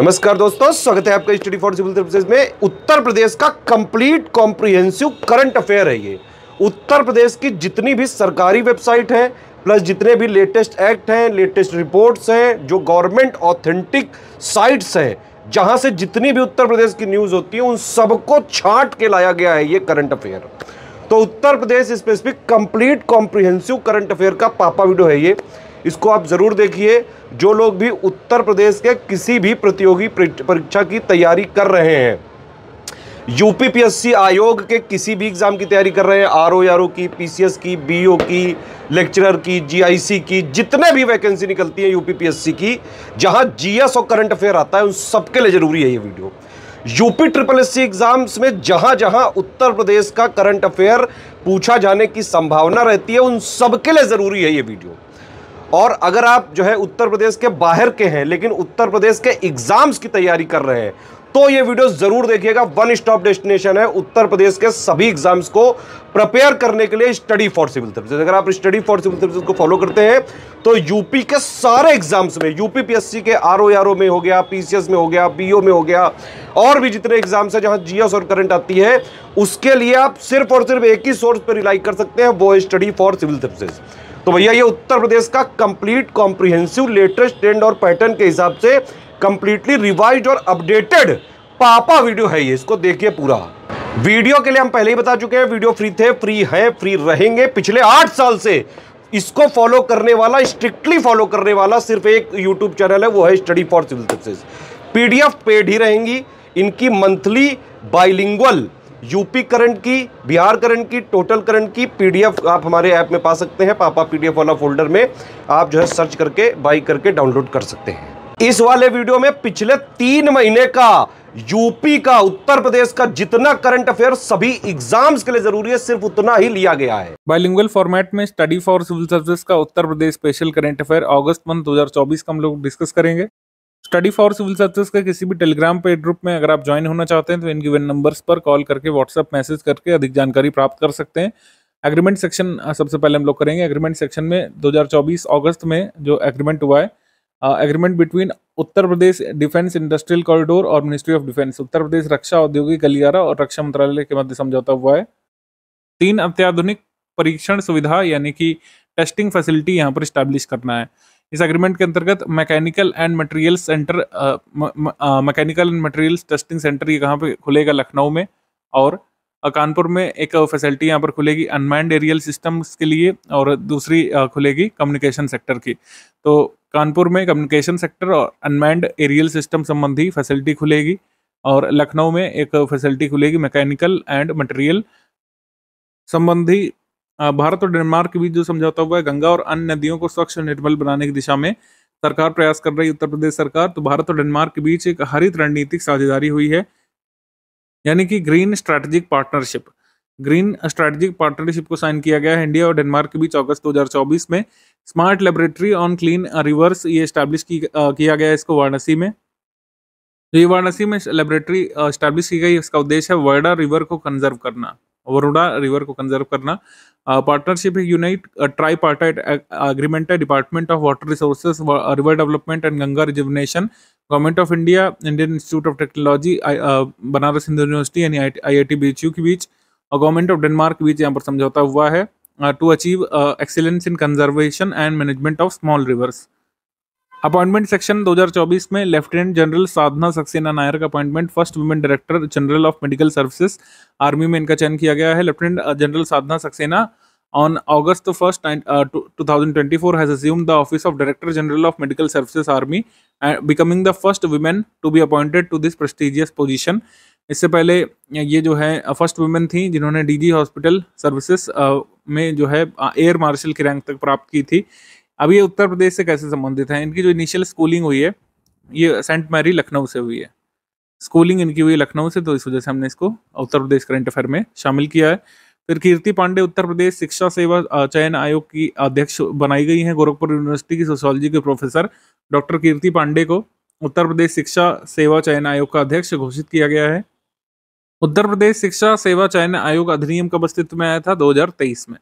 नमस्कार दोस्तों स्वागत है आपका स्टडी फॉर सिविल सर्विसेज में उत्तर प्रदेश का कंप्लीट कॉम्प्रिहेंसिव करंट अफेयर है ये उत्तर प्रदेश की जितनी भी सरकारी वेबसाइट है प्लस जितने भी लेटेस्ट एक्ट हैं लेटेस्ट रिपोर्ट्स हैं जो गवर्नमेंट ऑथेंटिक साइट्स हैं जहां से जितनी भी उत्तर प्रदेश की न्यूज़ होती है उन सबको छाट के लाया गया है ये करंट अफेयर तो Uttar Pradesh specific complete comprehensive current affair का पापा वीडियो है ये इसको आप ज़रूर देखिए जो लोग भी उत्तर प्रदेश के किसी भी प्रतियोगी परीक्षा की तैयारी कर रहे हैं यूपीपीएससी आयोग के किसी भी एग्ज़ाम की तैयारी कर रहे हैं आर ओ आर की पीसीएस की बीओ की लेक्चरर की जीआईसी की जितने भी वैकेंसी निकलती है यूपीपीएससी की जहां जीएस और करंट अफेयर आता है उन सबके लिए ज़रूरी है ये video UP triple S C exams में जहां जहां उत्तर प्रदेश का करंट अफेयर पूछा जाने की संभावना रहती है उन सबके लिए ज़रूरी है ये वीडियो और अगर आप जो है उत्तर प्रदेश के बाहर के हैं लेकिन उत्तर प्रदेश के एग्ज़ाम्स की तैयारी कर रहे हैं तो ये वीडियो ज़रूर देखिएगा वन स्टॉप डेस्टिनेशन है उत्तर प्रदेश के सभी एग्जाम्स को प्रिपेयर करने के लिए स्टडी फॉर सिविल सर्विस अगर आप स्टडी फॉर सिविल सर्विस को फॉलो करते हैं तो यूपी के सारे एग्जाम्स में यूपी पीएससी के आर ओ आर ओ में हो गया पीसीएस में हो गया बीओ में हो गया और भी जितने एग्जाम्स है जहां जीएस और करंट आती है उसके लिए आप सिर्फ और सिर्फ एक ही सोर्स पर रिलाई कर सकते हैं वो स्टडी फॉर सिविल सर्विस तो भैया ये उत्तर प्रदेश का कंप्लीट कॉम्प्रिहेंसिव लेटेस्ट ट्रेंड और पैटर्न के हिसाब से कंप्लीटली रिवाइज और अपडेटेड पापा वीडियो है ये इसको देखिए पूरा वीडियो के लिए हम पहले ही बता चुके हैं वीडियो फ्री थे फ्री है फ्री रहेंगे पिछले आठ साल से इसको फॉलो करने वाला स्ट्रिक्टली फॉलो करने वाला सिर्फ एक यूट्यूब चैनल है वो है study for civil services PDF paid ही रहेंगी इनकी मंथली बाइलिंगुअल यूपी करंट की बिहार करंट की टोटल करंट की पीडीएफ आप हमारे ऐप में पा सकते हैं पापा पीडीएफ वाला फोल्डर में आप जो है सर्च करके बाई करके डाउनलोड कर सकते हैं इस वाले वीडियो में पिछले तीन महीने का यूपी का उत्तर प्रदेश का जितना करंट अफेयर सभी एग्जाम्स के लिए जरूरी है सिर्फ उतना ही लिया गया है बाइलिंगुअल फॉर्मेट में स्टडी फॉर सिविल सर्विस का Uttar Pradesh special current affair August month 2024 का हम लोग डिस्कस करेंगे स्टडी फॉर सिविल सर्विस का किसी भी टेलीग्राम पे ग्रुप में अगर आप ज्वाइन होना चाहते हैं तो इन गिवन नंबर्स पर कॉल करके व्हाट्सअप मैसेज करके अधिक जानकारी प्राप्त कर सकते हैं एग्रीमेंट सेक्शन सबसे पहले हम लोग करेंगे एग्रीमेंट सेक्शन में 2024 अगस्त में जो एग्रीमेंट हुआ है agreement between Uttar Pradesh defence industrial corridor और ministry of defence Uttar Pradesh रक्षा औद्योगिक गलियारा और रक्षा मंत्रालय के मध्य समझौता हुआ है तीन अत्याधुनिक परीक्षण सुविधा यानी कि टेस्टिंग फैसिलिटी यहाँ पर स्टैब्लिश करना है इस एग्रीमेंट के अंतर्गत mechanical and material centre mechanical and material testing centre ये कहाँ पे खुलेगा लखनऊ में और कानपुर में एक फैसिलिटी यहाँ पर खुलेगी अनमैंड एरियल सिस्टम्स के लिए और दूसरी खुलेगी कम्युनिकेशन सेक्टर की तो कानपुर में कम्युनिकेशन सेक्टर और अनमैंड एरियल सिस्टम संबंधी फैसिलिटी खुलेगी और लखनऊ में एक फैसिलिटी खुलेगी मैकेनिकल एंड मटेरियल संबंधी भारत और डेनमार्क के बीच जो समझौता हुआ है गंगा और अन्य नदियों को स्वच्छ और निर्मल बनाने की दिशा में सरकार प्रयास कर रही है उत्तर प्रदेश सरकार तो भारत और डेनमार्क के बीच एक हरित रणनीतिक साझेदारी हुई है यानी कि green strategic partnership green strategic partnership को साइन किया गया है इंडिया और डेनमार्क के बीच अगस्त 2024 में smart laboratory on clean rivers ये स्टैब्लिश की, किया गया है इसको वाराणसी में तो ये वाराणसी में लेबोरेटरी स्टैब्लिश की गई इसका उद्देश्य है वर्डा रिवर को कंजर्व करना वरुणा रिवर को कंजर्व करना पार्टनरशिप uh, uh, uh, है यूनाइट ट्राई पार्टाइट एग्रीमेंट है department of water resources river development and Ganga rejuvenation government of India Indian institute of technology Banaras Hindu university यानी आई आई टी के बीच और government of Denmark के बीच यहाँ पर समझौता हुआ है to achieve excellence in conservation and management of small rivers appointment section 2024 में लेफ्टिनेंट जनरल साधना सक्सेना नायर का appointment first women director general of medical services army में इनका चयन किया गया है lieutenant general uh, Sadhna Saxena on August 1st, uh, 2024 has assumed the office of director general of medical services army and becoming the first women to be appointed to this prestigious position इससे पहले uh, ये जो है first uh, women थी जिन्होंने DG hospital services में जो है एयर मार्शल की रैंक तक प्राप्त की थी अब ये उत्तर प्रदेश से कैसे संबंधित है इनकी जो इनिशियल स्कूलिंग हुई है ये सेंट मैरी लखनऊ से हुई है स्कूलिंग इनकी हुई लखनऊ से तो इस वजह से हमने इसको उत्तर प्रदेश करंट अफेयर में शामिल किया है फिर कीर्ति पांडे उत्तर प्रदेश शिक्षा सेवा चयन आयोग की अध्यक्ष बनाई गई हैं गोरखपुर यूनिवर्सिटी की सोशोलॉजी के प्रोफेसर डॉक्टर कीर्ति पांडे को उत्तर प्रदेश शिक्षा सेवा चयन आयोग का अध्यक्ष घोषित किया गया है उत्तर प्रदेश शिक्षा सेवा चयन आयोग अधिनियम कब अस्तित्व में आया था 2023 में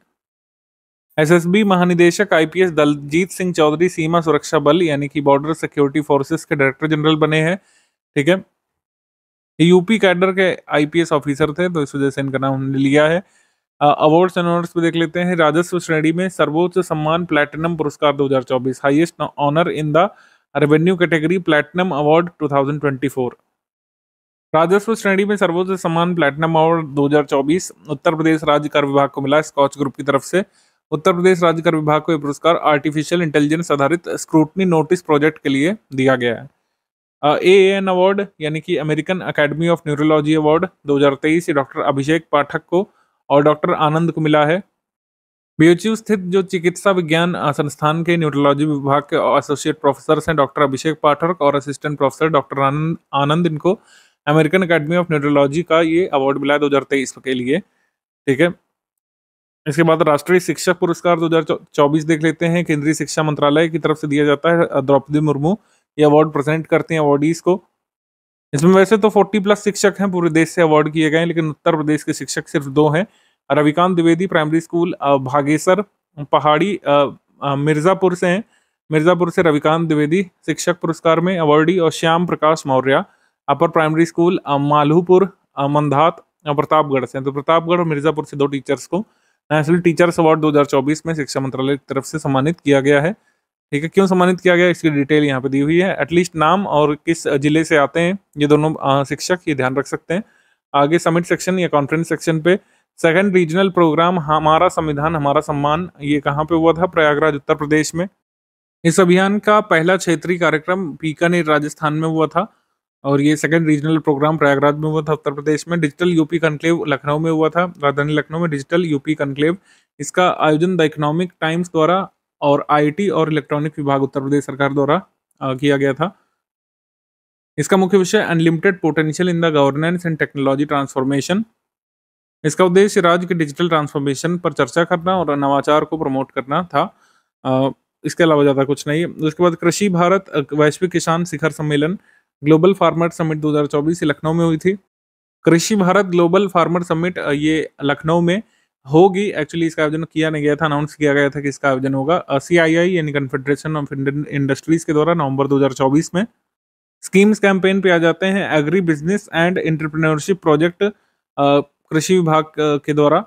एसएसबी महानिदेशक आईपीएस दलजीत सिंह चौधरी सीमा सुरक्षा बल यानी कि बॉर्डर सिक्योरिटी फोर्सेस के डायरेक्टर जनरल बने हैं ठीक है यूपी कैडर के आईपीएस ऑफिसर थे तो इस वजह से इनका नाम हमने लिया है अवार्ड्स एंड ऑनर्स पे देख लेते हैं राजस्व श्रेणी में सर्वोच्च सम्मान प्लैटिनम पुरस्कार 2024 highest honour in the revenue category platinum award 2024 राजस्व श्रेणी में सर्वोच्च सम्मान प्लैटिनम अवार्ड 2024 उत्तर प्रदेश राज्य कर विभाग को मिला स्कॉच ग्रुप की तरफ से उत्तर प्रदेश राज्य कर विभाग को यह पुरस्कार आर्टिफिशियल इंटेलिजेंस आधारित स्क्रूटनी नोटिस प्रोजेक्ट के लिए दिया गया है ए एन अवार्ड यानी कि American academy of neurology award 2023 से डॉक्टर अभिषेक पाठक को और डॉक्टर आनंद को मिला है बीएचयू स्थित जो चिकित्सा विज्ञान संस्थान के न्यूरोलॉजी विभाग के एसोसिएट प्रोफेसर हैं डॉक्टर अभिषेक पाठक और assistant professor doctor Anand Anand इनको अमेरिकन अकेडमी ऑफ न्यूरोलॉजी का ये अवार्ड मिला है दो के लिए ठीक है इसके बाद राष्ट्रीय शिक्षक पुरस्कार 2024 देख लेते हैं केंद्रीय शिक्षा मंत्रालय की तरफ से दिया जाता है द्रौपदी मुर्मू ये अवार्ड प्रेजेंट करते हैं अवार्डीज को इसमें वैसे तो 40 प्लस शिक्षक हैं पूरे देश से अवार्ड किए गए लेकिन उत्तर प्रदेश के शिक्षक सिर्फ दो हैं रविकांत द्विवेदी प्राइमरी स्कूल भागेसर पहाड़ी मिर्ज़ापुर से हैं मिर्ज़ापुर से रविकांत द्विवेदी शिक्षक पुरस्कार में अवार्डी और Shyam Prakash Maurya upper primary school Malupur Mandhata Pratapgarh से तो प्रतापगढ़ और मिर्ज़ापुर से दो टीचर्स को नेशनल टीचर्स अवार्ड 2024 में शिक्षा मंत्रालय की तरफ से सम्मानित किया गया है ठीक है क्यों सम्मानित किया गया इसकी डिटेल यहाँ पे दी हुई है एटलीस्ट नाम और किस जिले से आते हैं ये दोनों शिक्षक ये ध्यान रख सकते हैं आगे समिट सेक्शन या कॉन्फ्रेंस सेक्शन पे सेकंड रीजनल प्रोग्राम हमारा संविधान हमारा सम्मान ये कहाँ पे हुआ था प्रयागराज उत्तर प्रदेश में इस अभियान का पहला क्षेत्रीय कार्यक्रम बीकानेर राजस्थान में हुआ था और ये सेकंड रीजनल प्रोग्राम प्रयागराज में हुआ था उत्तर प्रदेश में डिजिटल यूपी कंक्लेव लखनऊ में हुआ था राजधानी लखनऊ में डिजिटल यूपी कंक्लेव इसका आयोजन द इकोनॉमिक टाइम्स द्वारा और आईटी और इलेक्ट्रॉनिक विभाग उत्तर प्रदेश सरकार द्वारा किया गया था इसका मुख्य विषय unlimited potential in the governance and technology transformation इसका उद्देश्य राज्य के डिजिटल ट्रांसफॉर्मेशन पर चर्चा करना और नवाचार को प्रमोट करना था इसके अलावा ज़्यादा कुछ नहीं उसके बाद कृषि भारत वैश्विक किसान शिखर सम्मेलन ग्लोबल फार्मर समिट 2024 लखनऊ में हुई थी कृषि भारत ग्लोबल फार्मर समिट ये लखनऊ में होगी एक्चुअली इसका आयोजन किया नहीं गया था अनाउंस किया गया था कि इसका आयोजन होगा सी आई आई यानी कन्फेडरेशन ऑफ इंडियन इंडस्ट्रीज के द्वारा नवंबर 2024 में स्कीम्स कैंपेन पे आ जाते हैं agri business and entrepreneurship project कृषि विभाग के द्वारा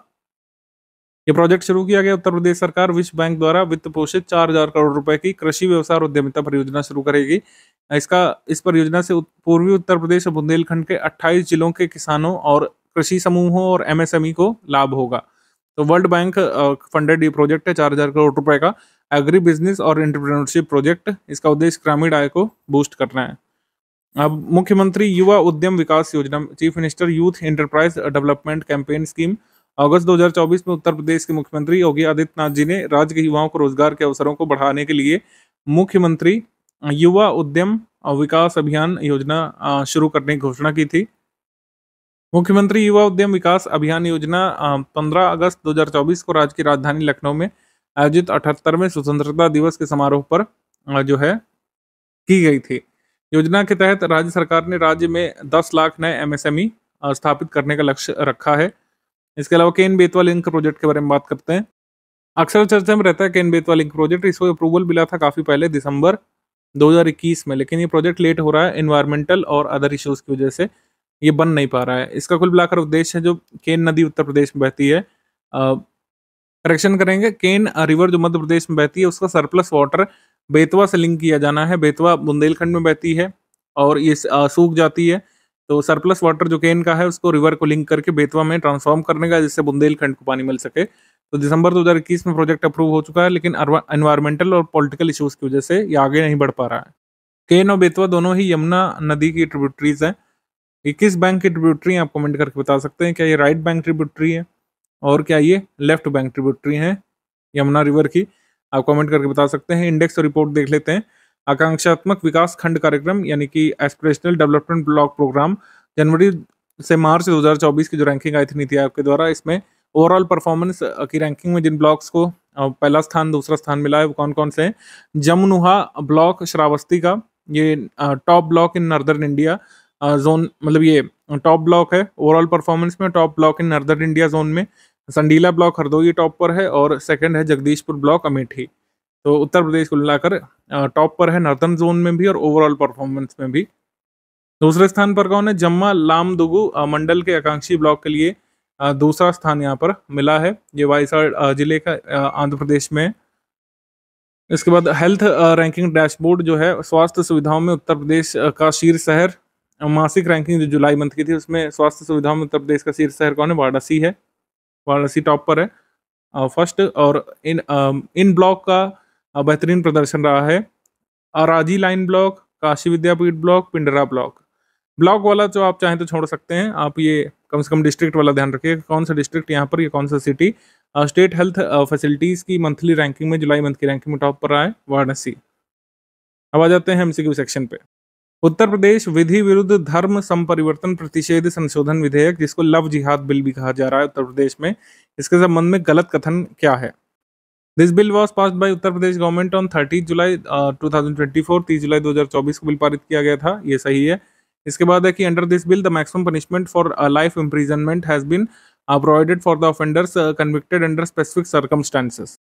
ये प्रोजेक्ट शुरू किया गया उत्तर प्रदेश सरकार विश्व बैंक द्वारा वित्त पोषित चार हजार करोड़ रुपए की कृषि व्यवसाय उद्यमिता परियोजना शुरू करेगी इसका इस परियोजना से पूर्वी उत्तर प्रदेश और बुंदेलखंड के 28 जिलों के किसानों और कृषि समूहों और एमएसएमई e को लाभ होगा तो वर्ल्ड बैंक फंडेड ये प्रोजेक्ट है चार हजार करोड़ रुपए का एग्री बिजनेस और एंटरप्रेन्योरशिप प्रोजेक्ट इसका उद्देश्य ग्रामीण आय को बूस्ट करना है अब मुख्यमंत्री युवा उद्यम विकास योजना chief minister youth enterprise development campaign scheme अगस्त 2024 में उत्तर प्रदेश के मुख्यमंत्री योगी आदित्यनाथ जी ने राज्य के युवाओं को रोजगार के अवसरों को बढ़ाने के लिए मुख्यमंत्री युवा उद्यम विकास अभियान योजना शुरू करने की घोषणा की थी मुख्यमंत्री युवा उद्यम विकास अभियान योजना 15 अगस्त 2024 को राज्य की राजधानी लखनऊ में आयोजित अठहत्तरवें स्वतंत्रता दिवस के समारोह पर जो है की गई थी योजना के तहत राज्य सरकार ने राज्य में 10 लाख नए एमएसएमई स्थापित करने का लक्ष्य रखा है इसके अलावा केन बेतवा लिंक प्रोजेक्ट के बारे में बात करते हैं अक्सर चर्चा में रहता है केन बेतवा लिंक प्रोजेक्ट इसको अप्रूवल मिला था काफी पहले दिसंबर 2021 में लेकिन ये प्रोजेक्ट लेट हो रहा है इन्वायरमेंटल और अदर इश्यूज की वजह से ये बन नहीं पा रहा है इसका कुल मिलाकर उद्देश्य है जो केन नदी उत्तर प्रदेश में बहती है करेक्शन करेंगे केन रिवर जो मध्य प्रदेश में बहती है उसका सरप्लस वाटर बेतवा से लिंक किया जाना है बेतवा बुंदेलखंड में बहती है और ये सूख जाती है तो सरप्लस वाटर जो केन का है उसको रिवर को लिंक करके बेतवा में ट्रांसफॉर्म करने का जिससे बुंदेलखंड को पानी मिल सके तो दिसंबर 2021 में प्रोजेक्ट अप्रूव हो चुका है लेकिन एनवायरमेंटल और पॉलिटिकल इश्यूज की वजह से ये आगे नहीं बढ़ पा रहा है केन और बेतवा दोनों ही यमुना नदी की ट्रिब्यूटरीज हैं ये किस बैंक की ट्रिब्यूटरी है आप कमेंट करके बता सकते हैं क्या ये राइट बैंक ट्रिब्यूटरी है और क्या ये लेफ्ट बैंक ट्रिब्यूटरी है यमुना रिवर की आप कमेंट करके बता सकते हैं इंडेक्स और रिपोर्ट देख लेते हैं आकांक्षात्मक विकास खंड कार्यक्रम यानी कि एस्पिरेशनल डेवलपमेंट ब्लॉक प्रोग्राम जनवरी से मार्च 2024 की जो रैंकिंग आई थी नीति आयोग के द्वारा इसमें ओवरऑल परफॉर्मेंस की रैंकिंग में जिन ब्लॉक्स को पहला स्थान दूसरा स्थान मिला है वो कौन कौन से हैं जमुनुहा ब्लॉक श्रावस्ती का ये top block in northern India zone मतलब ये टॉप ब्लॉक है ओवरऑल परफॉर्मेंस में top block in northern India zone में संडीला ब्लॉक हरदोई टॉप पर है और सेकेंड है जगदीशपुर ब्लॉक अमेठी तो उत्तर प्रदेश को मिलाकर टॉप पर है नर्दर्न जोन में भी और ओवरऑल परफॉर्मेंस में भी दूसरे स्थान पर कौन है जम्मा लामदुगु मंडल के आकांक्षी ब्लॉक के लिए दूसरा स्थान यहाँ पर मिला है ये वाइसाड जिले का आंध्र प्रदेश में इसके बाद हेल्थ रैंकिंग डैशबोर्ड जो है स्वास्थ्य सुविधाओं में उत्तर प्रदेश का शीर शहर मासिक रैंकिंग जो जुलाई मंथ की थी उसमें स्वास्थ्य सुविधाओं में उत्तर प्रदेश का शीर्ष शहर कौन है वाराणसी है वाराणसी टॉप पर है फर्स्ट और इन इन ब्लॉक का बेहतरीन प्रदर्शन रहा है Araji line block Kashi Vidyapeeth block Pindra block block वाला जो आप चाहें तो छोड़ सकते हैं आप ये कम से कम डिस्ट्रिक्ट वाला ध्यान रखिए कौन सा डिस्ट्रिक्ट यहाँ पर या कौन सा सिटी स्टेट हेल्थ फैसिलिटीज़ की मंथली रैंकिंग में जुलाई मंथ की रैंकिंग में टॉप पर आए वाराणसी अब आ जाते हैं एमसीक्यू सेक्शन पे उत्तर प्रदेश विधि विरुद्ध धर्म संपरिवर्तन प्रतिषेध संशोधन विधेयक जिसको लव जिहाद बिल भी कहा जा रहा है उत्तर प्रदेश में इसके संबंध में गलत कथन क्या है this bill was pass by Uttar Pradesh government on thirty July two thousand twenty four तीस जुलाई दो हजार चौबीस को बिल पारित किया गया था ये सही है इसके बाद है कि under this bill the maximum punishment for life imprisonment has been provided for the offenders convicted under specific circumstances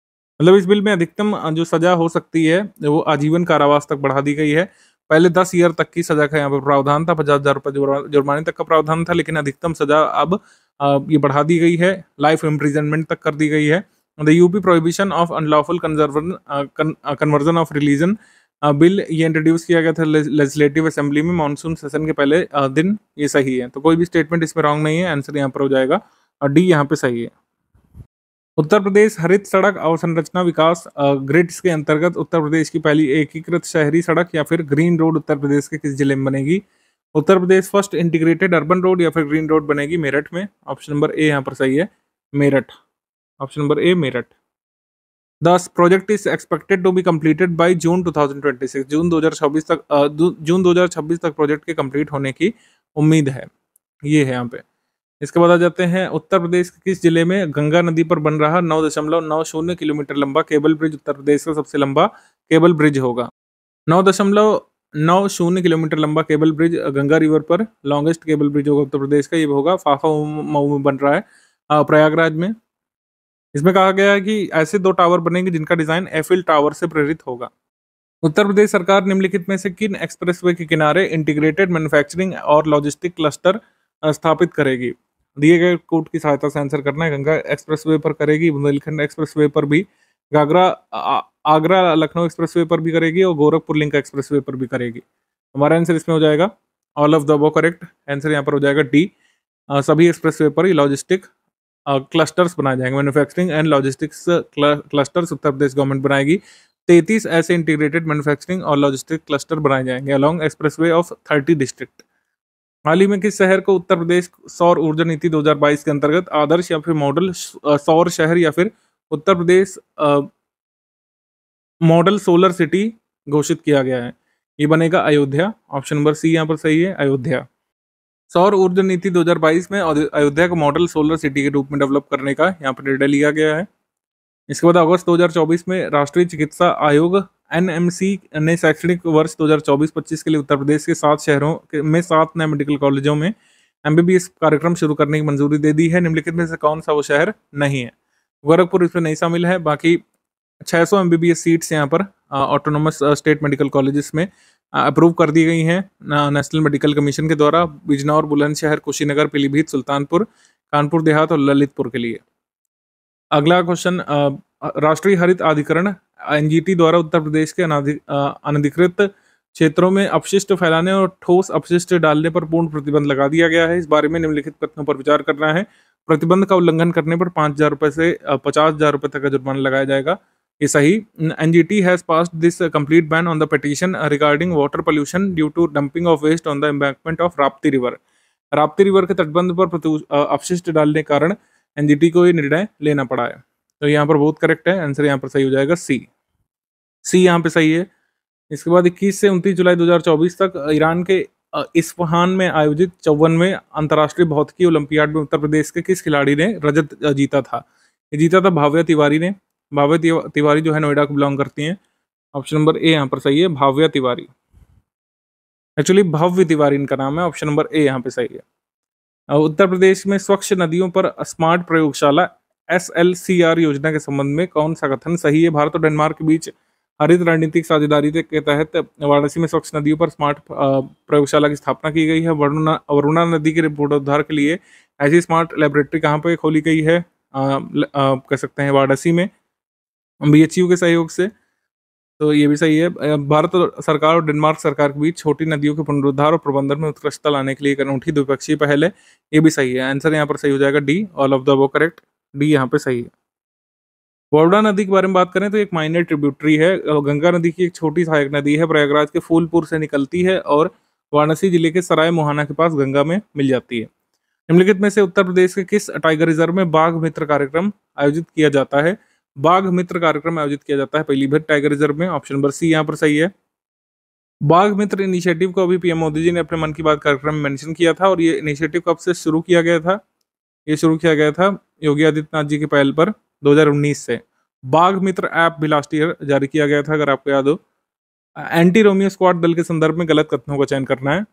मतलब इस बिल में अधिकतम uh, जो सजा हो सकती है वो आजीवन कारावास तक बढ़ा दी गई है पहले दस ईयर तक की सजा का यहाँ पर प्रावधान था पचास हजार रुपये जुर्माने तक का प्रावधान था लेकिन अधिकतम सजा अब uh, ये बढ़ा दी गई है लाइफ इम्प्रीजनमेंट तक कर दी गई है the UP prohibition of unlawful conversion of religion bill ये इंट्रोड्यूस किया गया था लेजिस्लेटिव असेंबली में मानसून सेशन के पहले दिन ये सही है तो कोई भी स्टेटमेंट इसमें रॉन्ग नहीं है आंसर यहाँ पर हो जाएगा और डी यहाँ पे सही है उत्तर प्रदेश हरित सड़क अवसंरचना विकास ग्रिड्स के अंतर्गत उत्तर प्रदेश की पहली एकीकृत शहरी सड़क या फिर ग्रीन रोड उत्तर प्रदेश के किस जिले में बनेगी Uttar Pradesh first integrated urban road या फिर ग्रीन रोड बनेगी मेरठ में ऑप्शन नंबर ए यहाँ पर सही है Meerut option number A Meerut दस project is expected to be completed by June 2026 जून 2026 तक जून 2026 तक प्रोजेक्ट के कम्प्लीट होने की उम्मीद है ये है यहाँ पे इसके बाद आ जाते हैं उत्तर प्रदेश के किस जिले में गंगा नदी पर बन रहा नौ दशमलव नौ शून्य किलोमीटर लंबा केबल ब्रिज उत्तर प्रदेश का सबसे लंबा केबल ब्रिज होगा नौ दशमलव नौ शून्य किलोमीटर लंबा केबल ब्रिज गंगा रिवर पर लॉन्गेस्ट केबल ब्रिज होगा उत्तर प्रदेश का ये होगा फाफा मऊ में बन रहा है प्रयागराज में इसमें कहा गया है कि ऐसे दो टावर बनेंगे जिनका डिजाइन एफिल टावर से प्रेरित होगा उत्तर प्रदेश सरकार निम्नलिखित में से किन एक्सप्रेसवे के किनारे इंटीग्रेटेड मैन्युफैक्चरिंग और लॉजिस्टिक क्लस्टर स्थापित करेगी दिए गए कोर्ट की सहायता से आंसर करना है गंगा एक्सप्रेसवे पर करेगी बुंदेलखंड एक्सप्रेसवे पर भी गागरा आगरा लखनऊ एक्सप्रेसवे पर भी करेगी और गोरखपुर लिंक एक्सप्रेसवे पर भी करेगी हमारा आंसर इसमें हो जाएगा ऑल ऑफ द वो करेक्ट आंसर यहाँ पर हो जाएगा डी सभी एक्सप्रेस पर ही लॉजिस्टिक क्लस्टर्स बनाए जाएंगे manufacturing and logistics clusters Uttar Pradesh government बनाएगी तैतीस ऐसे इंटीग्रेटेड मैन्युफैक्चरिंग और लॉजिस्टिक क्लस्टर बनाए जाएंगे along way of thirty district हाल ही में किस शहर को उत्तर प्रदेश सौर ऊर्जा नीति 2022 के अंतर्गत आदर्श या फिर मॉडल सौर शहर या फिर Uttar Pradesh model solar city घोषित किया गया है ये बनेगा अयोध्या ऑप्शन नंबर सी यहाँ पर सही है अयोध्या सौर ऊर्जा नीति 2022 में अयोध्या को मॉडल सोलर सिटी के रूप में डेवलप करने का यहाँ पर निर्णय लिया गया है इसके बाद अगस्त 2024 में राष्ट्रीय चिकित्सा आयोग एन ने शैक्षणिक वर्ष 2024-25 के लिए उत्तर प्रदेश के सात शहरों में सात नए मेडिकल कॉलेजों में एम कार्यक्रम शुरू करने की मंजूरी दे दी है निम्नलिखित में से कौन सा वो शहर नहीं है गोरखपुर इसमें नहीं शामिल है बाकी सौ एम सीट्स यहाँ पर ऑटोनोमस स्टेट मेडिकल कॉलेजेस में अप्रूव कर दी गई हैं नेशनल मेडिकल कमीशन के द्वारा बिजनौर बुलंदशहर कुशीनगर पीलीभीत सुल्तानपुर कानपुर देहात और ललितपुर के लिए अगला क्वेश्चन राष्ट्रीय हरित अधिकरण एन द्वारा उत्तर प्रदेश के अनधिकृत क्षेत्रों में अपशिष्ट फैलाने और ठोस अपशिष्ट डालने पर पूर्ण प्रतिबंध लगा दिया गया है इस बारे में निम्नलिखित तथ्यों पर विचार करना है प्रतिबंध का उल्लंघन करने पर पाँच हजार रुपये से पचास हजार रुपये तक का जुर्माना लगाया जाएगा Asahi, NGT has pass this complete ban on the petition regarding water pollution due to dumping of waste on the embankment of Rapti river Rapti river के तटबंध पर uh, अपशिष्ट डालने के कारण एनजीटी को ये निर्णय लेना पड़ा है तो यहाँ पर बहुत करेक्ट है आंसर यहाँ पर सही हो जाएगा सी सी यहाँ पे सही है इसके बाद 21 से 29 जुलाई 2024 तक uh, ईरान के uh, इस्फहान में आयोजित चौवनवें अंतर्राष्ट्रीय भौतिकी ओलंपियाड में उत्तर प्रदेश के किस खिलाड़ी ने रजत जीता था जीता था भाव्या तिवारी ने भाव्य तिवारी जो है नोएडा को बिलोंग करती हैं ऑप्शन नंबर ए यहाँ पर सही है भाव्या तिवारी एक्चुअली भव्य तिवारी इनका नाम है ऑप्शन नंबर ए यहाँ पे सही है उत्तर प्रदेश में स्वच्छ नदियों पर स्मार्ट प्रयोगशाला एस एल सी आर योजना के संबंध में कौन सा कथन सही है भारत और डेनमार्क के बीच हरित रणनीतिक साझेदारी के तहत वाराणसी में स्वच्छ नदियों पर स्मार्ट प्रयोगशाला की स्थापना की गई है वरुणा वरुणा नदी के पुनरुद्वार के लिए ऐसी स्मार्ट लेबोरेटरी कहाँ पर खोली गई है आ, आ, कह सकते हैं वाराणसी में बी के सहयोग से तो ये भी सही है भारत सरकार और डेनमार्क सरकार के बीच छोटी नदियों के पुनरुद्धार और प्रबंधन में उत्कृष्टता लाने के लिए एक अनूठी द्विपक्षीय पहल है ये भी सही है आंसर यहाँ पर सही हो जाएगा डी ऑल ऑफ द वो करेक्ट डी यहाँ पे सही है वोड़ा नदी के बारे में बात करें तो एक माइनर ट्रिब्यूटरी है गंगा नदी की एक छोटी सहायक नदी है प्रयागराज के फूलपुर से निकलती है और वाराणसी जिले के सराय मोहाना के पास गंगा में मिल जाती है निम्नलिखित में से उत्तर प्रदेश के किस टाइगर रिजर्व में बाघ मित्र कार्यक्रम आयोजित किया जाता है बाघ मित्र कार्यक्रम आयोजित किया जाता है पहली बार टाइगर रिजर्व में ऑप्शन नंबर सी यहाँ पर सही है बाघ मित्र इनिशिएटिव को अभी पीएम मोदी जी ने अपने मन की बात कार्यक्रम में मेंशन किया था और ये इनिशिएटिव कब से शुरू किया गया था ये शुरू किया गया था योगी आदित्यनाथ जी की पहल पर 2019 से बाघ मित्र ऐप भी लास्ट ईयर जारी किया गया था अगर आपको याद हो एंटी रोमियो स्क्वाड दल के संदर्भ में गलत कथनों का चयन करना है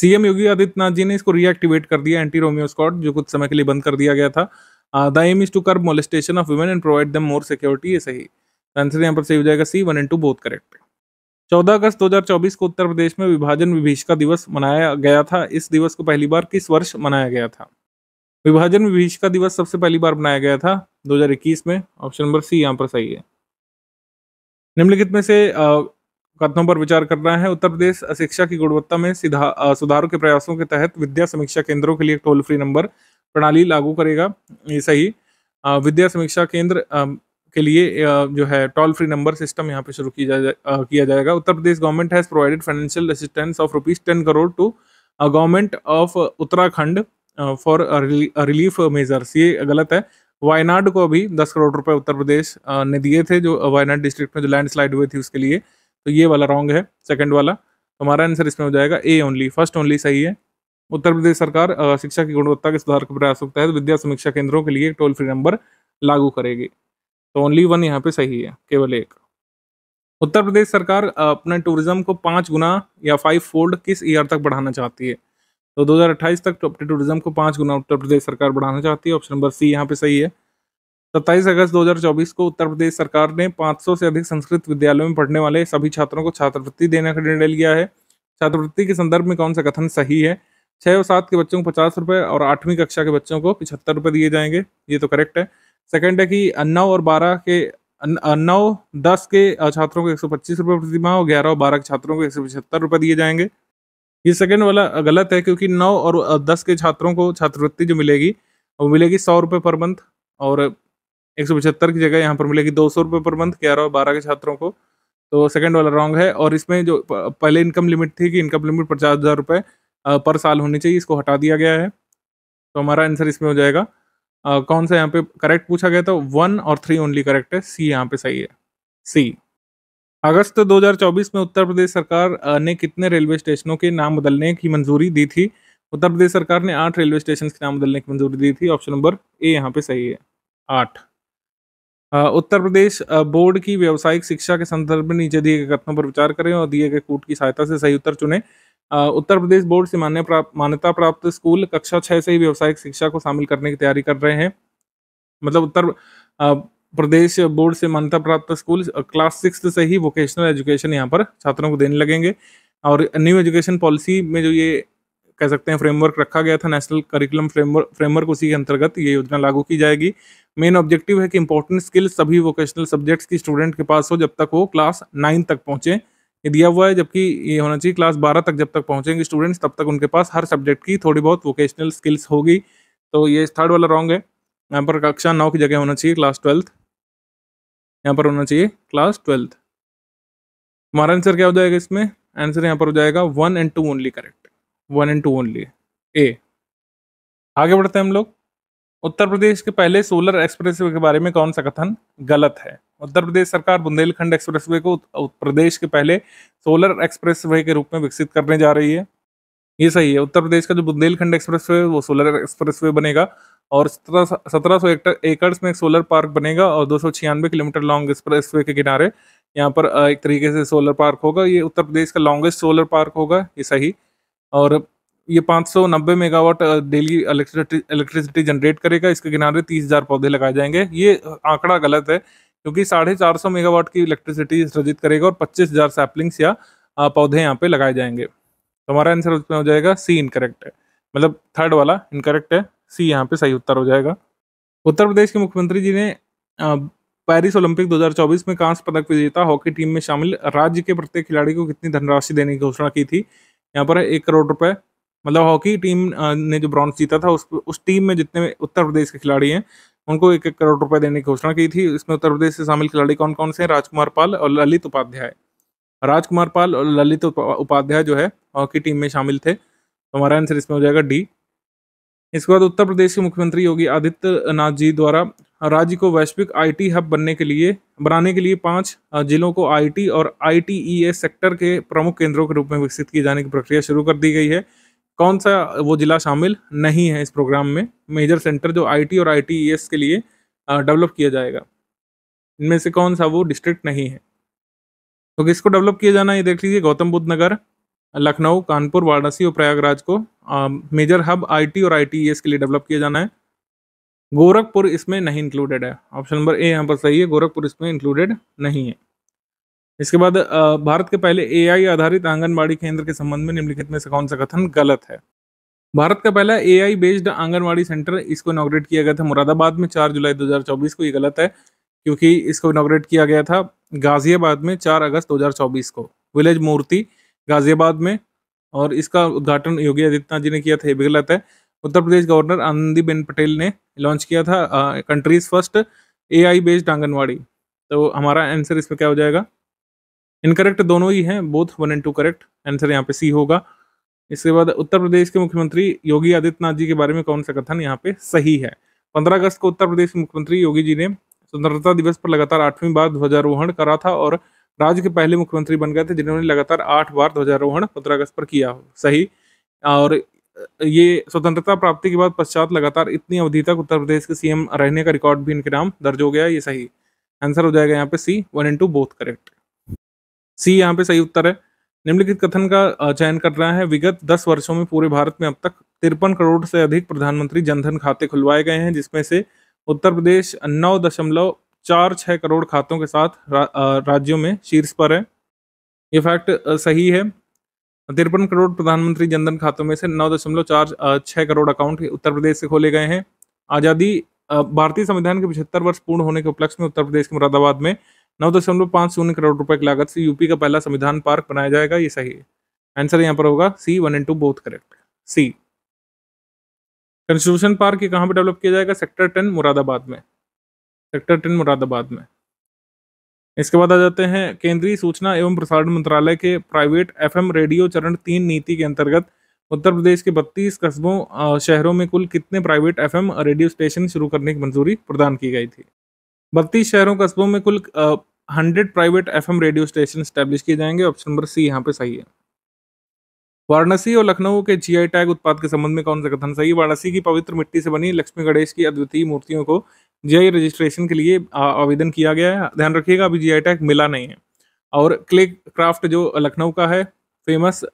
सीएम योगी आदित्यनाथ जी ने इसको रीएक्टिवेट कर दिया एंटी रोमियो स्क्वाड जो कुछ समय के लिए बंद कर दिया गया था the aim is to curb molestation of women and provide them more security ये सही आंसर यहाँ पर सही हो जाएगा C one and two both correct चौदह अगस्त 2024 को उत्तर प्रदेश में विभाजन विभीषिका दिवस मनाया गया था इस दिवस को पहली बार किस वर्ष मनाया गया था विभाजन विभीषिका दिवस सबसे पहली बार मनाया गया था 2021 में ऑप्शन नंबर सी यहाँ पर सही है निम्नलिखित में से uh, कथनों पर विचार करना है उत्तर प्रदेश शिक्षा की गुणवत्ता में uh, सुधारों के प्रयासों के तहत विद्या समीक्षा केंद्रों के लिए टोल फ्री नंबर प्रणाली लागू करेगा ये सही विद्या समीक्षा केंद्र के लिए जो है टोल फ्री नंबर सिस्टम यहाँ पे शुरू किया जा, किया जाएगा Uttar Pradesh government has provided financial assistance of rupees ten crore to government of Uttarakhand for relief measures ये गलत है वायनाड को अभी दस करोड़ रुपए उत्तर प्रदेश ने दिए थे जो वायनाड डिस्ट्रिक्ट में जो लैंडस्लाइड हुए थी उसके लिए तो ये वाला रॉन्ग है सेकंड वाला तो हमारा आंसर इसमें हो जाएगा ए ओनली फर्स्ट ओनली सही है उत्तर प्रदेश सरकार शिक्षा की गुणवत्ता के सुधार के प्रयासों के तहत विद्या समीक्षा केंद्रों के लिए टोल फ्री नंबर लागू करेगी तो ओनली वन यहाँ पे सही है केवल एक उत्तर प्रदेश सरकार अपने टूरिज्म को पाँच गुना या फाइव फोल्ड किस ईयर तक बढ़ाना चाहती है तो 2028 तक तो अपने टूरिज्म को पाँच गुना उत्तर प्रदेश सरकार बढ़ाना चाहती है ऑप्शन नंबर सी यहाँ पे सही है सत्ताईस अगस्त 2024 को उत्तर प्रदेश सरकार ने 500 से अधिक संस्कृत विद्यालयों में पढ़ने वाले सभी छात्रों को छात्रवृत्ति देने का निर्णय लिया है छात्रवृत्ति के संदर्भ में कौन सा कथन सही है छः और सात के बच्चों को पचास रुपये और आठवीं कक्षा के बच्चों को पिछहत्तर रुपये दिए जाएंगे ये तो करेक्ट है सेकेंड है कि नौ और बारह के नौ दस के छात्रों को एक सौ पच्चीस रुपये प्रतिमा और ग्यारह और बारह के छात्रों को एक सौ पचहत्तर रुपये दिए जाएंगे ये सेकंड वाला गलत है क्योंकि नौ और दस के छात्रों को छात्रवृत्ति जो मिलेगी वो मिलेगी सौ रुपये पर मंथ और एक सौ पचहत्तर की जगह यहाँ पर मिलेगी दो सौ रुपये पर मंथ ग्यारह और बारह के छात्रों को तो सेकंड वाला रॉन्ग है और इसमें जो पहले इनकम लिमिट थी कि इनकम लिमिट पचास हज़ार रुपये पर साल होनी चाहिए इसको हटा दिया गया है तो हमारा आंसर इसमें हो जाएगा आ, कौन सा यहाँ पे करेक्ट पूछा गया था वन और थ्री ओनली करेक्ट है सी यहाँ पे सही है सी अगस्त 2024 में उत्तर प्रदेश सरकार ने कितने रेलवे स्टेशनों के नाम बदलने की मंजूरी दी थी उत्तर प्रदेश सरकार ने आठ रेलवे स्टेशन के नाम बदलने की मंजूरी दी थी ऑप्शन नंबर ए यहाँ पे सही है आठ उत्तर प्रदेश बोर्ड की व्यावसायिक शिक्षा के संदर्भ में नीचे दिए गए कथनों पर विचार करें और दिए गए कूट की सहायता से सही उत्तर चुनें उत्तर प्रदेश बोर्ड से मान्य प्राप्त मान्यता प्राप्त स्कूल कक्षा छः से ही व्यावसायिक शिक्षा को शामिल करने की तैयारी कर रहे हैं मतलब उत्तर प्रदेश बोर्ड से मान्यता प्राप्त स्कूल क्लास सिक्स से ही वोकेशनल एजुकेशन यहाँ पर छात्रों को देने लगेंगे और न्यू एजुकेशन पॉलिसी में जो ये कह सकते हैं फ्रेमवर्क रखा गया था नेशनल करिकुलम फ्रेमवर्क फ्रेमवर्क उसी के अंतर्गत ये योजना लागू की जाएगी मेन ऑब्जेक्टिव है कि इंपॉर्टेंट स्किल्स सभी वोकेशनल सब्जेक्ट्स की स्टूडेंट के पास हो जब तक वो क्लास नाइन तक पहुँचे ये दिया हुआ है जबकि ये होना चाहिए क्लास बारह तक जब तक पहुँचेंगे स्टूडेंट्स तब तक उनके पास हर सब्जेक्ट की थोड़ी बहुत वोकेशनल स्किल्स होगी तो ये थर्ड वाला रॉन्ग है यहाँ पर कक्षा नौ की जगह होना चाहिए क्लास ट्वेल्थ यहाँ पर होना चाहिए क्लास ट्वेल्थ हमारा आंसर क्या हो जाएगा इसमें आंसर यहाँ पर हो जाएगा one and two only correct one and two only A आगे बढ़ते हैं हम लोग उत्तर प्रदेश के पहले सोलर एक्सप्रेस के बारे में कौन सा कथन गलत है उत्तर प्रदेश सरकार बुंदेलखंड एक्सप्रेसवे को प्रदेश के पहले सोलर एक्सप्रेसवे के रूप में विकसित करने जा रही है ये सही है उत्तर प्रदेश का जो बुंदेलखंड एक्सप्रेसवे वो सोलर एक्सप्रेसवे बनेगा और सत्रह सौ एकड़ में एक सोलर पार्क बनेगा और दो किलोमीटर लॉन्ग वे के किनारे यहाँ पर एक तरीके से सोलर पार्क होगा ये उत्तर प्रदेश का लॉन्गेस्ट सोलर पार्क होगा ये सही और ये नब्बे मेगावाट डेली इलेक्ट्रिसिटी जनरेट करेगा इसके किनारे 30,000 पौधे लगाए जाएंगे ये आंकड़ा गलत है क्योंकि साढ़े चार सौ मेगावाट की इलेक्ट्रिसिटी सृजित करेगा और पच्चीस हजार सैपलिंग्स या पौधे यहाँ पे लगाए जाएंगे तो हमारा आंसर उसमें हो जाएगा सी इनकरेक्ट है मतलब थर्ड वाला इनकरेक्ट है सी यहाँ पे सही उत्तर हो जाएगा उत्तर प्रदेश के मुख्यमंत्री जी ने पेरिस ओलंपिक 2024 में कांस्य पदक विजेता हॉकी टीम में शामिल राज्य के प्रत्येक खिलाड़ी को कितनी धनराशि देने की घोषणा की थी यहाँ पर एक करोड़ रुपए मतलब हॉकी टीम ने जो ब्रॉन्ज जीता था उस उस टीम में जितने उत्तर प्रदेश के खिलाड़ी हैं उनको एक एक करोड़ रुपए देने की घोषणा की थी इसमें उत्तर प्रदेश से शामिल खिलाड़ी कौन कौन से हैं राजकुमार पाल और ललित उपाध्याय राजकुमार पाल और ललित उपाध्याय जो है हॉकी टीम में शामिल थे तो हमारा आंसर इसमें हो जाएगा डी इसके बाद उत्तर प्रदेश के मुख्यमंत्री योगी आदित्यनाथ जी द्वारा राज्य को वैश्विक आईटी हब बनने के लिए बनाने के लिए पांच जिलों को आईटी और आईटीईएस सेक्टर के प्रमुख केंद्रों के रूप में विकसित किए जाने की प्रक्रिया शुरू कर दी गई है कौन सा वो ज़िला शामिल नहीं है इस प्रोग्राम में मेजर सेंटर जो आईटी और आईटीईएस e के लिए डेवलप किया जाएगा इनमें से कौन सा वो डिस्ट्रिक्ट नहीं है तो किसको डेवलप किया जाना है ये देख लीजिए गौतम बुद्ध नगर लखनऊ कानपुर वाराणसी और प्रयागराज को आ, मेजर हब आईटी और आईटीईएस e के लिए डेवलप किया जाना है गोरखपुर इसमें नहीं इंक्लूडेड है ऑप्शन नंबर ए यहाँ पर सही है गोरखपुर इसमें इंक्लूडेड नहीं है इसके बाद भारत के पहले एआई आधारित आंगनबाड़ी केंद्र के संबंध में निम्नलिखित में से कौन सा कथन गलत है भारत का पहला एआई बेस्ड आंगनबाड़ी सेंटर इसको इनोग्रेट किया गया था मुरादाबाद में चार जुलाई 2024 को ये गलत है क्योंकि इसको इनोग्रेट किया गया था गाजियाबाद में चार अगस्त 2024 को विलेज मूर्ति गाजियाबाद में और इसका उद्घाटन योगी आदित्यनाथ जी ने किया था ये भी गलत है उत्तर प्रदेश गवर्नर आनंदीबेन पटेल ने लॉन्च किया था country's first A based anganwadi तो हमारा आंसर इसमें क्या हो जाएगा इनकरेक्ट दोनों ही हैं both one and two correct answer यहाँ पे सी होगा इसके बाद उत्तर प्रदेश के मुख्यमंत्री योगी आदित्यनाथ जी के बारे में कौन सा कथन यहाँ पे सही है पंद्रह अगस्त को उत्तर प्रदेश के मुख्यमंत्री योगी जी ने स्वतंत्रता दिवस पर लगातार आठवीं बार ध्वजारोहण करा था और राज्य के पहले मुख्यमंत्री बन गए थे जिन्होंने लगातार आठ बार ध्वजारोहण पंद्रह अगस्त पर किया सही और ये स्वतंत्रता प्राप्ति के बाद पश्चात लगातार इतनी अवधि तक उत्तर प्रदेश के सीएम रहने का रिकॉर्ड भी इनके नाम दर्ज हो गया ये सही आंसर हो जाएगा यहाँ पे C one and two both correct C यहाँ पे सही उत्तर है निम्नलिखित कथन का चयन कर रहा है विगत दस वर्षों में पूरे भारत में अब तक तिरपन करोड़ से अधिक प्रधानमंत्री जनधन खाते खुलवाए गए हैं जिसमें से उत्तर प्रदेश नौ दशमलव चार छः करोड़ खातों के साथ रा, राज्यों में शीर्ष पर है ये फैक्ट सही है तिरपन करोड़ प्रधानमंत्री जनधन खातों में से नौ दशमलव चार छः करोड़ अकाउंट उत्तर प्रदेश से खोले गए हैं आज़ादी भारतीय संविधान के पचहत्तर वर्ष पूर्ण होने के उपलक्ष्य में उत्तर प्रदेश के मुरादाबाद में नौ दशमलव पाँच शून्य करोड़ रुपए की लागत से यूपी का पहला संविधान पार्क बनाया जाएगा ये सही है आंसर यहाँ पर होगा C one and two both correct C constitution park कहाँ पर डेवलप किया जाएगा सेक्टर टेन मुरादाबाद में सेक्टर टेन मुरादाबाद में इसके बाद आ जाते हैं केंद्रीय सूचना एवं प्रसारण मंत्रालय के प्राइवेट एफएम रेडियो चरण तीन नीति के अंतर्गत उत्तर प्रदेश के बत्तीस कस्बों शहरों में कुल कितने प्राइवेट एफएम रेडियो स्टेशन शुरू करने की मंजूरी प्रदान की गई थी बत्तीस शहरों कस्बों में कुल hundred private F radio station establish किए जाएंगे ऑप्शन नंबर सी यहाँ पे सही है वाराणसी और लखनऊ के जी टैग उत्पाद के संबंध में कौन सा कथन सही वाराणसी की पवित्र मिट्टी से बनी लक्ष्मी गणेश की अद्वितीय मूर्तियों को जी रजिस्ट्रेशन के लिए आवेदन किया गया है ध्यान रखिएगा अभी जी टैग मिला नहीं है और क्ले क्राफ्ट जो लखनऊ का है famous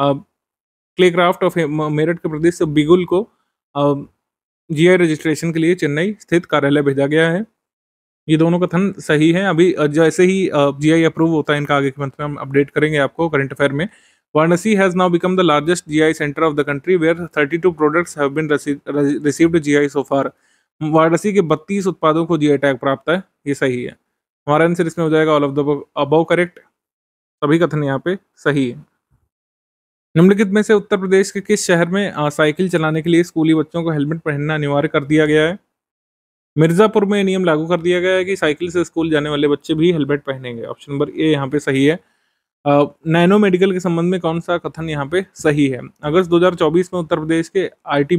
clay craft of Meerut के प्रदेश बिगुल को जी रजिस्ट्रेशन के लिए चेन्नई स्थित कार्यालय भेजा गया है ये दोनों कथन सही है अभी जैसे ही जीआई अप्रूव होता है इनका आगे के मंथ में हम अपडेट करेंगे आपको करंट अफेयर में Varanasi has now become the largest G I centre of the country 32 thirty two been है received GI so वाराणसी के 32 उत्पादों को जीआई टैग प्राप्त है ये सही है हमारा आंसर इसमें हो जाएगा all of the above correct सभी कथन यहाँ पे सही है निम्नलिखित में से उत्तर प्रदेश के किस शहर में साइकिल चलाने के लिए स्कूली बच्चों को हेलमेट पहनना अनिवार्य कर दिया गया है मिर्ज़ापुर में नियम लागू कर दिया गया है कि साइकिल से स्कूल जाने वाले बच्चे भी हेलमेट पहनेंगे ऑप्शन नंबर ए यहाँ पे सही है नैनो मेडिकल के संबंध में कौन सा कथन यहाँ पे सही है अगस्त 2024 में उत्तर प्रदेश के I T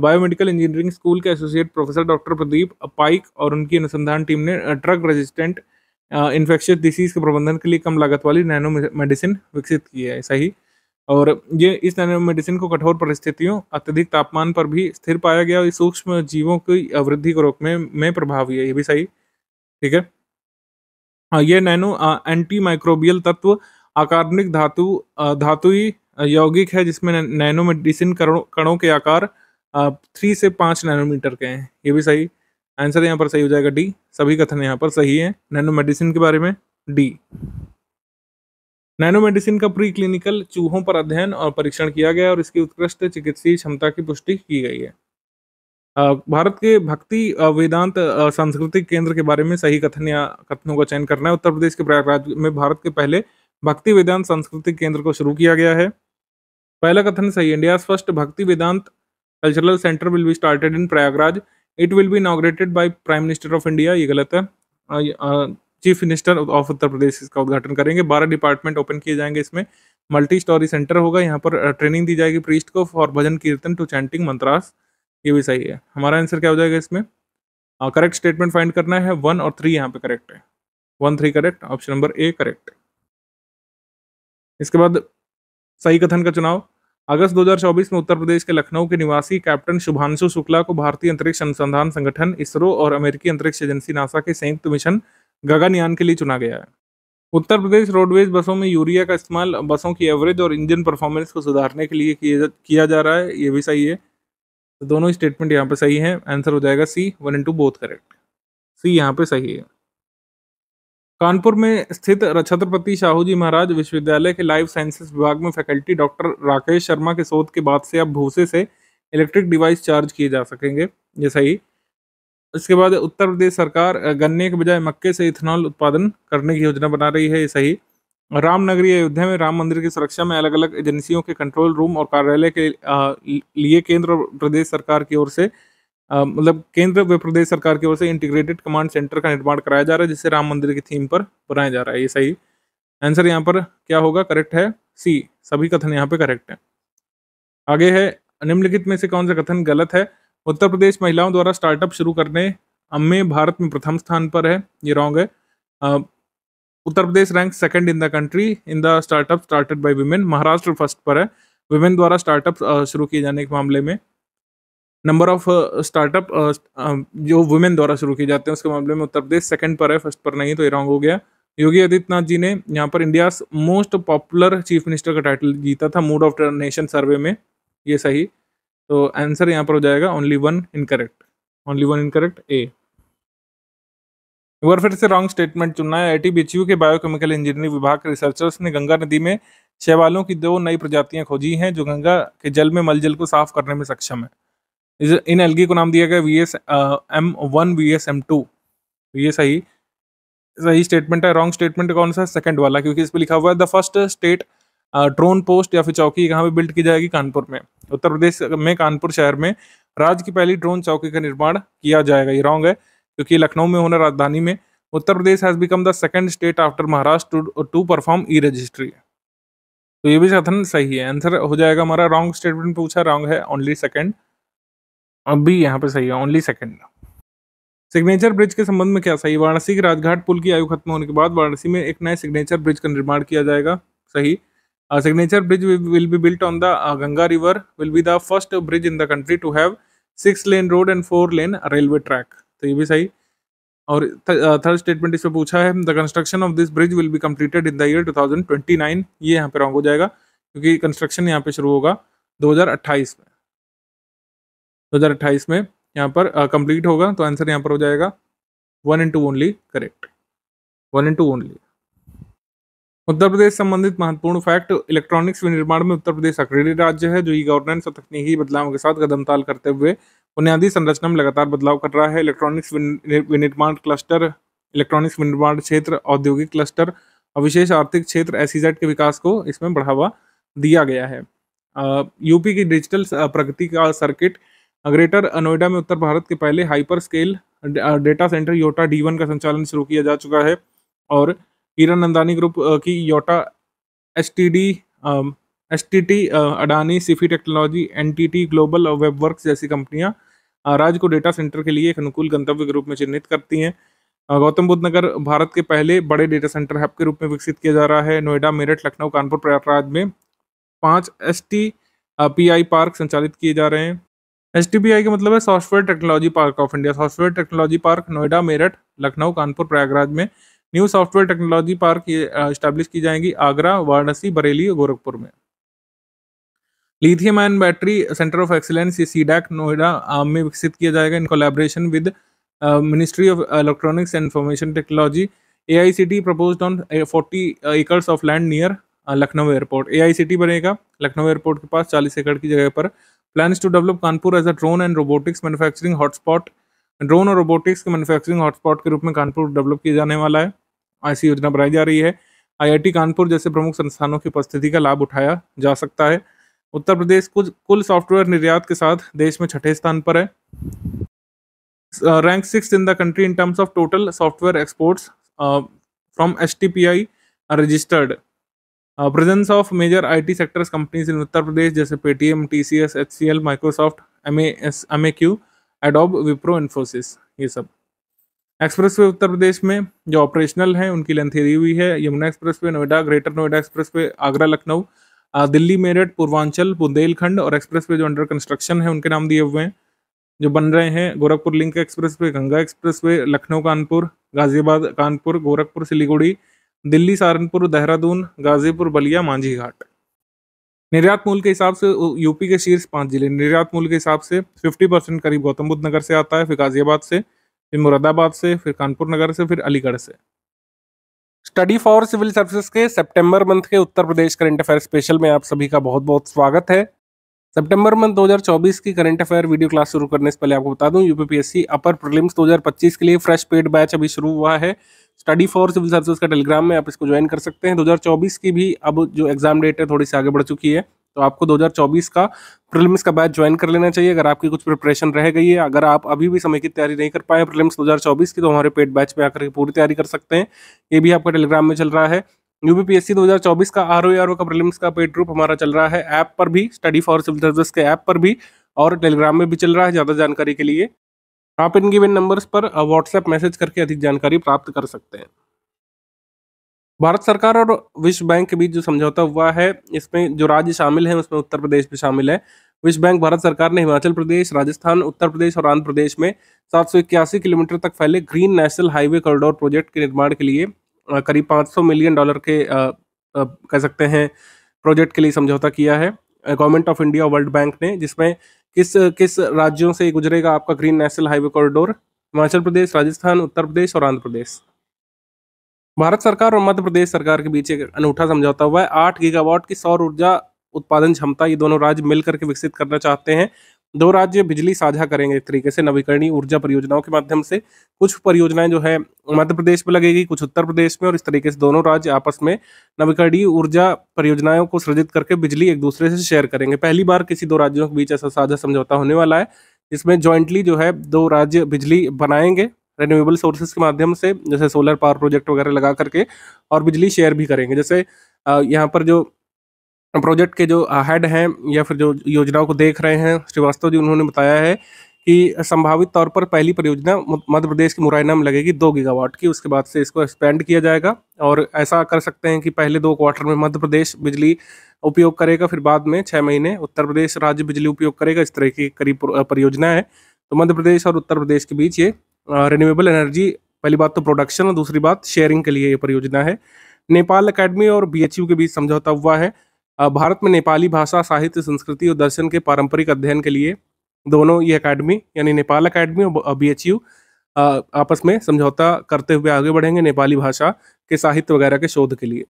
biomedical engineering school के associate professor doctor Pradeep Paik और उनकी अनुसंधान टीम ने ड्रग रेजिस्टेंट इन्फेक्शियस डिसीज के प्रबंधन के लिए कम लागत वाली नैनो मेडिसिन विकसित की है सही और ये इस नैनो मेडिसिन को कठोर परिस्थितियों अत्यधिक तापमान पर भी स्थिर पाया गया और सूक्ष्म जीवों की वृद्धि को रोकने में, प्रभाव प्रभावी ये भी सही ठीक है ये नैनो एंटी माइक्रोबियल तत्व आकारिक धातु धातुई यौगिक है जिसमें नैनो मेडिसिन कणों के आकार थ्री से पाँच नैनोमीटर के हैं ये भी सही आंसर यहाँ पर सही हो जाएगा डी सभी कथन यहाँ पर सही है नैनो मेडिसिन के बारे में डी नैनो मेडिसिन का प्री क्लिनिकल चूहों पर अध्ययन और परीक्षण किया गया और इसकी उत्कृष्ट चिकित्सीय क्षमता की पुष्टि की गई है भारत के भक्ति वेदांत सांस्कृतिक केंद्र के बारे में सही कथन या कथनों का चयन करना है उत्तर प्रदेश के प्रयागराज में भारत के पहले भक्ति वेदांत सांस्कृतिक केंद्र को शुरू किया गया है पहला कथन सही India first Bhakti Vedanta cultural centre will be started in Prayagraj it will be inaugurated by prime minister of India ये गलत है chief minister of Uttar Pradesh इसका उद्घाटन करेंगे बारह डिपार्टमेंट ओपन किए जाएंगे इसमें मल्टी स्टोरी सेंटर होगा यहाँ पर ट्रेनिंग दी जाएगी प्रीस्ट को फॉर भजन कीर्तन टू चैंटिंग मंत्रास ये भी सही है हमारा आंसर क्या हो जाएगा इसमें करेक्ट स्टेटमेंट फाइंड करना है वन और थ्री यहाँ पे करेक्ट है one three correct option number A correct इसके बाद सही कथन का चुनाव अगस्त 2024 में उत्तर प्रदेश के लखनऊ के निवासी कैप्टन शुभांशु शुक्ला को भारतीय अंतरिक्ष अनुसंधान संगठन इसरो और अमेरिकी अंतरिक्ष एजेंसी नासा के संयुक्त मिशन गगनयान के लिए चुना गया है उत्तर प्रदेश रोडवेज बसों में यूरिया का इस्तेमाल बसों की एवरेज और इंजन परफॉर्मेंस को सुधारने के लिए किया जा रहा है ये भी सही है तो दोनों स्टेटमेंट यहाँ पे सही है आंसर हो जाएगा C one into both correct C यहाँ पे सही है कानपुर में स्थित छत्रपति शाहू जी महाराज विश्वविद्यालय के लाइफ साइंसेस विभाग में फैकल्टी डॉक्टर राकेश शर्मा के शोध के बाद से अब भूसे से इलेक्ट्रिक डिवाइस चार्ज किए जा सकेंगे ये सही इसके बाद उत्तर प्रदेश सरकार गन्ने के बजाय मक्के से इथेनॉल उत्पादन करने की योजना बना रही है ये सही रामनगरी अयोध्या में राम मंदिर की सुरक्षा में अलग अलग एजेंसियों के कंट्रोल रूम और कार्यालय के लिए केंद्र और प्रदेश सरकार की ओर से मतलब केंद्र व प्रदेश सरकार की ओर से इंटीग्रेटेड कमांड सेंटर का निर्माण कराया जा रहा है जिससे राम मंदिर की थीम पर बनाया जा रहा है ये सही आंसर यहाँ पर क्या होगा करेक्ट है सी सभी कथन यहाँ पे करेक्ट है आगे है निम्नलिखित में से कौन सा कथन गलत है उत्तर प्रदेश महिलाओं द्वारा स्टार्टअप शुरू करने में भारत में प्रथम स्थान पर है ये रॉन्ग है Uttar Pradesh rank second in the country in the startup started by women Maharashtra first पर है वुमेन द्वारा स्टार्टअप शुरू किए जाने के मामले में नंबर ऑफ स्टार्टअप जो वुमेन द्वारा शुरू किए जाते हैं उसके मामले में उत्तर प्रदेश सेकंड पर है फर्स्ट पर नहीं तो ये रॉन्ग हो गया योगी आदित्यनाथ जी ने यहाँ पर India most popular chief minister का टाइटल जीता था मूड ऑफ नेशन सर्वे में ये सही तो आंसर यहाँ पर हो जाएगा only one incorrect only one incorrect A और फिर से रॉन्ग स्टेटमेंट चुनना है आई टी के बायोकेमिकल इंजीनियरिंग विभाग के रिसर्चर्स ने गंगा नदी में शैवालों की दो नई प्रजातियां खोजी हैं जो गंगा के जल में मलजल को साफ करने में सक्षम है इन एलगी को नाम दिया गया V S M one V S M two ये सही सही स्टेटमेंट है रॉन्ग स्टेटमेंट कौन सा सेकंड वाला क्योंकि इस पर लिखा हुआ है the first state drone post या फिर चौकी कहाँ पर बिल्ड की जाएगी कानपुर में उत्तर प्रदेश में कानपुर शहर में राज्य की पहली ड्रोन चौकी का निर्माण किया जाएगा ये रॉन्ग है क्योंकि लखनऊ में होना राजधानी में Uttar Pradesh has become the second state after Maharashtra to perform E registry तो ये भी कथन सही है आंसर हो जाएगा हमारा रॉन्ग स्टेटमेंट पूछा रॉन्ग है ओनली सेकंड अब भी यहाँ पे सही है ओनली सेकंड सिग्नेचर ब्रिज के संबंध में क्या सही वाराणसी के राजघाट पुल की आयु खत्म होने के बाद वाराणसी में एक नए सिग्नेचर ब्रिज का निर्माण किया जाएगा सही A signature bridge will be built on the uh, Ganga River, will be the first bridge in the country to have six lane road and four lane railway track. तो ये भी सही और थर्ड स्टेटमेंट इसमें पूछा है the construction of this bridge will be completed in the year 2029 ये यहाँ पे रॉन्ग हो जाएगा क्योंकि कंस्ट्रक्शन यहाँ पे शुरू होगा 2028 में 2028 में यहाँ पर कंप्लीट uh, होगा तो आंसर यहाँ पर हो जाएगा one into only correct one into only Uttar Pradesh संबंधित महत्वपूर्ण फैक्ट इलेक्ट्रॉनिक्स विनिर्माण में उत्तर प्रदेश अग्रणी राज्य है जो ई गवर्नेंस और तकनीकी बदलावों के साथ कदम ताल करते हुए बुनियादी संरचना में लगातार बदलाव कर रहा है इलेक्ट्रॉनिक्स विनिर्माण क्लस्टर इलेक्ट्रॉनिक्स विनिर्माण क्षेत्र औद्योगिक क्लस्टर और विशेष आर्थिक क्षेत्र एस e के विकास को इसमें बढ़ावा दिया गया है यूपी की डिजिटल प्रगति का सर्किट ग्रेटर नोएडा में उत्तर भारत के पहले hyper scale data centre Yotta D का संचालन शुरू किया जा चुका है और किरण नंदानी ग्रुप की Yotta S T D S T T Adani Sify technology N T T global और वेबवर्क जैसी कंपनियां राज्य uh, को डेटा सेंटर के लिए एक अनुकूल गंतव्य के रूप में चिन्हित करती हैं गौतम बुद्ध नगर भारत के पहले बड़े डेटा सेंटर हब के रूप में विकसित किया जा रहा है नोएडा मेरठ लखनऊ कानपुर प्रयागराज में पाँच S T P I park संचालित किए जा रहे हैं एस टी पी आई का मतलब है software technology park of India software technology park Noida Meerut Lucknow Kanpur Prayagraj में new software technology park establish की जाएंगी आगरा वाराणसी बरेली और गोरखपुर में lithium ion battery centre of excellence ये सीडैक नोएडा आम में विकसित किया जाएगा in collaboration with ministry of electronics and information technology A I C T propose on forty acres of land near Lucknow airport A I C T बनेगा Lucknow airport के पास चालीस एकड़ की जगह पर plan to develop Kanpur as a drone and robotics manufacturing hotspot drone और robotics के manufacturing hotspot के रूप में कानपुर डेवलप किया जाने वाला है ऐसी योजना बनाई जा रही है आईआईटी कानपुर जैसे प्रमुख संस्थानों की उपस्थिति का लाभ उठाया जा सकता है उत्तर प्रदेश कुछ कुल सॉफ्टवेयर निर्यात के साथ देश में छठे स्थान पर है rank six in the country in terms of total software exports from S T P I registered presence of major I T sectors companies in Uttar Pradesh जैसे Paytm T C S H C L Microsoft M A S M A Q Adobe Wipro Infosys ये सब express way उत्तर प्रदेश में जो operational हैं उनकी length यदि हुई है Yamuna express way Noida greater Noida express way Agra Lucknow Delhi Meerut Purvanchal Bundelkhand और एक्सप्रेस वे जो अंडर कंस्ट्रक्शन है उनके नाम दिए हुए हैं जो बन रहे हैं Gorakhpur link express way Ganga express way Lucknow Kanpur Ghaziabad Kanpur Gorakhpur Siliguri Delhi Saharanpur Dehradun Ghazipur Ballia Manjhi Ghat निर्यात मूल के हिसाब से यूपी के शीर्ष पांच जिले निर्यात मूल के हिसाब से 50 परसेंट करीब गौतम बुद्ध नगर से आता है फिर गाजियाबाद से फिर मुरादाबाद से फिर कानपुर नगर से फिर अलीगढ़ से स्टडी फॉर सिविल सर्विसेज के सितंबर मंथ के Uttar Pradesh current affair special में आप सभी का बहुत बहुत स्वागत है सितंबर मंथ 2024 की करंट अफेयर वीडियो क्लास शुरू करने से पहले आपको बता दूं यूपीपीएससी अपर प्रीलिम्स 2025 के लिए फ्रेश पेड बैच अभी शुरू हुआ है स्टडी फॉर सिविल सर्विसेज का टेलीग्राम में आप इसको ज्वाइन कर सकते हैं दो की भी अब जो एग्जाम डेट है थोड़ी सी आगे बढ़ चुकी है तो आपको 2024 का प्रीलिम्स का बैच ज्वाइन कर लेना चाहिए अगर आपकी कुछ प्रिपरेशन रह गई है अगर आप अभी भी समय की तैयारी नहीं कर पाए प्रीलिम्स 2024 की तो हमारे पेड बैच में आकर के पूरी तैयारी कर सकते हैं ये भी आपका टेलीग्राम में चल रहा है यूपीपीएससी 2024 का आर ओ का प्रिलिम्स का पेड ग्रुप हमारा चल रहा है ऐप पर भी स्टडी फॉर सिविल सर्विस के ऐप पर भी और टेलीग्राम में भी चल रहा है ज़्यादा जानकारी के लिए आप इन गिवन नंबर्स पर व्हाट्सएप मैसेज करके अधिक जानकारी प्राप्त कर सकते हैं भारत सरकार और विश्व बैंक के बीच जो समझौता हुआ है इसमें जो राज्य शामिल हैं उसमें उत्तर प्रदेश भी शामिल है विश्व बैंक भारत सरकार ने हिमाचल प्रदेश राजस्थान उत्तर प्रदेश और आंध्र प्रदेश में सात किलोमीटर तक फैले green national highway corridor project के निर्माण के लिए करीब 500 मिलियन डॉलर के आ, आ, कह सकते हैं प्रोजेक्ट के लिए समझौता किया है government of India World Bank ने जिसमें किस किस राज्यों से गुजरेगा आपका green national highway corridor Himachal Pradesh Rajasthan Uttar Pradesh और आंध्र प्रदेश भारत सरकार और मध्य प्रदेश सरकार के बीच एक अनूठा समझौता हुआ है आठ गीगावाट की सौर ऊर्जा उत्पादन क्षमता ये दोनों राज्य मिलकर के विकसित करना चाहते हैं दो राज्य बिजली साझा करेंगे एक तरीके से नवीकरणीय ऊर्जा परियोजनाओं के माध्यम से कुछ परियोजनाएं जो है मध्य प्रदेश में लगेगी कुछ उत्तर प्रदेश में और इस तरीके से दोनों राज्य आपस में नवीकरणीय ऊर्जा परियोजनाओं को सृजित करके बिजली एक दूसरे से शेयर करेंगे पहली बार किसी दो राज्यों के बीच ऐसा साझा समझौता होने वाला है इसमें ज्वाइंटली जो है दो राज्य बिजली बनाएंगे रेन्यूएबल सोर्सेज के माध्यम से जैसे सोलर पावर प्रोजेक्ट वगैरह लगा करके और बिजली शेयर भी करेंगे जैसे यहाँ पर जो प्रोजेक्ट के जो हेड हैं या फिर जो योजनाओं को देख रहे हैं श्रीवास्तव जी उन्होंने बताया है कि संभावित तौर पर पहली परियोजना मध्य प्रदेश के मुरैना में लगेगी दो गीगावाट की उसके बाद से इसको एक्सपेंड किया जाएगा और ऐसा कर सकते हैं कि पहले दो क्वार्टर में मध्य प्रदेश बिजली उपयोग करेगा फिर बाद में छः महीने उत्तर प्रदेश राज्य बिजली उपयोग करेगा इस तरह की करीब परियोजना है तो मध्य प्रदेश और उत्तर प्रदेश के बीच ये रिन्यूएबल एनर्जी पहली बात तो प्रोडक्शन और दूसरी बात शेयरिंग के लिए ये परियोजना है नेपाल अकेडमी और बीएचयू के बीच समझौता हुआ है भारत में नेपाली भाषा साहित्य संस्कृति और दर्शन के पारंपरिक अध्ययन के लिए दोनों ये अकेडमी यानी नेपाल अकेडमी और बी आपस में समझौता करते हुए आगे बढ़ेंगे नेपाली भाषा के साहित्य वगैरह के शोध के लिए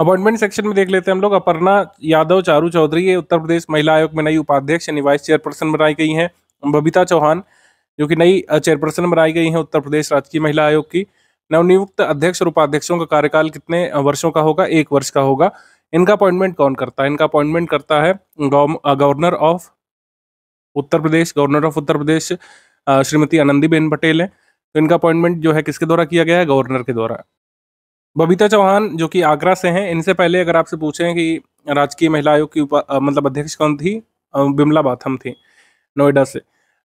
अपॉइंटमेंट सेक्शन में देख लेते हैं हम लोग अपर्णा यादव चारू चौधरी ये उत्तर प्रदेश महिला आयोग में नई उपाध्यक्ष यानी वाइस चेयरपर्सन बनाई गई हैं बबीता चौहान जो कि नई चेयरपर्सन बनाई गई हैं उत्तर प्रदेश राजकीय महिला आयोग की नवनियुक्त अध्यक्ष और उपाध्यक्षों का कार्यकाल कितने वर्षों का होगा एक वर्ष का होगा इनका अपॉइंटमेंट कौन करता है इनका अपॉइंटमेंट करता है governor of Uttar Pradesh governor of Uttar Pradesh Shrimati Anandiben Patel हैं तो इनका अपॉइंटमेंट जो है किसके द्वारा किया गया है गवर्नर के द्वारा बबीता चौहान जो कि आगरा से हैं इनसे पहले अगर आपसे पूछें कि राजकीय महिला आयोग की मतलब अध्यक्ष कौन थी बिमला बाथम थी नोएडा से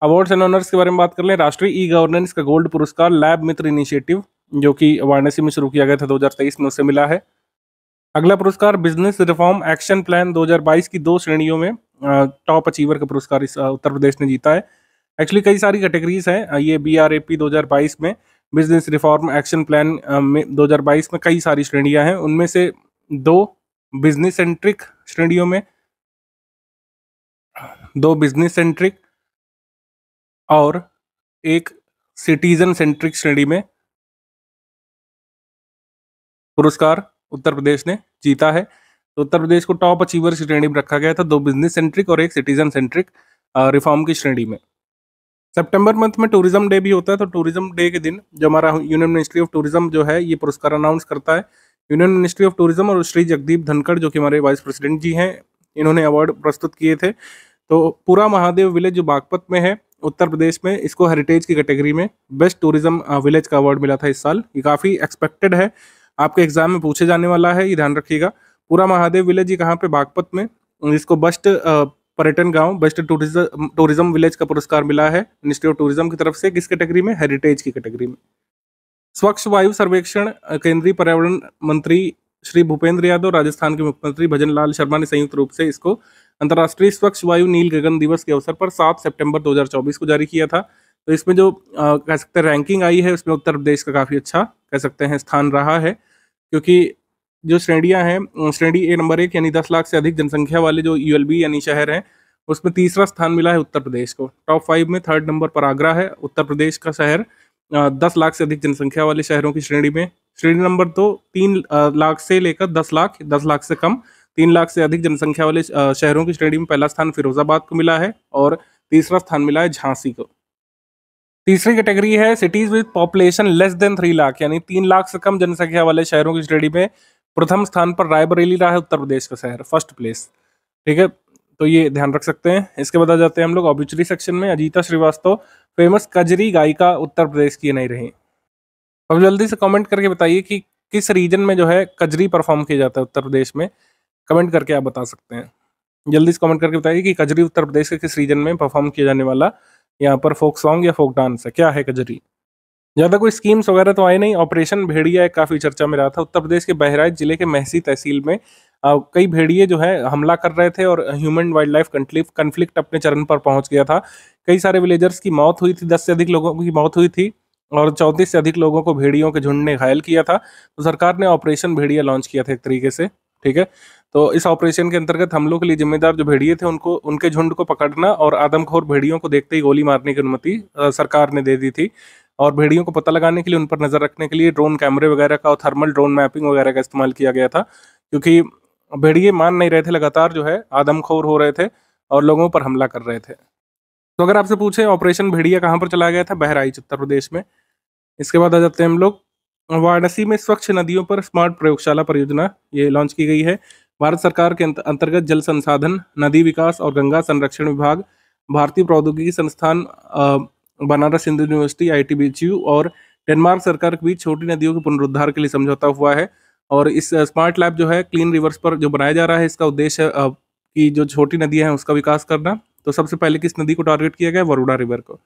अवार्ड्स एंड ऑनर्स के बारे में बात कर लें राष्ट्रीय ई गवर्नेंस का गोल्ड पुरस्कार लैब मित्र इनिशिएटिव जो कि वाराणसी में शुरू किया गया था 2023 में उसे मिला है अगला पुरस्कार बिजनेस रिफॉर्म एक्शन प्लान 2022 की दो श्रेणियों में टॉप अचीवर का पुरस्कार इस उत्तर प्रदेश ने जीता है एक्चुअली कई सारी कैटेगरीज हैं ये बी आर ए पी दो में बिजनेस रिफॉर्म एक्शन प्लान में दो में कई सारी श्रेणियां हैं उनमें से दो बिजनेस सेंट्रिक श्रेणियों में दो बिजनेस सेंट्रिक और एक सिटीजन सेंट्रिक श्रेणी में पुरस्कार उत्तर प्रदेश ने जीता है तो उत्तर प्रदेश को टॉप अचीवर श्रेणी में रखा गया था दो बिजनेस सेंट्रिक और एक सिटीजन सेंट्रिक रिफॉर्म की श्रेणी में सितंबर मंथ में टूरिज्म डे भी होता है तो टूरिज्म डे के दिन जो हमारा यूनियन मिनिस्ट्री ऑफ टूरिज्म जो है ये पुरस्कार अनाउंस करता है यूनियन मिनिस्ट्री ऑफ टूरिज्म और श्री जगदीप धनखड़ जो कि हमारे वाइस प्रेसिडेंट जी हैं इन्होंने अवार्ड प्रस्तुत किए थे तो पूरा महादेव विलेज जो बागपत में है उत्तर प्रदेश में इसको हेरिटेज की कैटेगरी में बेस्ट टूरिज्म विलेज का अवार्ड मिला था इस साल ये काफ़ी एक्सपेक्टेड है आपके एग्जाम में पूछे जाने वाला है ये ध्यान रखिएगा पूरा महादेव विलेज ये कहाँ पर बागपत में इसको बेस्ट पर्यटन गांव बेस्ट टूरिज्म टूरिज्म विलेज का पुरस्कार मिला है मिनिस्ट्री ऑफ टूरिज्म की तरफ से किस कैटेगरी में हेरिटेज की कैटेगरी में स्वच्छ वायु सर्वेक्षण केंद्रीय पर्यावरण मंत्री श्री भूपेंद्र यादव राजस्थान के मुख्यमंत्री भजन लाल शर्मा ने संयुक्त रूप से इसको अंतर्राष्ट्रीय स्वच्छ वायु नील गगन दिवस के अवसर पर 7 सितंबर 2024 को जारी किया था तो इसमें जो आ, कह सकते हैं रैंकिंग आई है उसमें उत्तर प्रदेश का काफ़ी अच्छा कह सकते हैं स्थान रहा है क्योंकि जो श्रेणियाँ हैं श्रेणी ए नंबर एक यानी दस लाख से अधिक जनसंख्या वाले जो यू यानी शहर हैं उसमें तीसरा स्थान मिला है उत्तर प्रदेश को टॉप फाइव में थर्ड नंबर पर आगरा है उत्तर प्रदेश का शहर दस लाख से अधिक जनसंख्या वाले शहरों की श्रेणी में श्रेणी नंबर दो तो तीन लाख से लेकर दस लाख दस लाख से कम तीन लाख से अधिक जनसंख्या वाले शहरों की श्रेणी में पहला स्थान फिरोजाबाद को मिला है और तीसरा स्थान मिला है झांसी को तीसरी कैटेगरी है cities with population less than three lakh यानी तीन लाख से कम जनसंख्या वाले शहरों की श्रेणी में प्रथम स्थान पर रायबरेली रहा है उत्तर प्रदेश का शहर फर्स्ट प्लेस ठीक है तो ये ध्यान रख सकते हैं इसके बाद आ जाते हैं हम लोग ऑब्यूचरी सेक्शन में अजीता श्रीवास्तव फेमस कजरी गायिका उत्तर प्रदेश की नहीं रही अब जल्दी से कमेंट करके बताइए कि किस रीजन में जो है कजरी परफॉर्म किया जाता है उत्तर प्रदेश में कमेंट करके आप बता सकते हैं जल्दी से कमेंट करके बताइए कि कजरी उत्तर प्रदेश के किस रीजन में परफॉर्म किया जाने वाला यहाँ पर फोक सॉन्ग या फोक डांस है क्या है कजरी ज़्यादा कोई स्कीम्स वगैरह तो आए नहीं ऑपरेशन भेड़िया एक काफ़ी चर्चा में रहा था उत्तर प्रदेश के बहराइच जिले के महसी तहसील में आ, कई भेड़िए जो है हमला कर रहे थे और ह्यूमन वाइल्ड लाइफ कंफ्लिक्ट अपने चरण पर पहुंच गया था कई सारे विलेजर्स की मौत हुई थी दस से अधिक लोगों की मौत हुई थी और चौंतीस से अधिक लोगों को भेड़ियों के झुंड ने घायल किया था तो सरकार ने ऑपरेशन भेड़िया लॉन्च किया था एक तरीके से ठीक है तो इस ऑपरेशन के अंतर्गत हम लोग के लिए जिम्मेदार जो भेड़िए थे उनको उनके झुंड को पकड़ना और आदमखोर भेड़ियों को देखते ही गोली मारने की अनुमति सरकार ने दे दी थी और भेड़ियों को पता लगाने के लिए उन पर नज़र रखने के लिए ड्रोन कैमरे वगैरह का और थर्मल ड्रोन मैपिंग वगैरह का इस्तेमाल किया गया था क्योंकि भेड़िए मान नहीं रहे थे लगातार जो है आदमखोर हो रहे थे और लोगों पर हमला कर रहे थे तो अगर आपसे पूछे ऑपरेशन भेड़िया कहाँ पर चलाया गया था बहराइच उत्तर प्रदेश में इसके बाद आ जाते हैं हम लोग वाराणसी में स्वच्छ नदियों पर स्मार्ट प्रयोगशाला परियोजना ये लॉन्च की गई है भारत सरकार के अंतर्गत जल संसाधन नदी विकास और गंगा संरक्षण विभाग भारतीय प्रौद्योगिकी संस्थान बनारस हिंदू यूनिवर्सिटी आई और डेनमार्क सरकार के बीच छोटी नदियों के पुनरुद्धार के लिए समझौता हुआ है और इस स्मार्ट लैब जो है क्लीन रिवर्स पर जो बनाया जा रहा है इसका उद्देश्य की जो छोटी नदियां हैं उसका विकास करना तो सबसे पहले किस नदी को टारगेट किया गया वरुणा रिवर को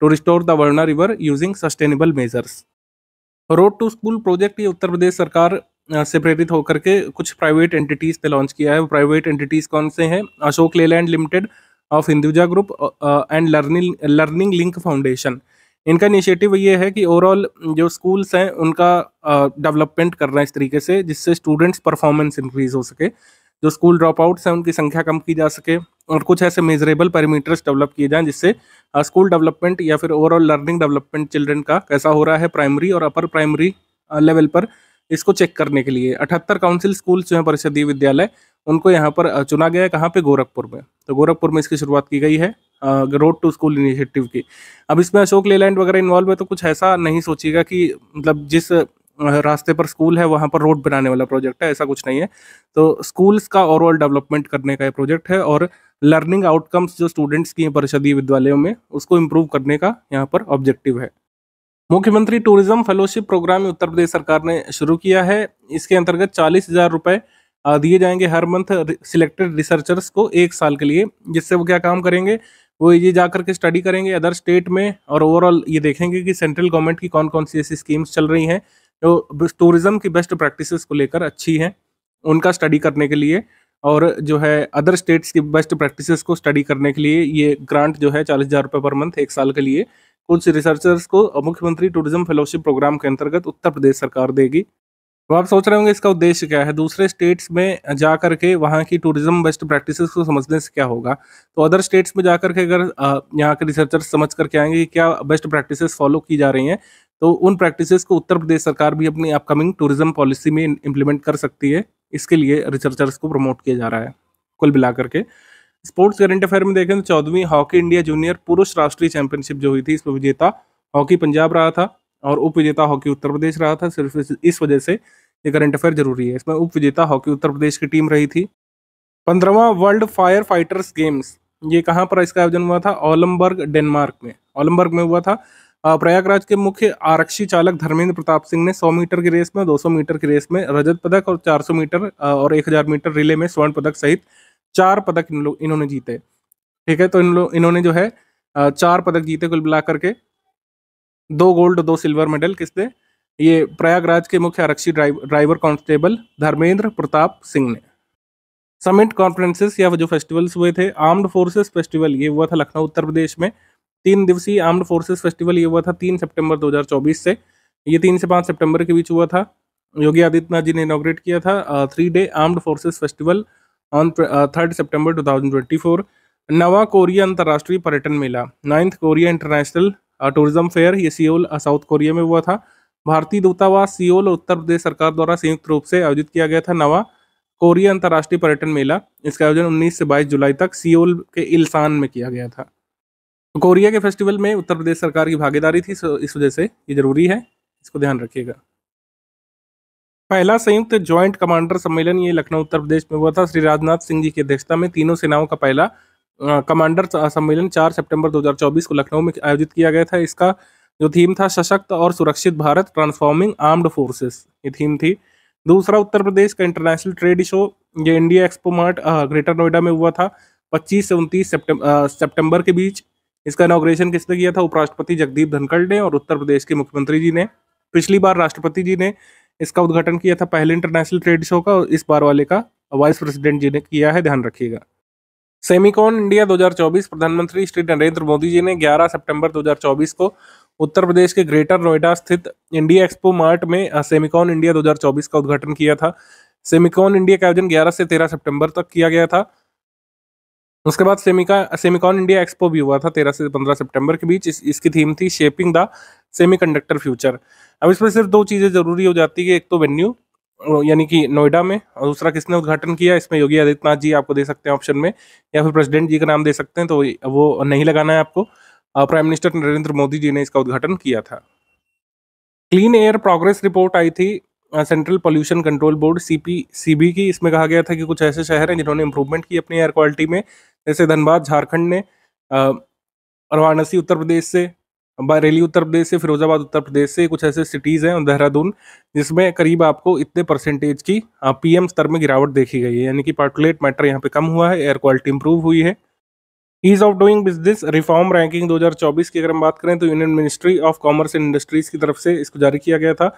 to restore the Varuna river using sustainable measures road to school project ये उत्तर प्रदेश सरकार से प्रेरित होकर के कुछ प्राइवेट एंटिटीज़ ने लॉन्च किया है वो प्राइवेट एंटिटीज़ कौन से हैं Ashok Leyland limited of Hinduja group and learning learning link foundation इनका इनिशिएटिव ये है कि ओवरऑल जो स्कूल्स हैं उनका डेवलपमेंट कर हैं इस तरीके से जिससे स्टूडेंट्स परफॉर्मेंस इंक्रीज हो सके जो स्कूल ड्रॉप आउट्स हैं उनकी संख्या कम की जा सके और कुछ ऐसे मेजरेबल पैरामीटर्स डेवलप किए जाएं जिससे स्कूल डेवलपमेंट या फिर ओवरऑल लर्निंग डेवलपमेंट चिल्ड्रन का कैसा हो रहा है प्राइमरी और अपर प्राइमरी लेवल पर इसको चेक करने के लिए अठहत्तर काउंसिल स्कूल जो है परिषदीय विद्यालय उनको यहाँ पर चुना गया है कहाँ पे गोरखपुर में तो गोरखपुर में इसकी शुरुआत की गई है रोड टू स्कूल इनिशिएटिव की अब इसमें अशोक लेलैंड वगैरह इन्वॉल्व है तो कुछ ऐसा नहीं सोचिएगा कि मतलब जिस रास्ते पर स्कूल है वहाँ पर रोड बनाने वाला प्रोजेक्ट है ऐसा कुछ नहीं है तो स्कूल्स का ओवरऑल डेवलपमेंट करने का ये प्रोजेक्ट है और लर्निंग आउटकम्स जो स्टूडेंट्स की हैं परिषदीय विद्यालयों में उसको इम्प्रूव करने का यहाँ पर ऑब्जेक्टिव है मुख्यमंत्री tourism fellowship programme Uttar Pradesh सरकार ने शुरू किया है इसके अंतर्गत चालीस हजार रुपए दिए जाएंगे हर मंथ सिलेक्टेड रिसर्चर्स को एक साल के लिए जिससे वो क्या काम करेंगे वो ये जाकर के स्टडी करेंगे अदर स्टेट में और ओवरऑल ये देखेंगे कि सेंट्रल गवर्नमेंट की कौन कौन सी ऐसी स्कीम्स चल रही हैं जो टूरिज्म की बेस्ट प्रैक्टिसेस को लेकर अच्छी हैं उनका स्टडी करने के लिए और जो है अदर स्टेट्स की बेस्ट प्रैक्टिसेस को स्टडी करने के लिए ये ग्रांट जो है चालीस हज़ार रुपये पर मंथ एक साल के लिए कुछ रिसर्चर्स को मुख्यमंत्री टूरिज्म फेलोशिप प्रोग्राम के अंतर्गत उत्तर प्रदेश सरकार देगी तो आप सोच रहे होंगे इसका उद्देश्य क्या है दूसरे स्टेट्स में जा कर के वहाँ की टूरिज्म बेस्ट प्रैक्टिसेस को समझने से क्या होगा तो अदर स्टेट्स में जा कर के अगर यहाँ के रिसर्चर्स समझ करके आएंगे कि क्या बेस्ट प्रैक्टिसेस फॉलो की जा रही हैं तो उन प्रैक्टिसेस को उत्तर प्रदेश सरकार भी अपनी अपकमिंग टूरिज्म पॉलिसी में इम्प्लीमेंट कर सकती है इसके लिए रिसर्चर्स को प्रमोट किया जा रहा है कुल मिला करके स्पोर्ट्स करंट अफेयर में देखें तो चौदहवीं हॉकी इंडिया जूनियर पुरुष राष्ट्रीय चैंपियनशिप जो हुई थी इसमें विजेता हॉकी पंजाब रहा था और उप विजेता हॉकी उत्तर प्रदेश रहा था सिर्फ इस वजह से ये करंट अफेयर जरूरी है इसमें उप विजेता हॉकी उत्तर प्रदेश की टीम रही थी पंद्रहवा वर्ल्ड फायर फाइटर्स गेम्स ये कहाँ पर इसका आयोजन हुआ था ओलमबर्ग डेनमार्क में ओलमबर्ग में हुआ था प्रयागराज के मुख्य आरक्षी चालक धर्मेंद्र प्रताप सिंह ने 100 मीटर की रेस में 200 मीटर की रेस में रजत पदक और 400 मीटर और 1000 मीटर रिले में स्वर्ण पदक सहित चार पदक इन लोग इन्होंने जीते ठीक है तो इन लोग इन्होंने जो है चार पदक जीते कुल मिला करके दो गोल्ड दो सिल्वर मेडल किसने ये प्रयागराज के मुख्य आरक्षी ड्राइवर कांस्टेबल धर्मेंद्र प्रताप सिंह ने समिट कॉन्फ्रेंसेस या जो फेस्टिवल्स हुए थे आर्म्ड फोर्सेस फेस्टिवल ये हुआ था लखनऊ उत्तर प्रदेश में तीन दिवसीय आर्म्ड फोर्सेस फेस्टिवल ये हुआ था तीन सितंबर 2024 से ये तीन से पाँच सितंबर के बीच हुआ था योगी आदित्यनाथ जी ने इनोग्रेट किया था three day armed forces festival on third सितंबर 2024 नवा कोरिया अंतर्राष्ट्रीय पर्यटन मेला ninth Korea international tourism fair ये सियोल साउथ कोरिया में हुआ था भारतीय दूतावास सियोल और उत्तर प्रदेश सरकार द्वारा संयुक्त रूप से आयोजित किया गया था नवा कोरिया अंतर्राष्ट्रीय पर्यटन मेला इसका आयोजन उन्नीस से बाईस जुलाई तक सियोल के इल्सान में किया गया था तो कोरिया के फेस्टिवल में उत्तर प्रदेश सरकार की भागीदारी थी इस वजह से ये जरूरी है इसको ध्यान रखिएगा पहला संयुक्त ज्वाइंट कमांडर सम्मेलन ये लखनऊ उत्तर प्रदेश में हुआ था श्री राजनाथ सिंह जी की अध्यक्षता में तीनों सेनाओं का पहला कमांडर सम्मेलन 4 सितंबर 2024 को लखनऊ में आयोजित किया गया था इसका जो थीम था सशक्त और सुरक्षित भारत ट्रांसफॉर्मिंग आर्म्ड फोर्सेस ये थीम थी दूसरा उत्तर प्रदेश का इंटरनेशनल ट्रेड शो ये India expo mart greater Noida में हुआ था पच्चीस से उनतीस सितंबर के बीच इसका इनाग्रेशन किसने किया था उपराष्ट्रपति जगदीप धनखड़ ने और उत्तर प्रदेश के मुख्यमंत्री जी ने पिछली बार राष्ट्रपति जी ने इसका उद्घाटन किया था पहले इंटरनेशनल ट्रेड शो का और इस बार वाले का वाइस प्रेसिडेंट जी ने किया है ध्यान रखिएगा सेमिकॉन इंडिया 2024 प्रधानमंत्री श्री नरेंद्र मोदी जी ने 11 सितंबर 2024 को उत्तर प्रदेश के ग्रेटर नोएडा स्थित इंडिया एक्सपो मार्ट में सेमिकॉन इंडिया 2024 का उद्घाटन किया था सेमिकॉन इंडिया का आयोजन 11 से 13 सितंबर तक किया गया था उसके बाद सेमिका सेमिकॉन इंडिया एक्सपो भी हुआ था तेरह से पंद्रह सितंबर के बीच इस, इसकी थीम थी शेपिंग द सेमीकंडक्टर फ्यूचर अब इसमें सिर्फ दो चीज़ें जरूरी हो जाती है एक तो वेन्यू यानी कि नोएडा में और दूसरा किसने उद्घाटन किया इसमें योगी आदित्यनाथ जी आपको दे सकते हैं ऑप्शन में या फिर प्रेसिडेंट जी का नाम दे सकते हैं तो वो नहीं लगाना है आपको प्राइम मिनिस्टर नरेंद्र मोदी जी ने इसका उद्घाटन किया था क्लीन एयर प्रोग्रेस रिपोर्ट आई थी central pollution control board C की इसमें कहा गया था कि कुछ ऐसे शहर हैं जिन्होंने इंप्रूवमेंट की अपनी एयर क्वालिटी में जैसे धनबाद झारखंड ने वाराणसी उत्तर प्रदेश से बरेली उत्तर प्रदेश से फिरोजाबाद उत्तर प्रदेश से कुछ ऐसे सिटीज़ हैं देहरादून जिसमें करीब आपको इतने परसेंटेज की पीएम स्तर में गिरावट देखी गई है यानी कि पार्टुलेट मैटर यहाँ पे कम हुआ है एयर क्वालिटी इंप्रूव हुई है ease of doing business reform ranking 2024 की अगर हम बात करें तो union ministry of commerce and industries की तरफ से इसको जारी किया गया था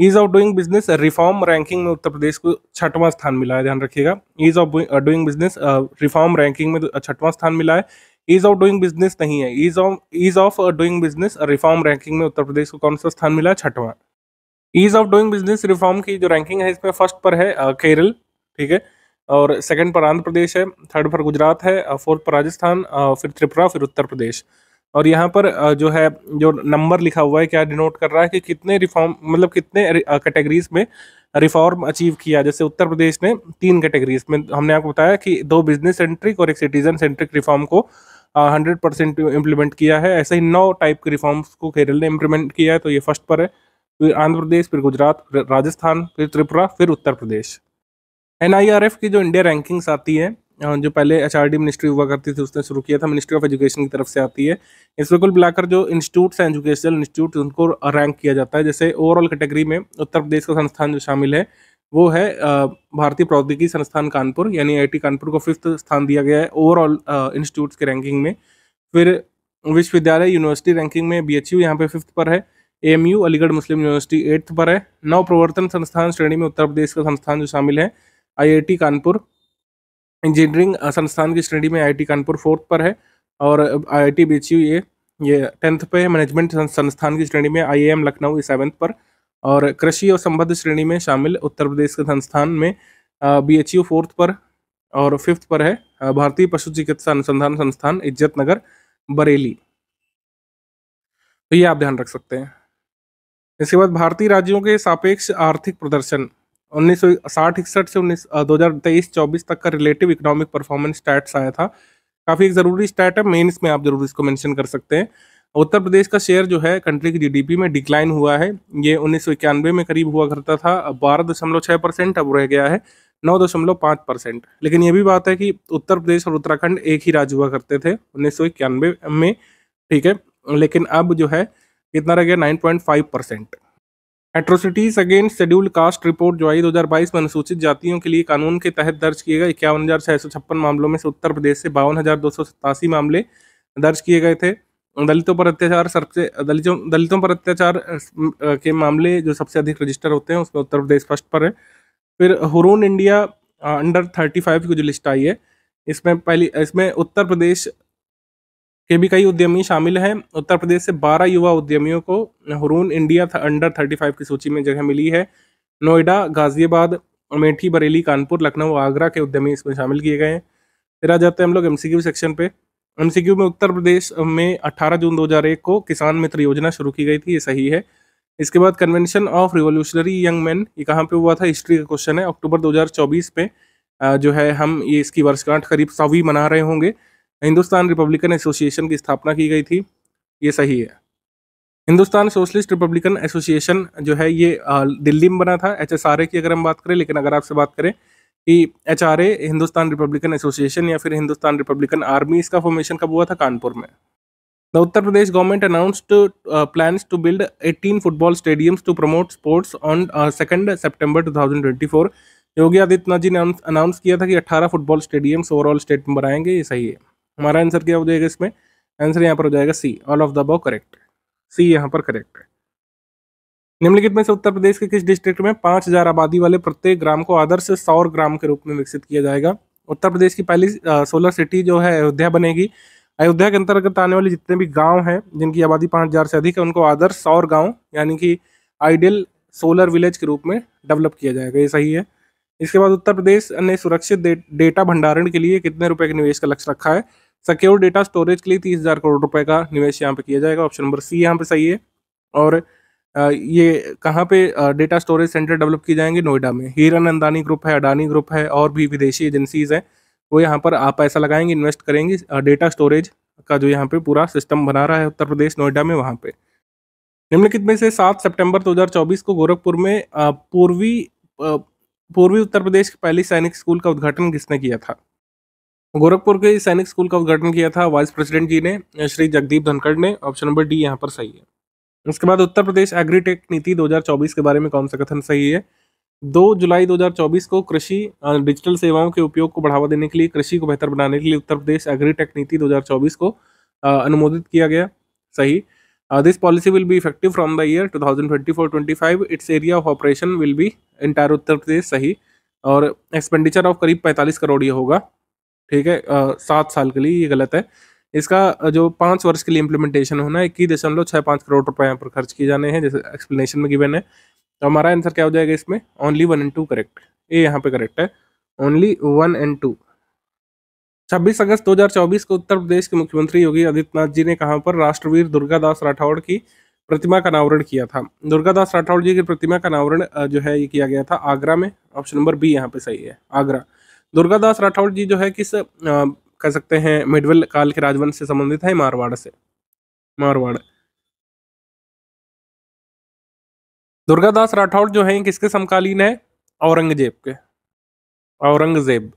ease of doing business reform ranking में उत्तर प्रदेश को छठवां स्थान मिला है ध्यान रखिएगा ease of doing business reform ranking में तो छठवां स्थान मिला है ईज ऑफ डूइंग बिजनेस नहीं है ease of ease of doing business reform ranking में उत्तर प्रदेश को कौन सा स्थान मिला है छठवां ease of doing business reform की जो रैंकिंग है इसमें फर्स्ट पर है uh, केरल ठीक है और सेकंड पर आंध्र प्रदेश है थर्ड पर गुजरात है फोर्थ uh, पर राजस्थान uh, फिर त्रिपुरा फिर उत्तर प्रदेश और यहाँ पर जो है जो नंबर लिखा हुआ है क्या डिनोट कर रहा है कि कितने रिफॉर्म मतलब कितने कैटेगरीज में रिफॉर्म अचीव किया जैसे उत्तर प्रदेश ने तीन कैटेगरीज में हमने आपको बताया कि दो बिजनेस सेंट्रिक और एक सिटीजन सेंट्रिक रिफॉर्म को हंड्रेड परसेंट इम्प्लीमेंट किया है ऐसे ही नौ टाइप के रिफॉर्म्स को केरल ने इम्प्लीमेंट किया है तो ये फर्स्ट पर है फिर आंध्र प्रदेश फिर गुजरात फिर राजस्थान फिर त्रिपुरा फिर उत्तर प्रदेश एन की जो इंडिया रैंकिंग्स आती हैं जो पहले एच मिनिस्ट्री हुआ करती थी उसने शुरू किया था मिनिस्ट्री ऑफ एजुकेशन की तरफ से आती है इसमें कुल मिलाकर जो इंस्टीट्यूट्स हैं एजुकेशनल इंस्टीट्यूट उनको रैंक किया जाता है जैसे ओवरऑल कैटेगरी में उत्तर प्रदेश का संस्थान जो शामिल है वो है भारतीय प्रौद्योगिकी संस्थान कानपुर यानी आई कानपुर को फिफ्थ स्थान दिया गया है ओवरऑल इंस्टीट्यूट्स के रैंकिंग में फिर विश्वविद्यालय यूनिवर्सिटी रैंकिंग में बी एच यू यहाँ पे फिफ्थ पर है A M U Aligarh Muslim university eighth पर है नव प्रवर्तन संस्थान श्रेणी में उत्तर प्रदेश का संस्थान जो शामिल है आई कानपुर इंजीनियरिंग संस्थान की श्रेणी में आईआईटी कानपुर फोर्थ पर है और आईआईटी बीएचयू ये ये टेंथ पे है मैनेजमेंट संस्थान की श्रेणी में आईएएम लखनऊ सेवन्थ पर और कृषि और संबद्ध श्रेणी में शामिल उत्तर प्रदेश के संस्थान में बी एच यू फोर्थ पर और फिफ्थ पर है भारतीय पशु चिकित्सा अनुसंधान संस्थान इज्जत नगर बरेली तो ये आप ध्यान रख सकते हैं इसके बाद भारतीय राज्यों के सापेक्ष आर्थिक प्रदर्शन उन्नीस सौ साठ इकसठ से उन्नीस दो हज़ार तेईस चौबीस तक का रिलेटिव इकोनॉमिक परफॉर्मेंस स्टैट्स आया था काफ़ी एक ज़रूरी स्टैट है मेन इसमें आप जरूर इसको मेंशन कर सकते हैं उत्तर प्रदेश का शेयर जो है कंट्री की जीडीपी में डिक्लाइन हुआ है ये उन्नीस में करीब हुआ करता था बारह दशमलव छः परसेंट अब रह गया है नौ दशमलव पाँच परसेंट लेकिन ये भी बात है कि उत्तर प्रदेश और उत्तराखंड एक ही राज्य हुआ करते थे उन्नीस में ठीक है लेकिन अब जो है कितना रह गया nine point five percent atrocities against scheduled caste report जो आई दो हज़ार बाईस में अनुसूचित जातियों के लिए कानून के तहत दर्ज किए गए इक्यावन हज़ार सौ छप्पन मामलों में से उत्तर प्रदेश से बावन हज़ार दो सौ सतासी मामले दर्ज किए गए थे दलितों पर अत्याचार सबसे दलितों दलितों पर अत्याचार के मामले जो सबसे अधिक रजिस्टर होते हैं उसमें उत्तर प्रदेश फर्स्ट पर है फिर Hurun India under thirty five की जो लिस्ट आई है इसमें पहली इसमें उत्तर प्रदेश के भी कई उद्यमी शामिल हैं उत्तर प्रदेश से 12 युवा उद्यमियों को हरून इंडिया अंडर 35 की सूची में जगह मिली है नोएडा गाजियाबाद अमेठी बरेली कानपुर लखनऊ आगरा के उद्यमी इसमें शामिल किए गए हैं फिर आ जाते हैं हम लोग एम सेक्शन पे एम में उत्तर प्रदेश में 18 जून 2001 को किसान मित्र योजना शुरू की गई थी ये सही है इसके बाद convention of revolutionary young man ये कहाँ पे हुआ था हिस्ट्री का क्वेश्चन है अक्टूबर 2024 पे जो है हम ये इसकी वर्षगांठ करीब सौवीं मना रहे होंगे हिंदुस्तान रिपब्लिकन एसोसिएशन की स्थापना की गई थी ये सही है हिंदुस्तान सोशलिस्ट रिपब्लिकन एसोसिएशन जो है ये दिल्ली में बना था एच की अगर हम बात करें लेकिन अगर आपसे बात करें कि एच हिंदुस्तान रिपब्लिकन एसोसिएशन या फिर हिंदुस्तान रिपब्लिकन आर्मी इसका फॉर्मेशन कब हुआ था कानपुर में the Uttar Pradesh government announced plans to build 18 football stadiums to promote sports on second September 2024 Yogi Adityanath ji ने अनाउंस किया था कि 18 फुटबॉल स्टेडियम्स ओवरऑल स्टेट में बनाएंगे ये सही है हमारा आंसर क्या हो जाएगा इसमें आंसर यहाँ पर हो जाएगा C all of the above correct C यहाँ पर करेक्ट है निम्नलिखित में से उत्तर प्रदेश के किस डिस्ट्रिक्ट में पाँच हजार आबादी वाले प्रत्येक ग्राम को आदर्श सौर ग्राम के रूप में विकसित किया जाएगा उत्तर प्रदेश की पहली सोलर सिटी जो है अयोध्या बनेगी अयोध्या के अंतर्गत आने वाले जितने भी गांव हैं जिनकी आबादी पाँच हज़ार से अधिक है उनको आदर्श सौर गांव यानी कि आइडियल सोलर विलेज के रूप में डेवलप किया जाएगा ये सही है इसके बाद उत्तर प्रदेश ने सुरक्षित डेटा भंडारण के लिए कितने रुपए के निवेश का लक्ष्य रखा है सिक्योर डेटा स्टोरेज के लिए तीस हज़ार करोड़ रुपए का निवेश यहाँ पे किया जाएगा ऑप्शन नंबर सी यहाँ पे सही है और ये कहाँ पे डेटा स्टोरेज सेंटर डेवलप किए जाएंगे नोएडा में हीरन अंदानी ग्रुप है अडानी ग्रुप है और भी विदेशी एजेंसीज हैं वो यहाँ पर आप पैसा लगाएंगे इन्वेस्ट करेंगे डेटा स्टोरेज का जो यहाँ पे पूरा सिस्टम बना रहा है उत्तर प्रदेश नोएडा में वहाँ पे निम्नलिखित में से सात सितंबर 2024 को गोरखपुर में पूर्वी पूर्वी उत्तर प्रदेश के पहली सैनिक स्कूल का उद्घाटन किसने किया था गोरखपुर के सैनिक स्कूल का उद्घाटन किया था वाइस प्रेसिडेंट जी ने श्री जगदीप धनखड़ ने ऑप्शन नंबर डी यहाँ पर सही है उसके बाद उत्तर प्रदेश एग्रीटेक नीति 2024 के बारे में कौन सा कथन सही है दो जुलाई 2024 को कृषि डिजिटल सेवाओं के उपयोग को बढ़ावा देने के लिए कृषि को बेहतर बनाने के लिए उत्तर प्रदेश एग्रीटेक नीति दो को अनुमोदित किया गया सही this policy will be effective from the year two thousand it's area of operation will be entire Uttar Pradesh सही और एक्सपेंडिचर ऑफ करीब पैंतालीस करोड़ ये होगा ठीक है सात साल के लिए ये गलत है इसका जो पाँच वर्ष के लिए इम्प्लीमेंटेशन होना है इक्कीस दशमलव छः पाँच करोड़ रुपए यहाँ पर खर्च किए जाने हैं जैसे एक्सप्लेनेशन में गिवन है तो हमारा आंसर क्या हो जाएगा इसमें only one and two correct ये यहाँ पे करेक्ट है ओनली वन एंड टू छब्बीस अगस्त 2024 को उत्तर प्रदेश के मुख्यमंत्री योगी आदित्यनाथ जी ने कहाँ पर राष्ट्रवीर दुर्गादास राठौड़ की प्रतिमा का अनावरण किया था दुर्गादास राठौड़ जी की प्रतिमा का अनावरण जो है ये किया गया था आगरा में ऑप्शन नंबर बी यहाँ पे सही है आगरा दुर्गादास राठौड़ जी जो है किस कह सकते हैं मिडवल काल के राजवंश से संबंधित है मारवाड़ से मारवाड़ दुर्गादास राठौड़ जो है किसके समकालीन है औरंगजेब के औरंगजेब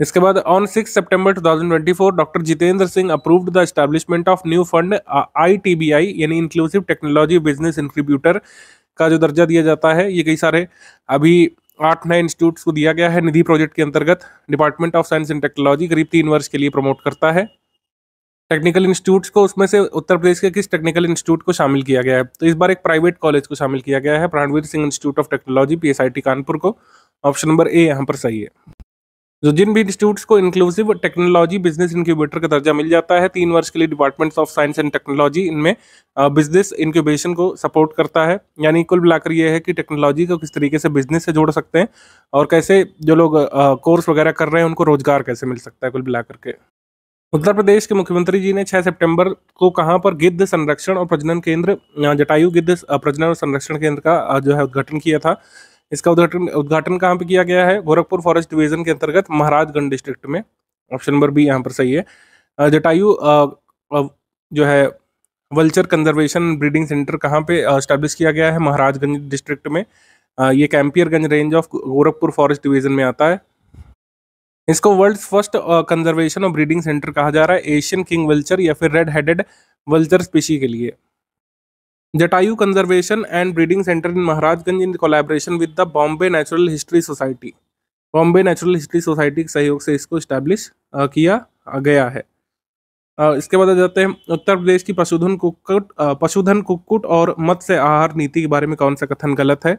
इसके बाद on six September 2024 doctor Jitendra Singh approved the establishment of new fund ITBI यानी इंक्लूसिव टेक्नोलॉजी बिजनेस इंक्रीब्यूटर का जो दर्जा दिया जाता है ये कई सारे अभी आठ नए इंस्टीट्यूट्स को दिया गया है निधि प्रोजेक्ट के अंतर्गत department of science and technology करीब तीन वर्ष के लिए प्रमोट करता है टेक्निकल इंस्टीट्यूट्स को उसमें से उत्तर प्रदेश के किस टेक्निकल इंस्टीट्यूट को शामिल किया गया है तो इस बार एक प्राइवेट कॉलेज को शामिल किया गया है Pranveer Singh institute of technology P Kanpur को ऑप्शन नंबर ए यहाँ पर सही है जो जिन भी इंस्टीट्यूट्स को इंक्लूसिव टेक्नोलॉजी बिजनेस इंक्यूबेटर का दर्जा मिल जाता है तीन वर्ष के लिए departments of science and technology इनमें बिजनेस इंक्यूबेशन को सपोर्ट करता है यानी कुल मिलाकर ये है कि टेक्नोलॉजी को किस तरीके से बिजनेस से जोड़ सकते हैं और कैसे जो लोग कोर्स वगैरह कर रहे हैं उनको रोजगार कैसे मिल सकता है कुल मिला के उत्तर प्रदेश के मुख्यमंत्री जी ने 6 सितंबर को कहाँ पर गिद्ध संरक्षण और प्रजनन केंद्र जटायु गिद्ध प्रजनन और संरक्षण केंद्र का जो है उद्घाटन किया था इसका उद्घाटन उद्घाटन कहाँ पे किया गया है गोरखपुर फॉरेस्ट डिवीजन के अंतर्गत महाराजगंज डिस्ट्रिक्ट में ऑप्शन नंबर बी यहाँ पर सही है जटायु जो है वल्चर कंजर्वेशन ब्रीडिंग सेंटर कहाँ पे स्टैब्लिश किया गया है महाराजगंज डिस्ट्रिक्ट में ये Campierganj range of Gorakhpur forest division में आता है इसको वर्ल्ड फर्स्ट कंजर्वेशन और ब्रीडिंग सेंटर कहा जा रहा है एशियन किंग वल्चर या फिर रेड हेडेड वल्चर स्पीशी के लिए Jatayu conservation and breeding centre in Maharajganj in collaboration with the Bombay natural history society Bombay natural history society के सहयोग से इसको इस्टेब्लिश किया गया है इसके बाद आ जाते हैं उत्तर प्रदेश की पशुधन कुक्कुट पशुधन कुक्कुट और मत्स्य आहार नीति के बारे में कौन सा कथन गलत है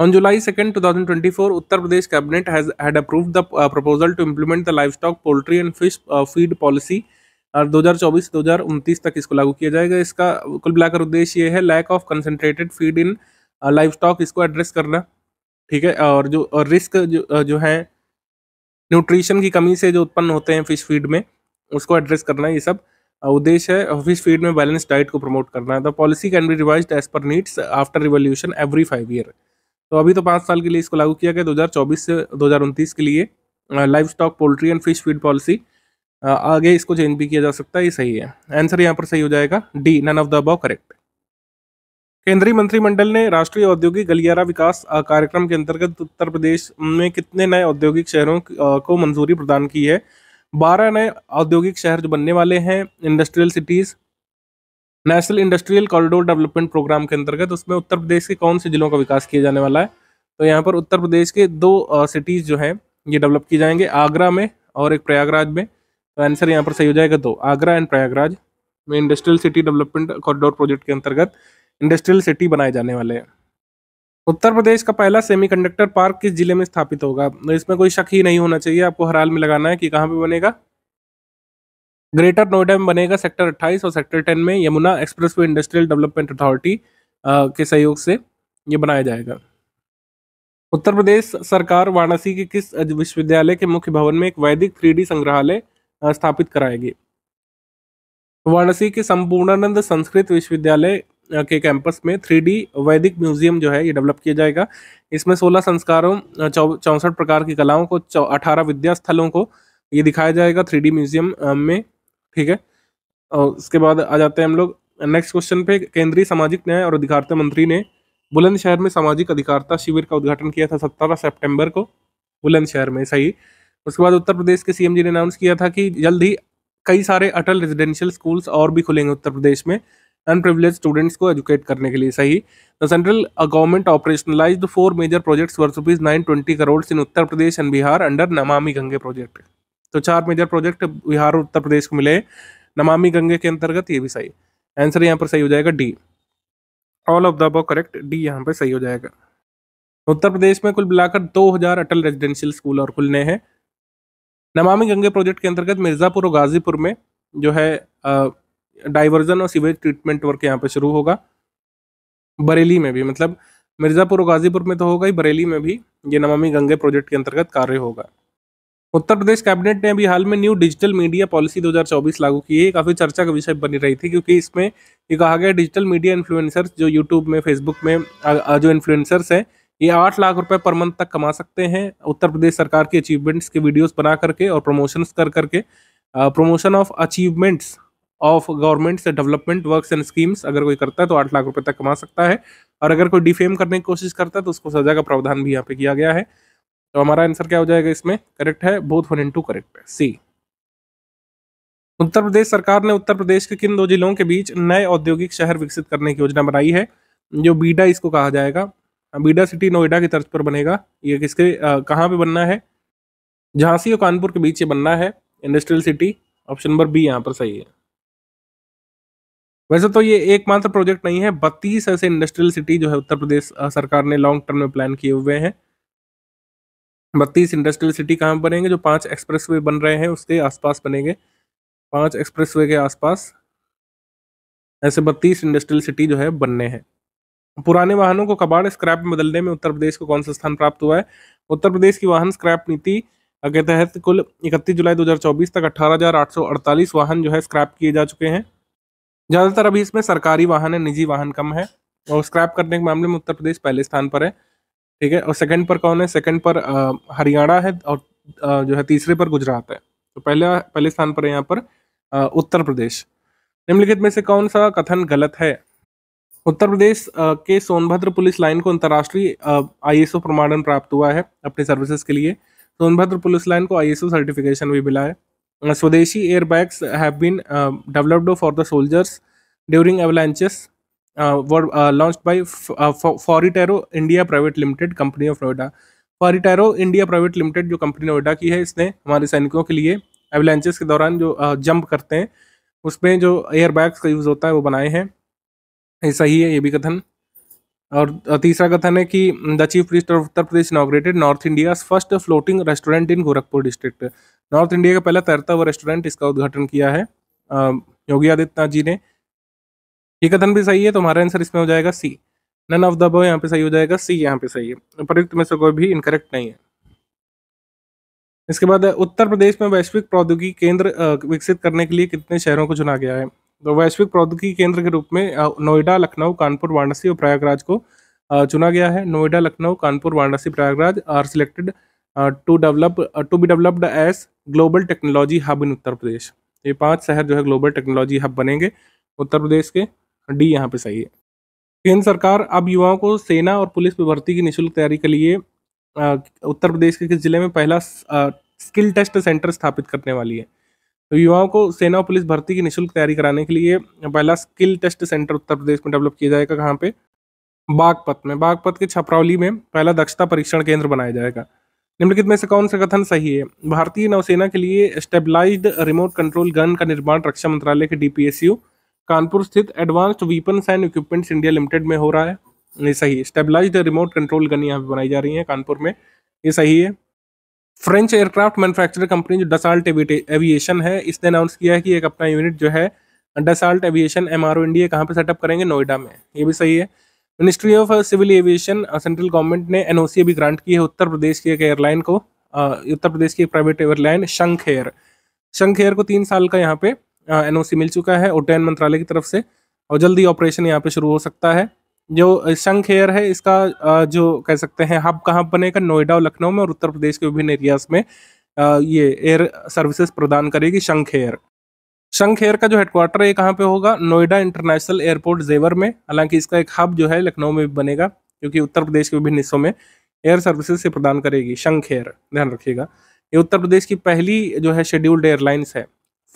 on July second two thousand twenty four Uttar Pradesh cabinet has had approve the proposal to implement the livestock poultry and fish feed policy और 2024-2029 तक इसको लागू किया जाएगा इसका कुल मिलाकर उद्देश्य ये है lack of concentrated feed in livestock इसको एड्रेस करना ठीक है और जो और रिस्क जो uh, जो है न्यूट्रिशन की कमी से जो उत्पन्न होते हैं फिश फीड में उसको एड्रेस करना ये सब uh, उद्देश्य है फिश फीड में बैलेंस डाइट को प्रमोट करना है the policy can be revise as per needs after revolution every five year तो अभी तो पाँच साल के लिए इसको लागू किया गया 2024 से 2029 के लिए livestock poultry and fish feed policy आगे इसको चेंज भी किया जा सकता है ये सही है आंसर यहाँ पर सही हो जाएगा D none of the above correct केंद्रीय मंत्रिमंडल ने राष्ट्रीय औद्योगिक गलियारा विकास कार्यक्रम के अंतर्गत उत्तर प्रदेश में कितने नए औद्योगिक शहरों को मंजूरी प्रदान की है बारह नए औद्योगिक शहर जो बनने वाले हैं industrial cities national industrial corridor development programme के अंतर्गत उसमें उत्तर प्रदेश के कौन से जिलों का विकास किया जाने वाला है तो यहाँ पर उत्तर प्रदेश के दो सिटीज़ जो हैं ये डेवलप किए जाएंगे आगरा में और एक प्रयागराज में तो आंसर यहाँ पर सही हो जाएगा दो तो आगरा एंड प्रयागराज में industrial city development corridor project के अंतर्गत इंडस्ट्रियल सिटी बनाए जाने वाले हैं उत्तर प्रदेश का पहला सेमीकंडक्टर पार्क किस जिले में स्थापित होगा तो इसमें कोई शक ही नहीं होना चाहिए आपको हर हाल में लगाना है कि कहाँ पे बनेगा ग्रेटर नोएडा में बनेगा सेक्टर 28 और सेक्टर 10 में Yamuna expressway industrial development authority के सहयोग से ये बनाया जाएगा उत्तर प्रदेश सरकार वाराणसी के किस विश्वविद्यालय के मुख्य भवन में एक वैदिक थ्री संग्रहालय स्थापित कराएगी वाराणसी के संपूर्णानंद संस्कृत विश्वविद्यालय के कैंपस में थ्री वैदिक म्यूजियम जो है ये डेवलप किया जाएगा इसमें सोलह संस्कारों चौसठ प्रकार की कलाओं को अठारह विद्या स्थलों को ये दिखाया जाएगा थ्री म्यूजियम में ठीक है और उसके बाद आ जाते हैं हम लोग नेक्स्ट क्वेश्चन पे केंद्रीय सामाजिक न्याय और अधिकारिता मंत्री ने बुलंदशहर में सामाजिक अधिकारिता शिविर का उद्घाटन किया था सत्रह सितंबर को बुलंदशहर में सही उसके बाद उत्तर प्रदेश के सीएम जी ने अनाउंस किया था कि जल्द ही कई सारे अटल रेजिडेंशियल स्कूल्स और भी खुलेंगे उत्तर प्रदेश में अनप्रिविलेज स्टूडेंट्स को एजुकेट करने के लिए सही the central government operationalise four major projects worth rupees nine twenty crore in Uttar Pradesh and Bihar under Namami Gange project तो चार मेजर प्रोजेक्ट बिहार और उत्तर प्रदेश को मिले नमामि गंगे के अंतर्गत ये भी सही आंसर यहाँ पर सही हो जाएगा D all of the above correct D यहाँ पर सही हो जाएगा उत्तर प्रदेश में कुल मिलाकर दो अटल रेजिडेंशियल स्कूल और खुलने हैं नमामि गंगे प्रोजेक्ट के अंतर्गत मिर्ज़ापुर और गाजीपुर में जो है डाइवर्जन और सीवेज ट्रीटमेंट वर्क यहाँ पे शुरू होगा बरेली में भी मतलब मिर्ज़ापुर और गाजीपुर में तो होगा ही बरेली में भी ये नमामि गंगे प्रोजेक्ट के अंतर्गत कार्य होगा उत्तर प्रदेश कैबिनेट ने अभी हाल में न्यू डिजिटल मीडिया पॉलिसी 2024 लागू की है काफ़ी चर्चा का विषय बनी रही थी क्योंकि इसमें ये कहा गया डिजिटल मीडिया इन्फ्लुएंसर्स जो यूट्यूब में फेसबुक में जो इन्फ्लुएंसर्स हैं ये आठ लाख रुपए पर मंथ तक कमा सकते हैं उत्तर प्रदेश सरकार के अचीवमेंट्स के वीडियोस बना करके और प्रमोशंस कर करके promotion of achievements of government development works and schemes अगर कोई करता है तो आठ लाख रुपए तक कमा सकता है और अगर कोई डिफेम करने की कोशिश करता है तो उसको सजा का प्रावधान भी यहाँ पे किया गया है तो हमारा आंसर क्या हो जाएगा इसमें करेक्ट है बोथ वन इंटू करेक्ट है सी उत्तर प्रदेश सरकार ने उत्तर प्रदेश के किन दो जिलों के बीच नए औद्योगिक शहर विकसित करने की योजना बनाई है जो बीडा इसको कहा जाएगा बीडा सिटी नोएडा की तर्ज पर बनेगा ये किसके कहाँ पे बनना है झांसी और कानपुर के बीच ये बनना है industrial city option number B यहाँ पर सही है वैसे तो ये एकमात्र प्रोजेक्ट नहीं है बत्तीस ऐसे इंडस्ट्रियल सिटी जो है उत्तर प्रदेश सरकार ने लॉन्ग टर्म में प्लान किए हुए हैं बत्तीस इंडस्ट्रियल सिटी कहाँ बनेंगे जो पांच वे बन रहे हैं उसके आसपास बनेंगे पांच वे के आसपास ऐसे बत्तीस इंडस्ट्रियल सिटी जो है बनने हैं पुराने वाहनों को कबाड़ स्क्रैप में बदलने में उत्तर प्रदेश को कौन सा स्थान प्राप्त हुआ है उत्तर प्रदेश की वाहन स्क्रैप नीति के तहत कुल 31 जुलाई 2024 तक 18,848 वाहन जो है स्क्रैप किए जा चुके हैं ज़्यादातर अभी इसमें सरकारी वाहन है निजी वाहन कम है और स्क्रैप करने के मामले में उत्तर प्रदेश पहले स्थान पर है ठीक है और सेकंड पर कौन है सेकंड पर हरियाणा है और आ, जो है तीसरे पर गुजरात है तो पहले पहले स्थान पर है यहाँ पर आ, उत्तर प्रदेश निम्नलिखित में से कौन सा कथन गलत है उत्तर प्रदेश के सोनभद्र पुलिस लाइन को अंतर्राष्ट्रीय आईएसओ प्रमाणन प्राप्त हुआ है अपनी सर्विसेज के लिए सोनभद्र पुलिस लाइन को आईएसओ सर्टिफिकेशन भी मिला है swadeshi airbags have been developed for the soldiers during avalanches launch by Foritero India private limited company of Noida Foritero India private limited जो कंपनी नोएडा की है इसने हमारे सैनिकों के लिए एवलेंचेस के दौरान जो जंप करते हैं उसमें जो एयरबैग्स का यूज़ होता है वो बनाए हैं ऐसा ही है ये भी कथन और तीसरा कथन है कि the chief minister of Uttar Pradesh inaugurated north India first floating restaurant in Gorakhpur district north India का पहला तैरता हुआ रेस्टोरेंट इसका उद्घाटन किया है योगी आदित्यनाथ जी ने ये कथन भी सही है तो हमारा आंसर इसमें हो जाएगा सी नन ऑफ द बो यहाँ पे सही हो जाएगा सी यहाँ पे सही है प्रयुक्त में से कोई भी इनकरेक्ट नहीं है इसके बाद उत्तर प्रदेश में वैश्विक प्रौद्योगिकी केंद्र विकसित करने के लिए कितने शहरों को चुना गया है वैश्विक प्रौद्योगिकी केंद्र के रूप में नोएडा लखनऊ कानपुर वाराणसी और प्रयागराज को चुना गया है Noida Lucknow Kanpur Varanasi Prayagraj are selected to develop to be developed as global technology hub in Uttar Pradesh ये पांच शहर जो है ग्लोबल टेक्नोलॉजी हब बनेंगे उत्तर प्रदेश के डी यहाँ पे सही है केंद्र सरकार अब युवाओं को सेना और पुलिस में भर्ती की निःशुल्क तैयारी के लिए उत्तर प्रदेश के किस जिले में पहला स्किल टेस्ट सेंटर स्थापित करने वाली है तो युवाओं को सेना और पुलिस भर्ती की निःशुल्क तैयारी कराने के लिए पहला skill test centre Uttar Pradesh में डेवलप किया जाएगा कहाँ पे बागपत में बागपत के छपरौली में पहला दक्षता परीक्षण केंद्र बनाया जाएगा निम्नलिखित में से कौन सा कथन सही है भारतीय नौसेना के लिए स्टेबलाइज्ड रिमोट कंट्रोल गन का निर्माण रक्षा मंत्रालय के डीपीएसयू कानपुर स्थित advanced weapons and equipments India limited में हो रहा है ये सही है स्टेबलाइज रिमोट कंट्रोल गन यहाँ पे बनाई जा रही है कानपुर में ये सही है फ्रेंच एयरक्राफ्ट मैन्युफैक्चरर कंपनी जो डसाल्ट एविएशन है इसने अनाउंस किया है कि एक अपना यूनिट जो है Dassault aviation M R O India कहाँ पर सेटअप करेंगे नोएडा में ये भी सही है ministry of civil aviation central government ने एन अभी ग्रांट की है उत्तर प्रदेश की एक एयरलाइन को uh, उत्तर प्रदेश की एक private airline Shankh air Shankh air को तीन साल का यहाँ पे एन uh, मिल चुका है उड्डयन मंत्रालय की तरफ से और जल्दी ऑपरेशन यहाँ पे शुरू हो सकता है जो शंख एयर है इसका जो कह सकते हैं हब कहाँ बनेगा नोएडा और लखनऊ में और उत्तर प्रदेश के विभिन्न एरियाज में ये एयर सर्विसेज प्रदान करेगी शंख एयर शंख एयर का जो हेडक्वार्टर है कहाँ पे होगा नोएडा इंटरनेशनल एयरपोर्ट जेवर में हालांकि इसका एक हब जो है लखनऊ में भी बनेगा क्योंकि उत्तर प्रदेश के विभिन्न हिस्सों में एयर सर्विसेज से प्रदान करेगी शंख एयर ध्यान रखिएगा ये उत्तर प्रदेश की पहली जो है शेड्यूल्ड एयरलाइंस है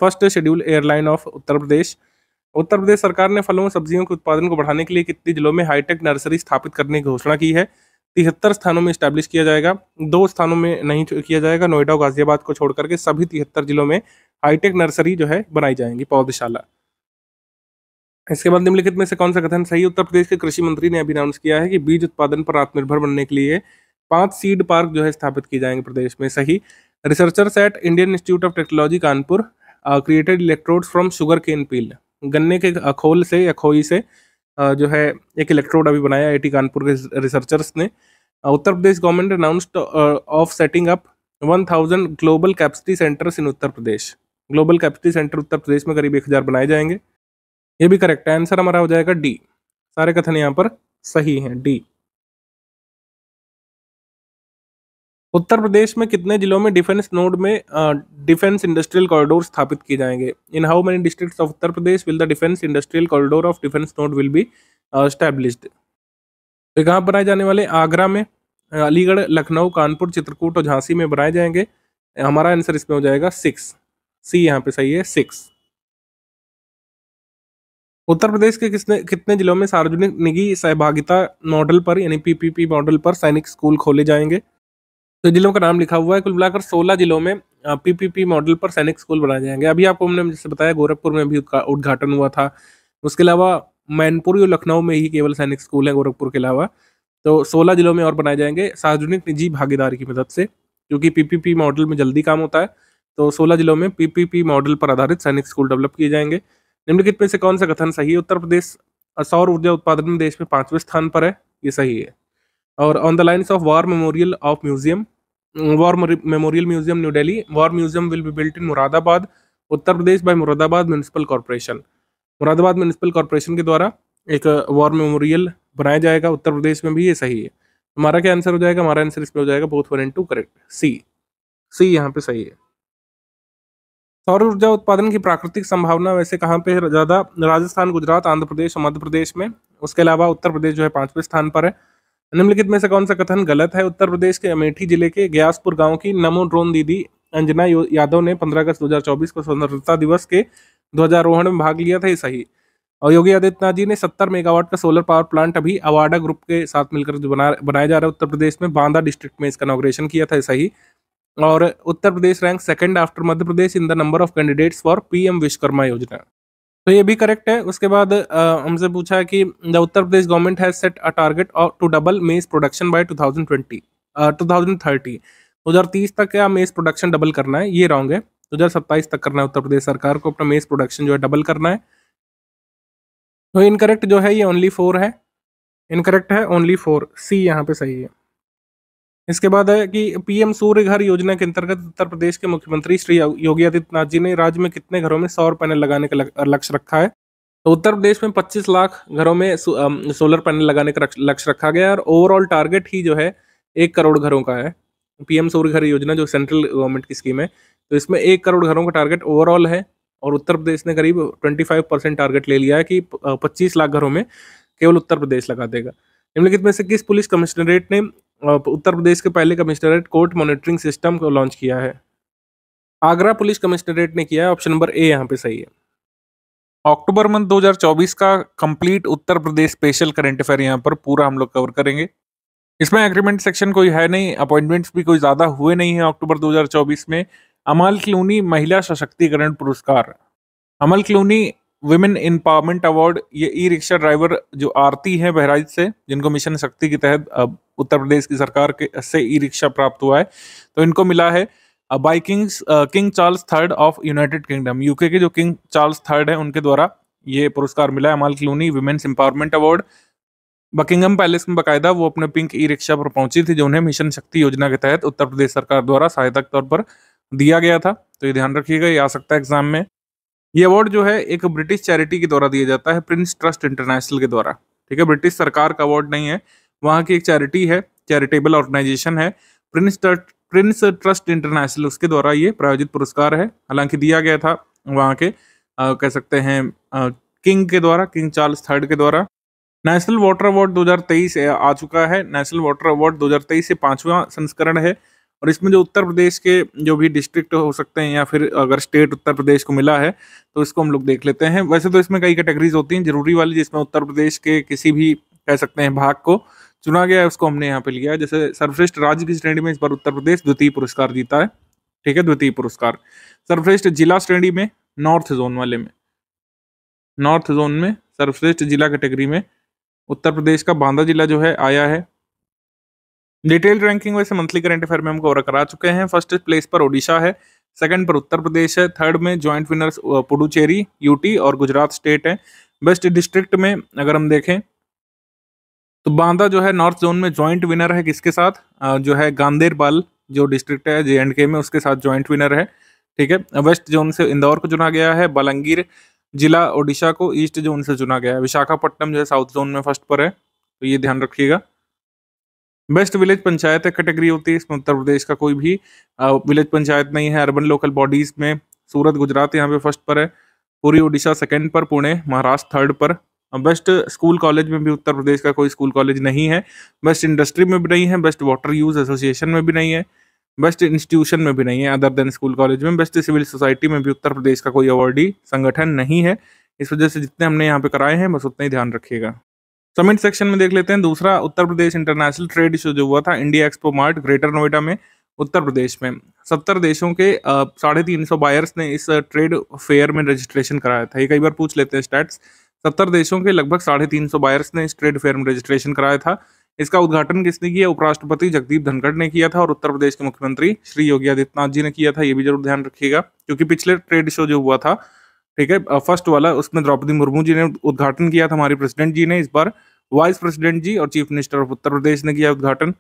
first scheduled airline of Uttar Pradesh Uttar Pradesh सरकार ने फलों और सब्जियों के उत्पादन को बढ़ाने के लिए कितने जिलों में हाईटेक नर्सरी स्थापित करने की घोषणा की है तिहत्तर स्थानों में स्टैब्लिश किया जाएगा दो स्थानों में नहीं किया जाएगा नोएडा और गाजियाबाद को छोड़ करके सभी तिहत्तर जिलों में हाईटेक नर्सरी जो है बनाई जाएंगी पौधशाला इसके बाद निम्नलिखित में से कौन सा कथन सही उत्तर प्रदेश के कृषि मंत्री ने अभी अनाउंस किया है कि बीज उत्पादन पर आत्मनिर्भर बनने के लिए पांच सीड पार्क जो है स्थापित किए जाएंगे प्रदेश में सही researchers at Indian institute of technology Kanpur created electrode from sugarcane peel गन्ने के अखोल से या खोई से जो है एक इलेक्ट्रोड अभी बनाया आई कानपुर के रिसर्चर्स ने Uttar Pradesh government announced of setting up 1000 global capacity centres in Uttar Pradesh global capacity centre Uttar Pradesh में करीब एक हज़ार बनाए जाएंगे ये भी करेक्ट है आंसर हमारा हो जाएगा डी सारे कथन यहाँ पर सही हैं डी उत्तर प्रदेश में कितने जिलों में डिफेंस नोड में डिफेंस इंडस्ट्रियल कॉरिडोर स्थापित किए जाएंगे in how many districts of Uttar Pradesh will the defence industrial corridor of defence node will be established तो कहाँ बनाए जाने वाले आगरा में अलीगढ़ लखनऊ कानपुर चित्रकूट और झांसी में बनाए जाएंगे हमारा आंसर इसमें हो जाएगा सिक्स सी यहाँ पे सही है सिक्स उत्तर प्रदेश के किसने कितने जिलों में सार्वजनिक निजी सहभागिता मॉडल पर यानी पीपीपी मॉडल पर सैनिक स्कूल खोले जाएंगे तो जिलों का नाम लिखा हुआ है कुल मिलाकर सोलह जिलों में पीपीपी मॉडल पर सैनिक स्कूल बनाए जाएंगे अभी आपको हमने जैसे बताया गोरखपुर में भी उद्घाटन हुआ था उसके अलावा मैनपुर और लखनऊ में ही केवल सैनिक स्कूल है गोरखपुर के अलावा तो सोलह जिलों में और बनाए जाएंगे सार्वजनिक निजी भागीदारी की मदद से क्योंकि पीपीपी मॉडल में जल्दी काम होता है तो सोलह जिलों में पीपीपी मॉडल पर आधारित सैनिक स्कूल डेवलप किए जाएंगे निम्नलिखित में से कौन सा कथन सही है उत्तर प्रदेश सौर ऊर्जा उत्पादन में देश में पांचवें स्थान पर है ये सही है और on the lines of war memorial of museum war memorial museum new Delhi war museum will be built in Moradabad Uttar Pradesh by Moradabad municipal corporation Moradabad municipal corporation के द्वारा एक वॉर uh, मेमोरियल बनाया जाएगा उत्तर प्रदेश में भी ये सही है हमारा क्या आंसर हो जाएगा हमारा आंसर इसमें हो जाएगा both one and two correct C C यहाँ पे सही है सौर ऊर्जा उत्पादन की प्राकृतिक संभावना वैसे कहाँ पे ज़्यादा राजस्थान गुजरात आंध्र प्रदेश और मध्य प्रदेश में उसके अलावा उत्तर प्रदेश जो है पांचवें स्थान पर है निम्नलिखित में से कौन सा कथन गलत है उत्तर प्रदेश के अमेठी जिले के ग्यासपुर गांव की नमो ड्रोन दीदी अंजना यादव ने 15 अगस्त 2024 को स्वतंत्रता दिवस के ध्वजारोहण में भाग लिया था ये सही और योगी आदित्यनाथ जी ने 70 मेगावाट का सोलर पावर प्लांट अभी अवाडा ग्रुप के साथ मिलकर जो बना बनाया जा रहा है उत्तर प्रदेश में बांदा डिस्ट्रिक्ट में इसका इनोग्रेशन किया था सही और Uttar Pradesh rank second after Madhya Pradesh in the number of candidates for PM Vishwakarma Yojana तो ये भी करेक्ट है उसके बाद हमसे पूछा है कि the Uttar Pradesh government has set a target to double maize production by 2020 2030 2030 तक क्या मेज प्रोडक्शन डबल करना है ये रॉन्ग है 2027 तक करना है उत्तर प्रदेश सरकार को अपना मेज प्रोडक्शन जो है डबल करना है तो इनकरेक्ट जो है ये ओनली फोर है इनकरेक्ट है ओनली फोर सी यहाँ पे सही है इसके बाद है कि पीएम सूर्य घर योजना के अंतर्गत उत्तर प्रदेश के मुख्यमंत्री श्री योगी आदित्यनाथ जी ने राज्य में कितने घरों में सौर पैनल लगाने का लक्ष्य रखा है तो उत्तर प्रदेश में 25 लाख घरों में सोलर पैनल लगाने का लक्ष्य रखा गया है और ओवरऑल टारगेट ही जो है एक करोड़ घरों का है पीएम सूर्य घर योजना जो सेंट्रल गवर्नमेंट की स्कीम है तो इसमें एक करोड़ घरों का टारगेट ओवरऑल है और उत्तर प्रदेश ने करीब 25 परसेंट टारगेट ले लिया है कि 25 लाख घरों में केवल उत्तर प्रदेश लगा देगा निम्नलिखित में से किस पुलिस कमिश्नरेट ने उत्तर प्रदेश के पहले कमिश्नरेट कोर्ट मॉनिटरिंग सिस्टम को लॉन्च किया है आगरा पुलिस कमिश्नरेट ने किया है ऑप्शन नंबर ए यहाँ पे सही है अक्टूबर मंथ 2024 का complete Uttar Pradesh special current affair यहाँ पर पूरा हम लोग कवर करेंगे इसमें एग्रीमेंट सेक्शन कोई है नहीं अपॉइंटमेंट्स भी कोई ज़्यादा हुए नहीं है अक्टूबर 2024 में अमल क्लूनी महिला सशक्तिकरण पुरस्कार Amal Clooney women empowerment award ये ई रिक्शा ड्राइवर जो आरती है बहराइच से जिनको मिशन शक्ति के तहत अब उत्तर प्रदेश की सरकार के से ई रिक्शा प्राप्त हुआ है तो इनको मिला है by kings King Charles third of United Kingdom UK के जो किंग चार्ल्स थर्ड है उनके द्वारा ये पुरस्कार मिला है Amal Clooney women's empowerment award Buckingham palace में बाकायदा वो अपने पिंक ई रिक्शा पर पहुंची थी जो उन्हें मिशन शक्ति योजना के तहत उत्तर प्रदेश सरकार द्वारा सहायता के तौर पर दिया गया था तो ये ध्यान रखिएगा ये आ सकता है एग्जाम में ये अवार्ड जो है एक ब्रिटिश चैरिटी के द्वारा दिया जाता है प्रिंस ट्रस्ट इंटरनेशनल के द्वारा ठीक है ब्रिटिश सरकार का अवार्ड नहीं है वहाँ की एक चैरिटी है चैरिटेबल ऑर्गेनाइजेशन है प्रिंस प्रिंस ट्रस्ट इंटरनेशनल उसके द्वारा ये प्रायोजित पुरस्कार है हालांकि दिया गया था वहाँ के आ, कह सकते हैं आ, किंग के द्वारा किंग चार्ल्स थर्ड के द्वारा नेशनल वाटर अवार्ड 2023 आ चुका है नेशनल वाटर अवार्ड 2023 से पांचवा संस्करण है और इसमें जो उत्तर प्रदेश के जो भी डिस्ट्रिक्ट हो सकते हैं या फिर अगर स्टेट उत्तर प्रदेश को मिला है तो इसको हम लोग देख लेते हैं वैसे तो इसमें कई कैटेगरीज होती हैं जरूरी वाली जिसमें उत्तर प्रदेश के किसी भी कह सकते हैं भाग को चुना गया है उसको हमने यहाँ पे लिया है जैसे सर्वश्रेष्ठ राज्य की श्रेणी में इस बार उत्तर प्रदेश द्वितीय पुरस्कार जीता है ठीक है द्वितीय पुरस्कार सर्वश्रेष्ठ जिला श्रेणी में नॉर्थ जोन वाले में नॉर्थ जोन में सर्वश्रेष्ठ जिला कैटेगरी में उत्तर प्रदेश का बांदा जिला जो है आया है डिटेल रैंकिंग वैसे मंथली करंट अफेयर में हम कवर करा चुके हैं फर्स्ट प्लेस पर ओडिशा है सेकंड पर उत्तर प्रदेश है थर्ड में जॉइंट विनर्स पुडुचेरी यूटी और गुजरात स्टेट है बेस्ट डिस्ट्रिक्ट में अगर हम देखें तो बांदा जो है नॉर्थ जोन में जॉइंट विनर है किसके साथ uh, जो है गांधेरबाल जो डिस्ट्रिक्ट है जे एंड के में उसके साथ ज्वाइंट विनर है ठीक है वेस्ट जोन से इंदौर को चुना गया है बलंगीर जिला ओडिशा को ईस्ट जोन से चुना गया है विशाखापट्टनम जो है साउथ जोन में फर्स्ट पर है तो ये ध्यान रखिएगा बेस्ट विलेज पंचायत कैटेगरी होती है इसमें उत्तर प्रदेश का कोई भी विलेज पंचायत नहीं है अर्बन लोकल बॉडीज में सूरत गुजरात यहाँ पे फर्स्ट पर है पूरी उड़ीसा सेकंड पर पुणे महाराष्ट्र थर्ड पर बेस्ट स्कूल कॉलेज में भी उत्तर प्रदेश का कोई स्कूल कॉलेज नहीं है बेस्ट इंडस्ट्री में भी नहीं है बेस्ट वाटर यूज एसोसिएशन में भी नहीं है बेस्ट इंस्टीट्यूशन में भी नहीं है अदर देन स्कूल कॉलेज में बेस्ट सिविल सोसाइटी में भी उत्तर प्रदेश का कोई अवार्डी संगठन नहीं है इस वजह से जितने हमने यहाँ पे कराए हैं बस उतना ही ध्यान रखिएगा समिट सेक्शन में देख लेते हैं दूसरा Uttar Pradesh international trade show जो हुआ था India expo mart greater Noida में उत्तर प्रदेश में सत्तर देशों के साढ़े तीन सौ बायर्स ने इस ट्रेड फेयर में रजिस्ट्रेशन कराया था ये कई बार पूछ लेते हैं स्टैट्स सत्तर देशों के लगभग साढ़े तीन सौ बायर्स ने इस ट्रेड फेयर में रजिस्ट्रेशन कराया था इसका उद्घाटन किसने किया उपराष्ट्रपति जगदीप धनखड़ ने किया था और उत्तर प्रदेश के मुख्यमंत्री श्री योगी आदित्यनाथ जी ने किया था ये भी जरूर ध्यान रखिएगा क्योंकि पिछले ट्रेड शो जो हुआ था ठीक है फर्स्ट वाला उसमें द्रौपदी मुर्मू जी ने उद्घाटन किया था हमारे प्रेसिडेंट जी ने इस बार वाइस प्रेसिडेंट जी और chief minister of Uttar Pradesh ने किया उद्घाटन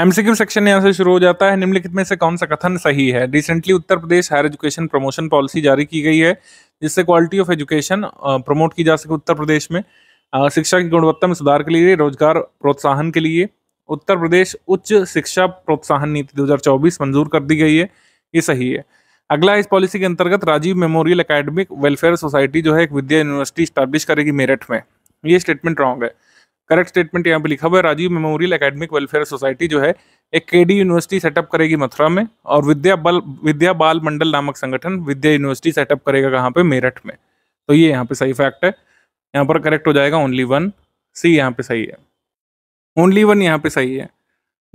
एमसीक्यू सेक्शन यहाँ से शुरू हो जाता है निम्नलिखित में से कौन सा कथन सही है recently Uttar Pradesh higher education promotion policy जारी की गई है जिससे क्वालिटी ऑफ एजुकेशन प्रमोट की जा सके उत्तर प्रदेश में शिक्षा की गुणवत्ता में सुधार के लिए रोजगार प्रोत्साहन के लिए उत्तर प्रदेश उच्च शिक्षा प्रोत्साहन नीति 2024 मंजूर कर दी गई है ये सही है अगला इस पॉलिसी के अंतर्गत Rajiv memorial academic welfare society जो है एक विद्या यूनिवर्सिटी स्टैब्लिश करेगी मेरठ में ये स्टेटमेंट रॉन्ग है करेक्ट स्टेटमेंट यहाँ पे लिखा हुआ है Rajiv memorial academic welfare society जो है एक के यूनिवर्सिटी सेटअप करेगी मथुरा में और विद्या बल विद्या बाल मंडल नामक संगठन विद्या यूनिवर्सिटी सेटअप करेगा कहाँ पे मेरठ में तो ये यहाँ पे सही फैक्ट है यहाँ पर करेक्ट हो जाएगा ओनली वन सी यहाँ पे सही है ओनली वन यहाँ पे सही है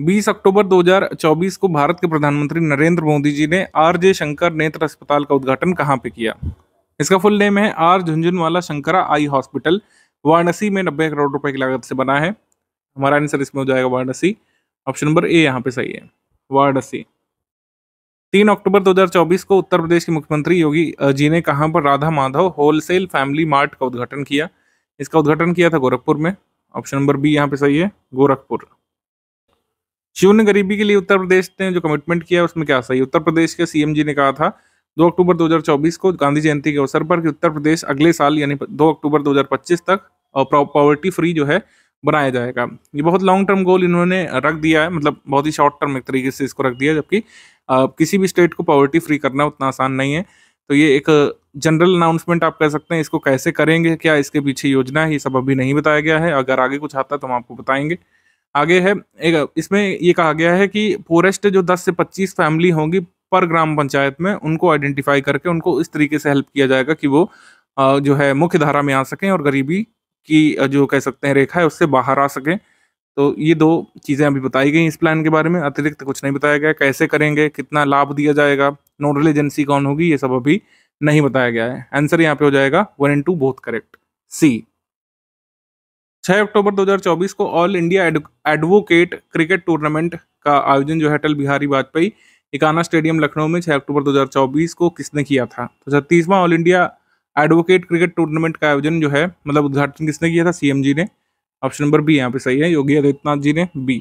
20 अक्टूबर 2024 को भारत के प्रधानमंत्री नरेंद्र मोदी जी ने आर जे शंकर नेत्र अस्पताल का उद्घाटन कहाँ पे किया इसका फुल नेम है R Jhunjhunwala Shankara eye hospital Varanasi में नब्बे करोड़ रुपए की लागत से बना है हमारा आंसर इसमें हो जाएगा वाराणसी ऑप्शन नंबर ए यहाँ पे सही है वाराणसी तीन अक्टूबर 2024 को उत्तर प्रदेश के मुख्यमंत्री योगी जी ने कहाँ पर Radha Madhav wholesale family mart का उद्घाटन किया इसका उद्घाटन किया था गोरखपुर में ऑप्शन नंबर बी यहाँ पे सही है गोरखपुर शिव ने गरीबी के लिए उत्तर प्रदेश ने जो कमिटमेंट किया है उसमें क्या सही उत्तर प्रदेश के सीएम जी ने कहा था 2 अक्टूबर 2024 को गांधी जयंती के अवसर पर कि उत्तर प्रदेश अगले साल यानी 2 अक्टूबर 2025 तक पॉवर्टी फ्री जो है बनाया जाएगा ये बहुत लॉन्ग टर्म गोल इन्होंने रख दिया है मतलब बहुत ही शॉर्ट टर्म एक तरीके से इसको रख दिया जबकि किसी भी स्टेट को पॉवर्टी फ्री करना उतना आसान नहीं है तो ये एक जनरल अनाउंसमेंट आप कह सकते हैं इसको कैसे करेंगे क्या इसके पीछे योजना है ये सब अभी नहीं बताया गया है अगर आगे कुछ आता है तो हम आपको बताएंगे आगे है एक इसमें ये कहा गया है कि पोरेस्ट जो 10 से 25 फैमिली होंगी पर ग्राम पंचायत में उनको आइडेंटिफाई करके उनको इस तरीके से हेल्प किया जाएगा कि वो जो है मुख्य धारा में आ सकें और गरीबी की जो कह सकते हैं रेखा है उससे बाहर आ सकें तो ये दो चीज़ें अभी बताई गई इस प्लान के बारे में अतिरिक्त कुछ नहीं बताया गया कैसे करेंगे कितना लाभ दिया जाएगा नोडल एजेंसी कौन होगी ये सब अभी नहीं बताया गया है आंसर यहाँ पे हो जाएगा one and two both correct C छः अक्टूबर 2024 को all India advocate cricket tournament का आयोजन जो है अटल बिहारी वाजपेयी इकाना स्टेडियम लखनऊ में 6 अक्टूबर 2024 को किसने किया था तो छत्तीसवां all India advocate cricket tournament का आयोजन जो है मतलब उद्घाटन किसने किया था सीएम जी ने ऑप्शन नंबर बी यहाँ पे सही है योगी आदित्यनाथ जी ने बी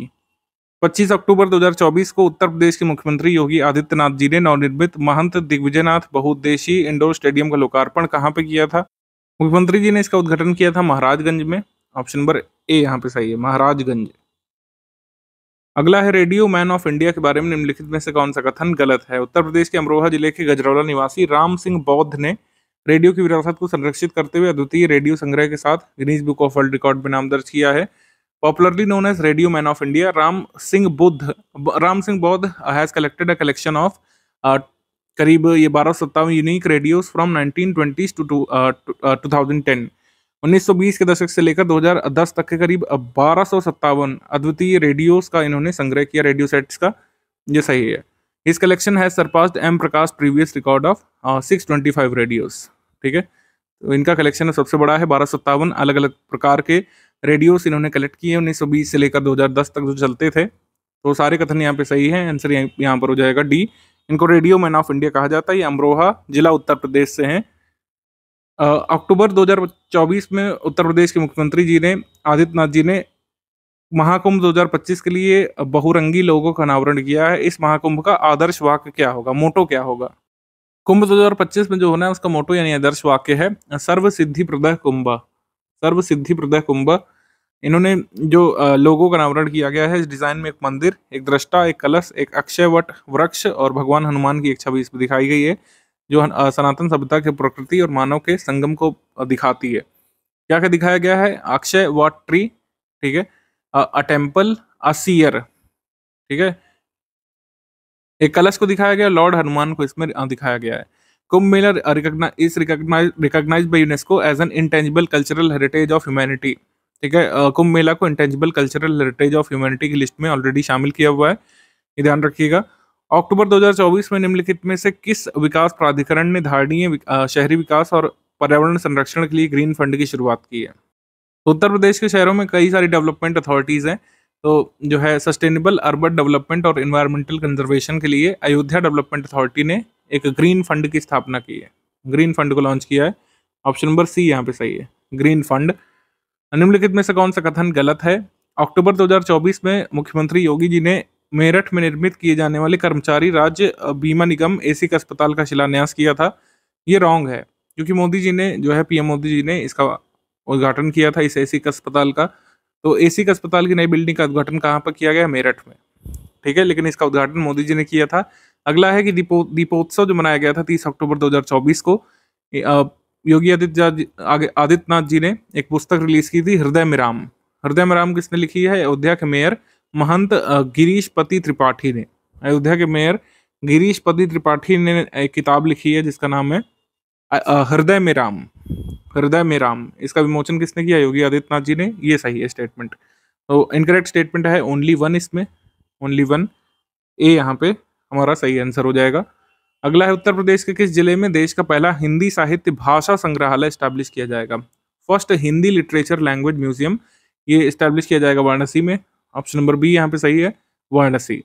25 अक्टूबर 2024 को उत्तर प्रदेश के मुख्यमंत्री योगी आदित्यनाथ जी ने नवनिर्मित महंत दिग्विजयनाथ बहुउद्देशी इंडोर स्टेडियम का लोकार्पण कहाँ पे किया था मुख्यमंत्री जी ने इसका उद्घाटन किया था महाराजगंज में ऑप्शन नंबर ए यहाँ पे सही है महाराजगंज अगला है रेडियो मैन ऑफ इंडिया के बारे में निम्नलिखित में से कौन सा कथन गलत है उत्तर प्रदेश के अमरोहा जिले के गजरौला निवासी राम सिंह बौद्ध ने रेडियो की विरासत को संरक्षित करते हुए अद्वितीय रेडियो संग्रह के साथ Guinness book of world record में नाम दर्ज किया है popularly known as radio man of India Ram Singh Buddh Ram Singh Baudh has collected a collection of करीब ये बारह सत्तावन unique radios from nineteen twenties to two thousand ten 1920 के दशक से लेकर 2010 तक के करीब बारह अद्वितीय रेडियोस का इन्होंने संग्रह किया रेडियो सेट्स का ये सही है इस कलेक्शन है surpassed M Prakash previous record of six twenty ठीक है तो इनका कलेक्शन सबसे बड़ा है बारह अलग अलग प्रकार के रेडियोस इन्होंने कलेक्ट किए 1920 से लेकर 2010 तक जो चलते थे तो सारे कथन यहाँ पे सही है आंसर यहाँ पर हो जाएगा डी इनको रेडियो मैन ऑफ इंडिया कहा जाता है ये अमरोहा जिला उत्तर प्रदेश से हैं अक्टूबर 2024 में उत्तर प्रदेश के मुख्यमंत्री जी ने आदित्यनाथ जी ने महाकुंभ 2025 के लिए बहुरंगी लोगों का अनावरण किया है इस महाकुंभ का आदर्श वाक्य क्या होगा मोटो क्या होगा कुंभ 2025 में जो होना है उसका मोटो यानी आदर्श वाक्य है सर्व सिद्धि प्रदय कुंभ सर्व सिद्धि प्रदय कुंभ इन्होंने जो लोगों का अनावरण किया गया है इस डिजाइन में एक मंदिर एक दृष्टा एक कलश एक अक्षयवट वृक्ष और भगवान हनुमान की एक छवि इसमें दिखाई गई है जो सनातन सभ्यता के प्रकृति और मानव के संगम को दिखाती है क्या क्या दिखाया गया है अक्षय व ट्री ठीक है अ टेम्पल अ सीयर ठीक है एक कलश को दिखाया गया लॉर्ड हनुमान को इसमें दिखाया गया है Kumbh Mela is recognised by UNESCO as an intangible cultural heritage of humanity ठीक है कुंभ मेला को intangible cultural heritage of humanity की लिस्ट में ऑलरेडी शामिल किया हुआ है ये ध्यान रखिएगा अक्टूबर 2024 में निम्नलिखित में से किस विकास प्राधिकरण ने धारणीय शहरी विकास और पर्यावरण संरक्षण के लिए ग्रीन फंड की शुरुआत की है तो उत्तर प्रदेश के शहरों में कई सारी डेवलपमेंट अथॉरिटीज़ हैं तो जो है सस्टेनेबल अर्बन डेवलपमेंट और इन्वायरमेंटल कंजर्वेशन के लिए अयोध्या डेवलपमेंट अथॉरिटी ने एक ग्रीन फंड की स्थापना की है ग्रीन फंड को लॉन्च किया है ऑप्शन नंबर सी यहाँ पे सही है ग्रीन फंड निम्नलिखित में से कौन सा कथन गलत है अक्टूबर 2024 में मुख्यमंत्री योगी जी ने मेरठ में निर्मित किए जाने वाले कर्मचारी राज्य बीमा निगम के अस्पताल का शिलान्यास किया था ये रॉन्ग है क्योंकि मोदी जी ने जो है पीएम मोदी जी ने इसका उद्घाटन किया था इस एसिक अस्पताल का तो एसिक अस्पताल की नई बिल्डिंग का उद्घाटन कहाँ पर किया गया मेरठ में ठीक है लेकिन इसका उद्घाटन मोदी जी ने किया था अगला है कि दीपो दीपोत्सव जो मनाया गया था तीस अक्टूबर दो को योगी आदित्य आदित्यनाथ जी ने एक पुस्तक रिलीज की थी हृदय में राम हृदय में राम किसने लिखी है अयोध्या के मेयर महंत गिरीश पति त्रिपाठी ने अयोध्या के मेयर गिरीश पति त्रिपाठी ने एक किताब लिखी है जिसका नाम है हृदय में राम हृदय में राम इसका विमोचन किसने किया योगी आदित्यनाथ जी ने ये सही है स्टेटमेंट तो इनकरेक्ट स्टेटमेंट है ओनली वन इसमें ओनली वन ए यहाँ पे हमारा सही आंसर हो जाएगा अगला है उत्तर प्रदेश के किस जिले में देश का पहला हिंदी साहित्य भाषा संग्रहालय स्टैब्लिश किया जाएगा first Hindi literature language museum ये स्टैब्लिश किया जाएगा वाराणसी में ऑप्शन नंबर बी यहाँ पे सही है वाराणसी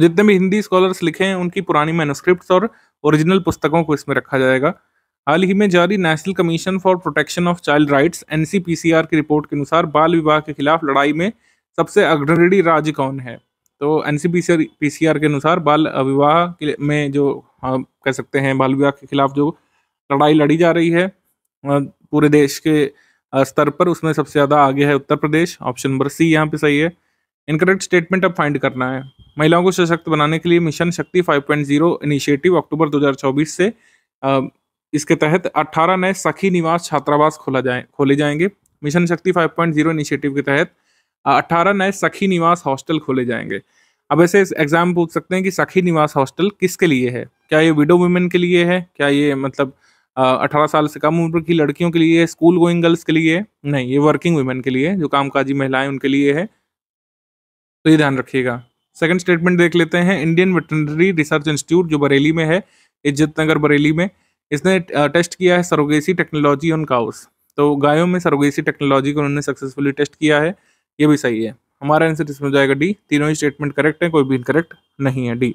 जितने भी हिंदी स्कॉलर्स लिखे हैं उनकी पुरानी मैनोस्क्रिप्ट और ओरिजिनल पुस्तकों को इसमें रखा जाएगा हाल ही में जारी national commission for protection of child rights N की रिपोर्ट के अनुसार बाल विवाह के खिलाफ लड़ाई में सबसे अग्रणी राज्य कौन है तो एन के अनुसार बाल विवाह में जो हाँ, कह सकते हैं बाल विवाह के खिलाफ जो लड़ाई लड़ी जा रही है पूरे देश के स्तर पर उसमें सबसे ज़्यादा आगे है उत्तर प्रदेश ऑप्शन नंबर सी यहाँ पे सही है इनकरेक्ट स्टेटमेंट अब फाइंड करना है महिलाओं को सशक्त बनाने के लिए मिशन शक्ति 5.0 इनिशिएटिव अक्टूबर 2024 से इसके तहत 18 नए सखी निवास छात्रावास खोला जाए खोले जाएंगे मिशन शक्ति 5.0 इनिशिएटिव के तहत 18 नए सखी निवास हॉस्टल खोले जाएंगे अब ऐसे एग्जाम पूछ सकते हैं कि सखी निवास हॉस्टल किसके लिए है क्या ये विडो वुमेन के लिए है क्या ये मतलब अठारह साल से कम उम्र की लड़कियों के लिए स्कूल गोइंग गर्ल्स के लिए नहीं ये वर्किंग वुमेन के लिए जो कामकाजी महिलाएं उनके लिए है तो ये ध्यान रखिएगा सेकंड स्टेटमेंट देख लेते हैं इंडियन वेटनरी रिसर्च इंस्टीट्यूट जो बरेली में है इज्जत नगर बरेली में इसने टेस्ट किया है सरोगेसी टेक्नोलॉजी ऑन काउस तो गायों में सरोगेसी टेक्नोलॉजी को उन्होंने सक्सेसफुली टेस्ट किया है ये भी सही है हमारा आंसर इसमें हो जाएगा डी तीनों ही स्टेटमेंट करेक्ट है कोई भी इनकरेक्ट नहीं है डी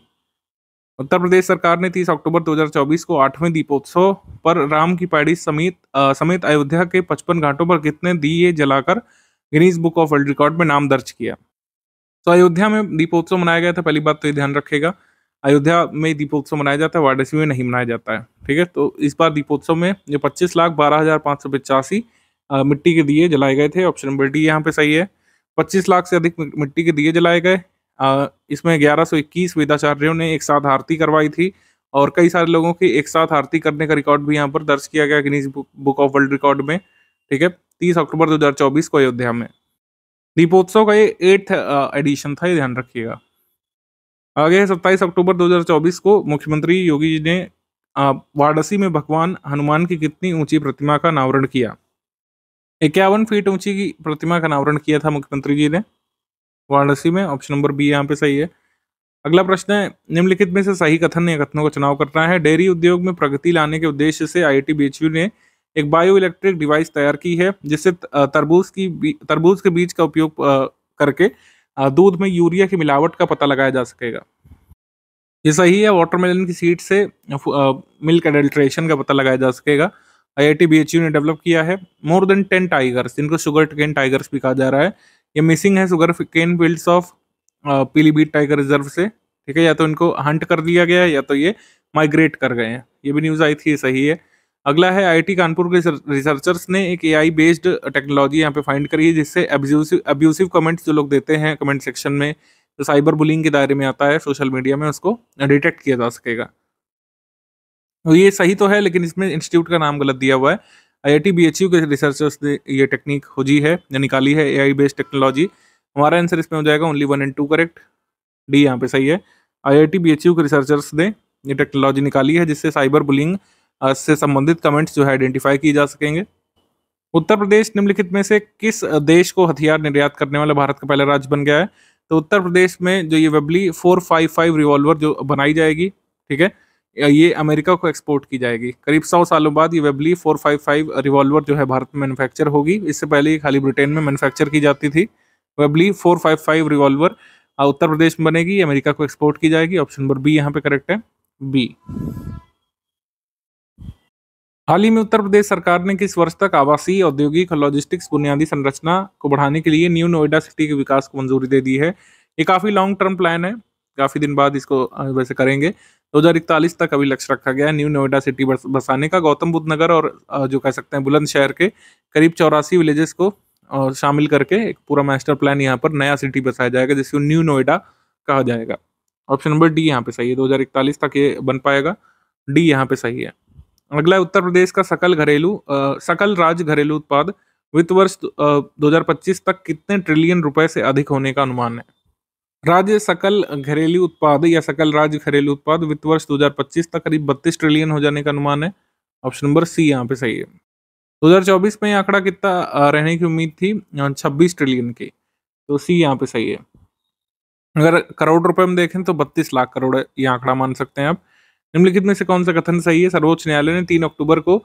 उत्तर प्रदेश सरकार ने 30 अक्टूबर 2024 को आठवें दीपोत्सव पर राम की पैड़ी समेत समेत अयोध्या के 55 घाटों पर कितने दिए जलाकर Guinness book of world record में नाम दर्ज किया तो अयोध्या में दीपोत्सव मनाया गया था पहली बात तो ये ध्यान रखेगा अयोध्या में दीपोत्सव मनाया जाता है वाराणसी में नहीं मनाया जाता है ठीक है तो इस बार दीपोत्सव में जो पच्चीस लाख बारह हजार सौ मिट्टी के दिए जलाए गए थे ऑप्शन नंबर डी यहाँ पे सही है पच्चीस लाख से अधिक मिट्टी के दिए जलाए गए इसमें 1121 वेदाचार्यों ने एक साथ आरती करवाई थी और कई सारे लोगों की एक साथ आरती करने का रिकॉर्ड भी यहाँ पर दर्ज किया गया Guinness book of world record में ठीक है तीस अक्टूबर 2024 को अयोध्या में दीपोत्सव का ये एट्थ एडिशन था ये ध्यान रखिएगा आगे सत्ताईस अक्टूबर 2024 को मुख्यमंत्री योगी जी ने वाराणसी में भगवान हनुमान की कितनी ऊंची प्रतिमा का अनावरण किया इक्यावन फीट ऊंची की प्रतिमा का अनावरण किया था मुख्यमंत्री जी ने वाराणसी में ऑप्शन नंबर बी यहाँ पे सही है अगला प्रश्न है निम्नलिखित में से सही कथन या कथनों का चुनाव करना है डेयरी उद्योग में प्रगति लाने के उद्देश्य से आई आई ने एक बायो इलेक्ट्रिक डिवाइस तैयार की है जिससे तरबूज की तरबूज के बीज का उपयोग करके दूध में यूरिया की मिलावट का पता लगाया जा सकेगा ये सही है वाटरमेलन की सीड से मिल्क एडल्ट्रेशन का पता लगाया जा सकेगा आई आई ने डेवलप किया है मोर देन टेन टाइगर्स जिनको शुगर टेन टाइगर्स भी कहा जा रहा है ये मिसिंग है sugarcane fields of Pilibhit tiger reserve से ठीक है या तो इनको हंट कर दिया गया या तो ये माइग्रेट कर गए हैं ये भी न्यूज़ आई थी सही है अगला है आईटी कानपुर के रिसर्चर्स ने एक एआई बेस्ड टेक्नोलॉजी यहाँ पे फाइंड करी है जिससे अब्यूसिव अब्यूसिव कमेंट्स जो लोग देते हैं कमेंट सेक्शन में जो साइबर बुलिंग के दायरे में आता है सोशल मीडिया में उसको डिटेक्ट किया जा सकेगा तो ये सही तो है लेकिन इसमें इंस्टीट्यूट का नाम गलत दिया हुआ है आईआईटी बीएचयू के रिसर्चर्स ने ये टेक्निक खोजी है या निकाली है एआई बेस्ड टेक्नोलॉजी हमारा आंसर इसमें हो जाएगा only one and two correct D यहाँ पे सही है आईआईटी बीएचयू के रिसर्चर्स ने ये टेक्नोलॉजी निकाली है जिससे साइबर बुलिंग से संबंधित कमेंट्स जो है आइडेंटिफाई किए जा सकेंगे उत्तर प्रदेश निम्नलिखित में से किस देश को हथियार निर्यात करने वाला भारत का पहला राज्य बन गया है तो उत्तर प्रदेश में जो ये Webley four five five revolver जो बनाई जाएगी ठीक है ये अमेरिका को एक्सपोर्ट की जाएगी करीब सौ सालों बाद ये Webley four five five revolver जो है भारत में मैनुफैक्चर होगी इससे पहले ये खाली ब्रिटेन में मैनुफैक्चर की जाती थी Webley four five five revolver Uttar Pradesh में बनेगी अमेरिका को एक्सपोर्ट की जाएगी ऑप्शन नंबर बी यहाँ पे करेक्ट है बी हाल ही में उत्तर प्रदेश सरकार ने किस वर्ष तक आवासीय औद्योगिक और लॉजिस्टिक्स बुनियादी संरचना को बढ़ाने के लिए न्यू नोएडा सिटी के विकास को मंजूरी दे दी है ये काफ़ी लॉन्ग टर्म प्लान है काफ़ी दिन बाद इसको वैसे करेंगे दो हज़ार इकतालीस तक अभी लक्ष्य रखा गया है न्यू नोएडा सिटी बसाने का गौतम बुद्ध नगर और जो कह सकते हैं बुलंद शहर के करीब चौरासी विलेजेस को और शामिल करके एक पूरा मास्टर प्लान यहाँ पर नया सिटी बसाया जाएगा जिसको न्यू नोएडा कहा जाएगा ऑप्शन नंबर डी यहाँ पे सही है दो तक ये बन पाएगा डी यहाँ पे सही है अगला उत्तर प्रदेश का सकल घरेलू सकल राज्य घरेलू उत्पाद वित्त वर्ष दो तक कितने ट्रिलियन रुपए से अधिक होने का अनुमान है राज्य सकल घरेलू उत्पाद या सकल राज्य घरेलू उत्पाद वित्त वर्ष 2025 तक करीब बत्तीस ट्रिलियन हो जाने का अनुमान है ऑप्शन नंबर सी यहाँ पे सही है 2024 में आंकड़ा कितना रहने की उम्मीद थी 26 हाँ, ट्रिलियन की तो सी यहाँ पे सही है अगर करोड़ रुपए में देखें तो 32 लाख करोड़ ये आंकड़ा मान सकते हैं आप निम्नलिखित में से कौन सा कथन सही है सर्वोच्च न्यायालय ने तीन अक्टूबर को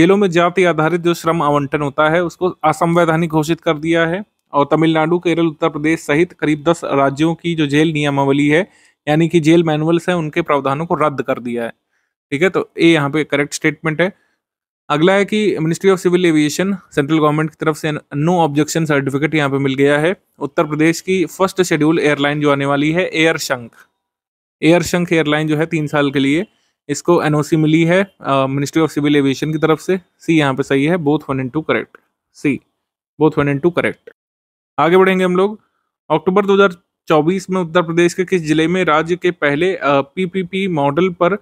जेलों में जाति आधारित जो श्रम आवंटन होता है उसको असंवैधानिक घोषित कर दिया है और तमिलनाडु केरल उत्तर प्रदेश सहित करीब दस राज्यों की जो जेल नियमावली है यानी कि जेल मैनुअल्स हैं उनके प्रावधानों को रद्द कर दिया है ठीक है तो ये यहाँ पे करेक्ट स्टेटमेंट है अगला है कि ministry of civil aviation central government की तरफ से नो ऑब्जेक्शन सर्टिफिकेट यहाँ पे मिल गया है उत्तर प्रदेश की फर्स्ट शेड्यूल एयरलाइन जो आने वाली है एयर शंख एयर शंख एयरलाइन जो है तीन साल के लिए इसको एनओसी मिली है मिनिस्ट्री ऑफ सिविल एविएशन की तरफ से सी यहाँ पे सही है both one and two correct C both one and two correct आगे बढ़ेंगे हम लोग अक्टूबर 2024 में उत्तर प्रदेश के किस जिले में राज्य के पहले पीपीपी मॉडल पर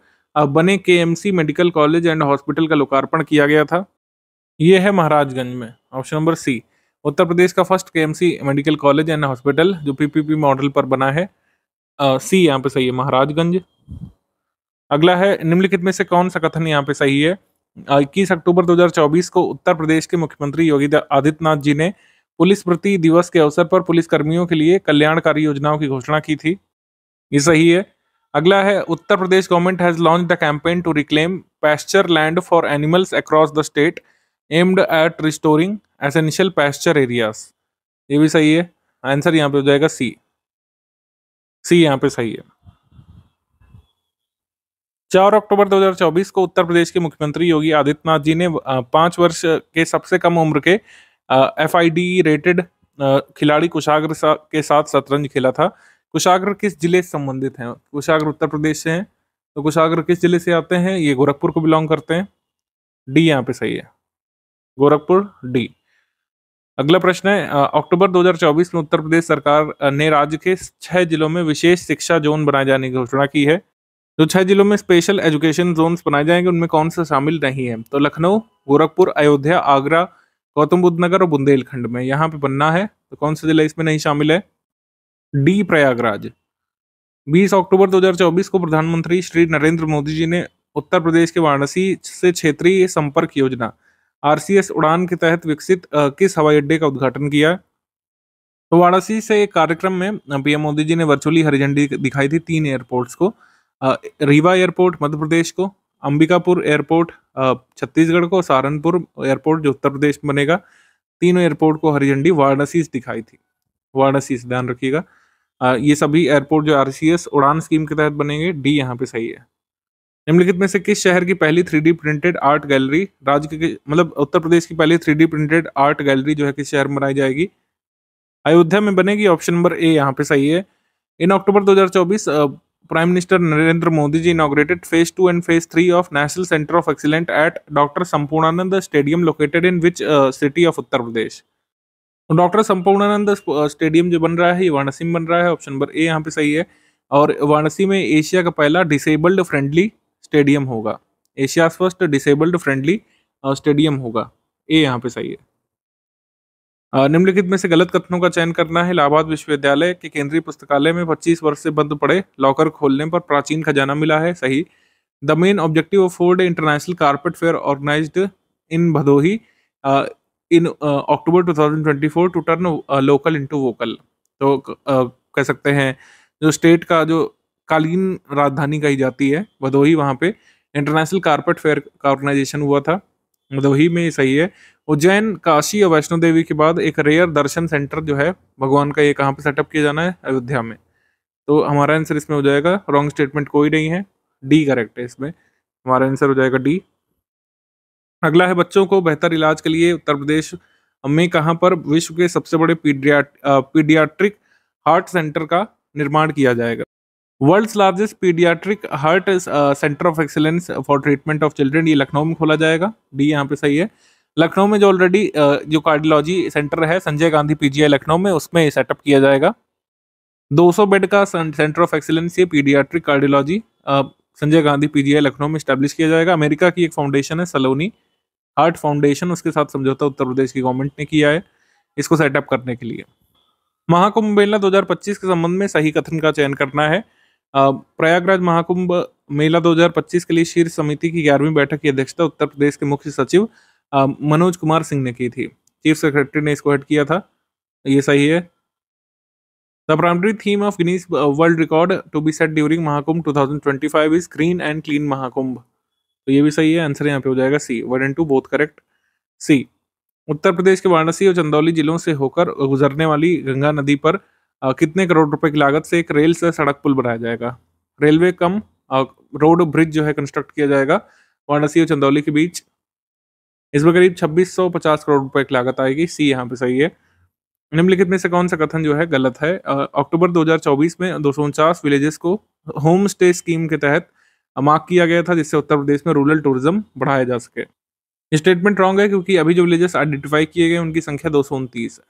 बने KMC medical college and hospital का लोकार्पण किया गया था ये है महाराजगंज में ऑप्शन नंबर सी उत्तर प्रदेश का first KMC medical college and hospital जो पीपीपी मॉडल पर बना है सी यहाँ पे सही है महाराजगंज अगला है निम्नलिखित में से कौन सा कथन यहाँ पे सही है इक्कीस अक्टूबर 2024 को उत्तर प्रदेश के मुख्यमंत्री योगी आदित्यनाथ जी ने पुलिस प्रति दिवस के अवसर पर पुलिस कर्मियों के लिए कल्याणकारी योजनाओं की घोषणा की थी ये सही है अगला है Uttar Pradesh government has launch the campaign to reclaim pasture land for animals across the state aimed at restoring essential pasture areas ये भी सही है आंसर यहाँ पे हो जाएगा सी सी यहाँ पे सही है चार अक्टूबर 2024 को उत्तर प्रदेश के मुख्यमंत्री योगी आदित्यनाथ जी ने पांच वर्ष के सबसे कम उम्र के एफ आई डी रेटेड खिलाड़ी कुशाग्र के साथ शतरंज खेला था कुशाग्र किस जिले से संबंधित हैं कुशाग्र उत्तर प्रदेश से हैं तो कुशाग्र किस जिले से आते हैं ये गोरखपुर को बिलोंग करते हैं डी यहाँ पे सही है गोरखपुर डी अगला प्रश्न है अक्टूबर 2024 में उत्तर प्रदेश सरकार ने राज्य के छह जिलों में विशेष शिक्षा जोन बनाए जाने की घोषणा की है जो तो छह जिलों में स्पेशल एजुकेशन जोन बनाए जाएंगे उनमें कौन सा शामिल नहीं है तो लखनऊ गोरखपुर अयोध्या आगरा गौतम बुद्ध नगर और बुंदेलखंड में यहाँ पे बनना है तो कौन सा जिला इसमें नहीं शामिल है डी प्रयागराज 20 अक्टूबर 2024 को प्रधानमंत्री श्री नरेंद्र मोदी जी ने उत्तर प्रदेश के वाराणसी से क्षेत्रीय संपर्क योजना आर उड़ान के तहत विकसित किस हवाई अड्डे का उद्घाटन किया तो वाराणसी से एक कार्यक्रम में पीएम मोदी जी ने वर्चुअली हरी झंडी दिखाई थी तीन एयरपोर्ट्स को रीवा एयरपोर्ट मध्य प्रदेश को अंबिकापुर एयरपोर्ट छत्तीसगढ़ को सहारनपुर एयरपोर्ट जो उत्तर प्रदेश में बनेगा तीनों एयरपोर्ट को हरी झंडी वाराणसी दिखाई थी वाराणसी ध्यान रखिएगा ये सभी एयरपोर्ट जो आर उड़ान स्कीम के तहत बनेंगे डी यहाँ पे सही है निम्नलिखित में से किस शहर की पहली थ्री प्रिंटेड आर्ट गैलरी राज्य के मतलब उत्तर प्रदेश की पहली थ्री प्रिंटेड आर्ट गैलरी जो है किस शहर में बनाई जाएगी अयोध्या में बनेगी ऑप्शन नंबर ए यहाँ पे सही है in October 2024 prime minister Narendra Modi ji inaugurated phase two and phase three of national centre of excellent at doctor Sampurnanand stadium located in which city of Uttar Pradesh doctor Sampurnanand stadium जो बन रहा है वाराणसी में बन रहा है ऑप्शन नंबर ए यहाँ पे सही है और वाराणसी में एशिया का पहला डिसेबल्ड फ्रेंडली स्टेडियम होगा Asia first disabled friendly stadium होगा ए यहाँ पे सही है निम्नलिखित में से गलत कथनों का चयन करना है इलाहाबाद विश्वविद्यालय के केंद्रीय पुस्तकालय में 25 वर्ष से बंद पड़े लॉकर खोलने पर प्राचीन खजाना मिला है सही the main objective of fourth international carpet fair organise in Bhadohi in October two four to turn local into vocal तो कह सकते हैं जो स्टेट का जो कालीन राजधानी कही जाती है भदोही वहाँ पे इंटरनेशनल कारपेट फेयर का ऑर्गेनाइजेशन हुआ था भदोही में सही है उज्जैन काशी और वैष्णो देवी के बाद एक रेयर दर्शन सेंटर जो है भगवान का ये कहाँ पे सेटअप किया जाना है अयोध्या में तो हमारा आंसर इसमें हो जाएगा रॉन्ग स्टेटमेंट कोई नहीं है डी करेक्ट है इसमें हमारा आंसर हो जाएगा डी अगला है बच्चों को बेहतर इलाज के लिए उत्तर प्रदेश में कहाँ पर विश्व के सबसे बड़े पीडियाट्रिक हार्ट सेंटर का निर्माण किया जाएगा world largest paediatric heart centre of excellence for treatment of children ये लखनऊ में खोला जाएगा डी यहाँ पे सही है लखनऊ में जो ऑलरेडी जो कार्डियोलॉजी सेंटर है संजय गांधी पीजीआई लखनऊ में उसमें सेटअप किया जाएगा 200 बेड का सेंटर ऑफ एक्सीलेंस ये paediatric cardiology Sanjay Gandhi PGI Lucknow में स्टैब्लिश किया जाएगा अमेरिका की एक फाउंडेशन है सलोनी हार्ट फाउंडेशन उसके साथ समझौता उत्तर प्रदेश की गवर्नमेंट ने किया है इसको सेटअप करने के लिए महाकुंभ मेला 2025 के संबंध में सही कथन का चयन करना है प्रयागराज महाकुंभ मेला 2025 के लिए शीर्ष समिति की ग्यारहवीं बैठक की अध्यक्षता उत्तर प्रदेश के मुख्य सचिव मनोज कुमार सिंह ने की थी चीफ सेक्रेटरी ने इसको हेड किया था ये सही है the primary theme of Guinness world record to be set during Mahakumbh 2025 is green and clean Mahakumbh तो ये भी सही है आंसर यहाँ पे हो जाएगा C one and two both correct C Uttar Pradesh के वाराणसी और चंदौली जिलों से होकर गुजरने वाली गंगा नदी पर आ, uh, कितने करोड़ रुपए की लागत से एक रेल से सड़क पुल बनाया जाएगा railway cum road uh, bridge जो है कंस्ट्रक्ट किया जाएगा वाराणसी और चंदौली के बीच इसमें करीब 2650 करोड़ रुपए की लागत आएगी सी यहाँ पे सही है निम्नलिखित में से कौन सा कथन जो है गलत है अक्टूबर 2024 में दो विलेजेस को होम स्टे स्कीम के तहत मार्क किया गया था जिससे उत्तर प्रदेश में रूरल टूरिज्म बढ़ाया जा सके स्टेटमेंट रॉन्ग है क्योंकि अभी जो विलेजेस आइडेंटिफाई किए गए उनकी संख्या दो सौ उनतीस है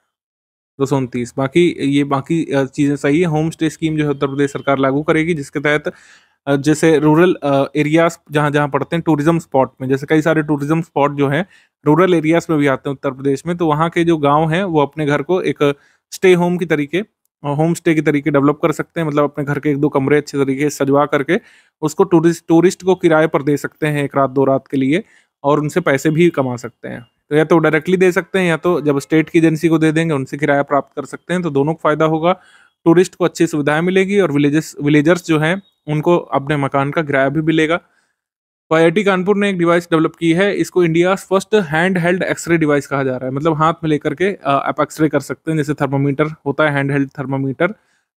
दो सौ उनतीस बाकी ये बाकी चीज़ें सही है होम स्टे स्कीम जो है उत्तर प्रदेश सरकार लागू करेगी जिसके तहत जैसे रूरल एरियाज जहाँ जहाँ पड़ते हैं टूरिज्म स्पॉट में जैसे कई सारे टूरिज्म स्पॉट जो हैं रूरल एरियाज में भी आते हैं उत्तर प्रदेश में तो वहाँ के जो गाँव हैं वो अपने घर को एक स्टे होम की तरीके होम स्टे के तरीके डेवलप कर सकते हैं मतलब अपने घर के एक दो कमरे अच्छे तरीके से सजवा करके उसको टूरिस्ट टूरिस्ट को किराए पर दे सकते हैं एक रात दो रात के लिए और उनसे पैसे भी कमा सकते हैं तो या तो डायरेक्टली दे सकते हैं या तो जब स्टेट की एजेंसी को दे देंगे उनसे किराया प्राप्त कर सकते हैं तो दोनों को फायदा होगा टूरिस्ट को अच्छी सुविधाएं मिलेगी और विलेजेस विलेजर्स जो हैं उनको अपने मकान का किराया भी मिलेगा आई कानपुर ने एक डिवाइस डेवलप की है इसको India first hand held x ray device कहा जा रहा है मतलब हाथ में लेकर के आप एक्सरे कर सकते हैं जैसे थर्मामीटर होता है हैंड हेल्ड थर्मामीटर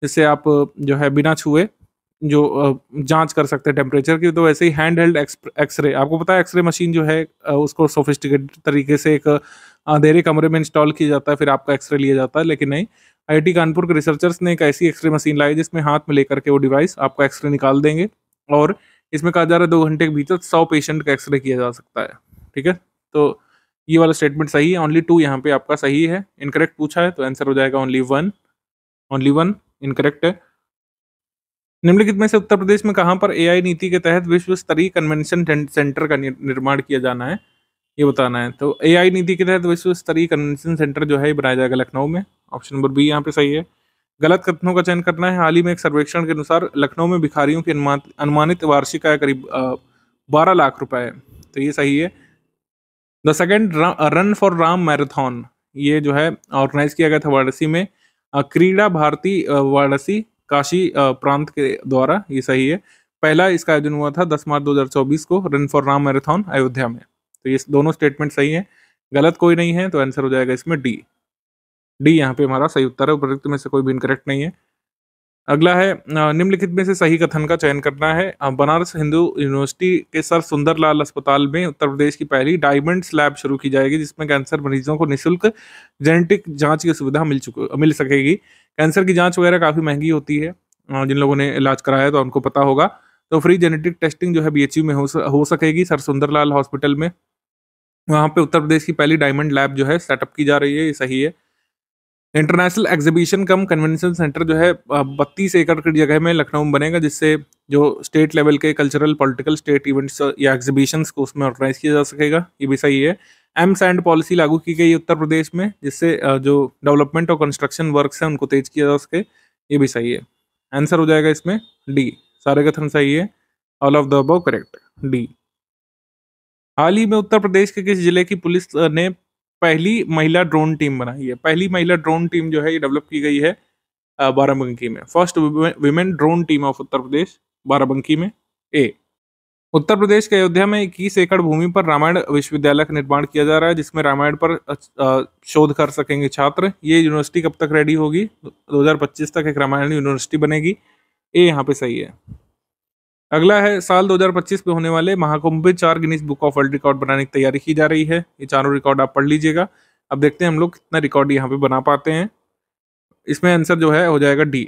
जिससे आप जो है बिना छुए जो जांच कर सकते हैं टेम्परेचर की तो वैसे ही हैंड हेल्ड एक्सरे आपको पता है एक्सरे मशीन जो है उसको सोफिस्टिकेटेड तरीके से एक अंधेरे कमरे में इंस्टॉल किया जाता है फिर आपका एक्सरे लिया जाता है लेकिन नहीं आईटी कानपुर के रिसर्चर्स ने एक ऐसी एक्सरे मशीन लाई जिसमें हाथ में लेकर के वो डिवाइस आपका एक्सरे निकाल देंगे और इसमें कहा जा रहा है दो घंटे के भीतर सौ पेशेंट का एक्सरे किया जा सकता है ठीक है तो ये वाला स्टेटमेंट सही है ओनली टू यहाँ पे आपका सही है इनकरेक्ट पूछा है तो आंसर हो जाएगा only one only one incorrect है निम्नलिखित में से उत्तर प्रदेश में कहाँ पर ए नीति के तहत विश्व स्तरीय कन्वेंशन सेंटर का निर्माण किया जाना है ये बताना है तो ए नीति के तहत विश्व स्तरीय कन्वेंशन सेंटर जो है बनाया जाएगा लखनऊ में ऑप्शन नंबर बी यहाँ पे सही है गलत कथनों का चयन करना है हाल ही में एक सर्वेक्षण के अनुसार लखनऊ में भिखारियों की अनुमानित वार्षिक आय करीब बारह लाख रुपए है तो ये सही है the second run for Ram marathon ये जो है ऑर्गेनाइज किया गया था वाराणसी में क्रीड़ा भारती वाराणसी काशी प्रांत के द्वारा ये सही है पहला इसका आयोजन हुआ था 10 मार्च 2024 को run for Ram marathon Ayodhya में तो ये दोनों स्टेटमेंट सही है गलत कोई नहीं है तो आंसर हो जाएगा इसमें डी डी यहाँ पे हमारा सही उत्तर है उपरोक्त में से कोई भी इनकरेक्ट नहीं है अगला है निम्नलिखित में से सही कथन का चयन करना है बनारस हिंदू यूनिवर्सिटी के सर सुंदरलाल अस्पताल में उत्तर प्रदेश की पहली डायमंड स्लैब शुरू की जाएगी जिसमें कैंसर मरीजों को निशुल्क जेनेटिक जांच की सुविधा मिल चुक मिल सकेगी कैंसर की जांच वगैरह काफ़ी महंगी होती है जिन लोगों ने इलाज कराया तो उनको पता होगा तो फ्री जेनेटिक टेस्टिंग जो है बी में हो, हो सकेगी सर सुंदरलाल हॉस्पिटल में वहाँ पर उत्तर प्रदेश की पहली डायमंड लैब जो है सेटअप की जा रही है ये सही है international exhibition cum convention centre जो है बत्तीस एकड़ की जगह में लखनऊ में बनेगा जिससे जो स्टेट लेवल के कल्चरल पॉलिटिकल स्टेट इवेंट्स या एग्जीबिशंस को उसमें ऑर्गेनाइज किया जा सकेगा ये भी सही है एम सैंड पॉलिसी लागू की गई उत्तर प्रदेश में जिससे जो डेवलपमेंट और कंस्ट्रक्शन वर्कस हैं उनको तेज किया जा सके ये भी सही है आंसर हो जाएगा इसमें डी सारे कथन सही है all of the above correct D हाल ही में उत्तर प्रदेश के किस जिले की पुलिस ने पहली महिला ड्रोन टीम बनाई है पहली महिला ड्रोन टीम जो है ये डेवलप की गई है बाराबंकी में first women drone team of Uttar Pradesh Barabanki में ए उत्तर प्रदेश के अयोध्या में इक्कीस एकड़ भूमि पर रामायण विश्वविद्यालय का निर्माण किया जा रहा है जिसमें रामायण पर शोध कर सकेंगे छात्र ये यूनिवर्सिटी कब तक रेडी होगी 2025 तक एक रामायण यूनिवर्सिटी बनेगी ए यहाँ पे सही है अगला है साल 2025 में होने वाले महाकुंभ में चार Guinness book of world record बनाने की तैयारी की जा रही है ये चारों रिकॉर्ड आप पढ़ लीजिएगा अब देखते हैं हम लोग कितना रिकॉर्ड यहाँ पे बना पाते हैं इसमें आंसर जो है हो जाएगा डी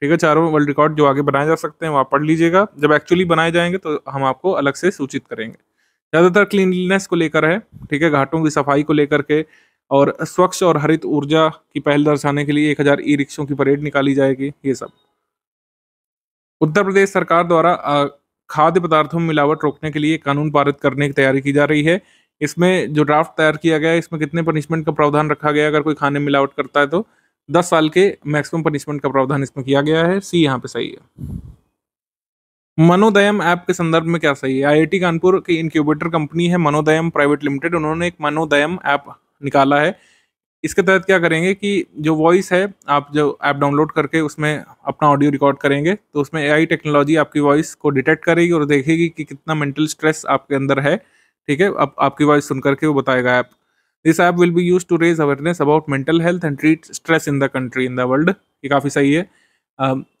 ठीक है चारों वर्ल्ड रिकॉर्ड जो आगे बनाए जा सकते हैं वो आप पढ़ लीजिएगा जब एक्चुअली बनाए जाएंगे तो हम आपको अलग से सूचित करेंगे ज़्यादातर क्लीनलीनेस को लेकर है ठीक है घाटों की सफाई को लेकर के और स्वच्छ और हरित ऊर्जा की पहल दर्शाने के लिए एक हज़ार ई रिक्शों की परेड निकाली जाएगी ये सब उत्तर प्रदेश सरकार द्वारा खाद्य पदार्थों में मिलावट रोकने के लिए कानून पारित करने की तैयारी की जा रही है इसमें जो ड्राफ्ट तैयार किया गया है इसमें कितने पनिशमेंट का प्रावधान रखा गया अगर कोई खाने में मिलावट करता है तो दस साल के मैक्सिमम पनिशमेंट का प्रावधान इसमें किया गया है सी यहाँ पे सही है मनोदयम ऐप के संदर्भ में क्या सही है आईआईटी कानपुर की इंक्यूबेटर कंपनी है मनोदयम प्राइवेट लिमिटेड उन्होंने एक मनोदयम ऐप निकाला है इसके तहत क्या करेंगे कि जो वॉइस है आप जो ऐप डाउनलोड करके उसमें अपना ऑडियो रिकॉर्ड करेंगे तो उसमें ए टेक्नोलॉजी आपकी वॉइस को डिटेक्ट करेगी और देखेगी कि कितना मेंटल स्ट्रेस आपके अंदर है ठीक है अब आपकी वॉइस सुन करके वो बताएगा app this app will be use to raise awareness about mental health and treat stress in the country in the world ये काफ़ी सही है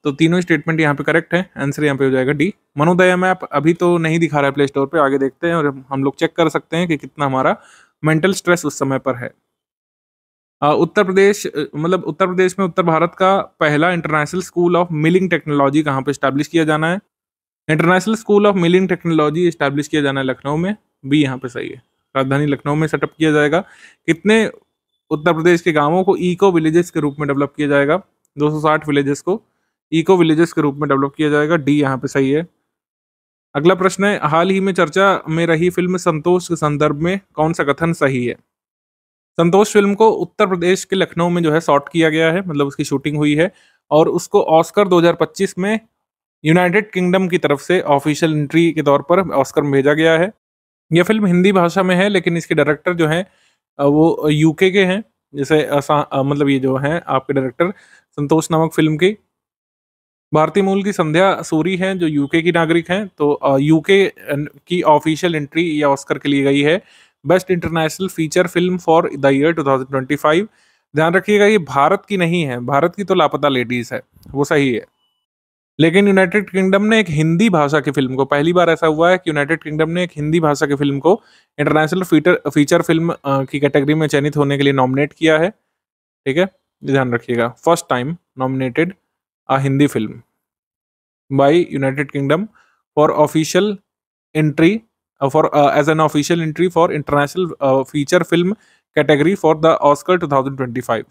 तो तीनों स्टेटमेंट यहाँ पे करेक्ट है आंसर यहाँ पे हो जाएगा डी मनोदया मैप अभी तो नहीं दिखा रहा है प्ले स्टोर पर आगे देखते हैं और हम लोग चेक कर सकते हैं कि कितना हमारा मेंटल स्ट्रेस उस समय पर है उत्तर प्रदेश मतलब उत्तर प्रदेश में उत्तर भारत का पहला international school of milling technology कहाँ पर स्टैब्लिश किया जाना है international school of milling technology establish किया जाना है लखनऊ में बी यहाँ पर सही है राजधानी लखनऊ में सेटअप किया जाएगा कितने उत्तर प्रदेश के गांवों को इको विलेजेस के रूप में डेवलप किया जाएगा 260 विलेजेस को इको विलेजेस के रूप में डेवलप किया जाएगा डी यहाँ पे सही है अगला प्रश्न है हाल ही में चर्चा में रही फिल्म संतोष के संदर्भ में कौन सा कथन सही है संतोष फिल्म को उत्तर प्रदेश के लखनऊ में जो है शॉट किया गया है मतलब उसकी शूटिंग हुई है और उसको ऑस्कर 2025 में यूनाइटेड किंगडम की तरफ से ऑफिशियल एंट्री के तौर पर ऑस्कर में भेजा गया है यह फिल्म हिंदी भाषा में है लेकिन इसके डायरेक्टर जो हैं वो यूके के हैं जैसे मतलब ये जो हैं आपके डायरेक्टर संतोष नामक फिल्म की भारतीय मूल की संध्या सूरी हैं जो यूके की नागरिक हैं तो यूके की ऑफिशियल एंट्री या ऑस्कर के लिए गई है best international feature film for the year 2025 ध्यान रखिएगा ये भारत की नहीं है भारत की तो लापता लेडीज है वो सही है लेकिन यूनाइटेड किंगडम ने एक हिंदी भाषा की फिल्म को पहली बार ऐसा हुआ है कि यूनाइटेड किंगडम ने एक हिंदी भाषा की फिल्म को इंटरनेशनल फीचर फीचर फिल्म की कैटेगरी में चयनित होने के लिए नॉमिनेट किया है ठीक है ध्यान रखिएगा first time nominated a Hindi film by United Kingdom for official entry Uh, for uh, as an official entry for international uh, feature film category for the Oscar 2025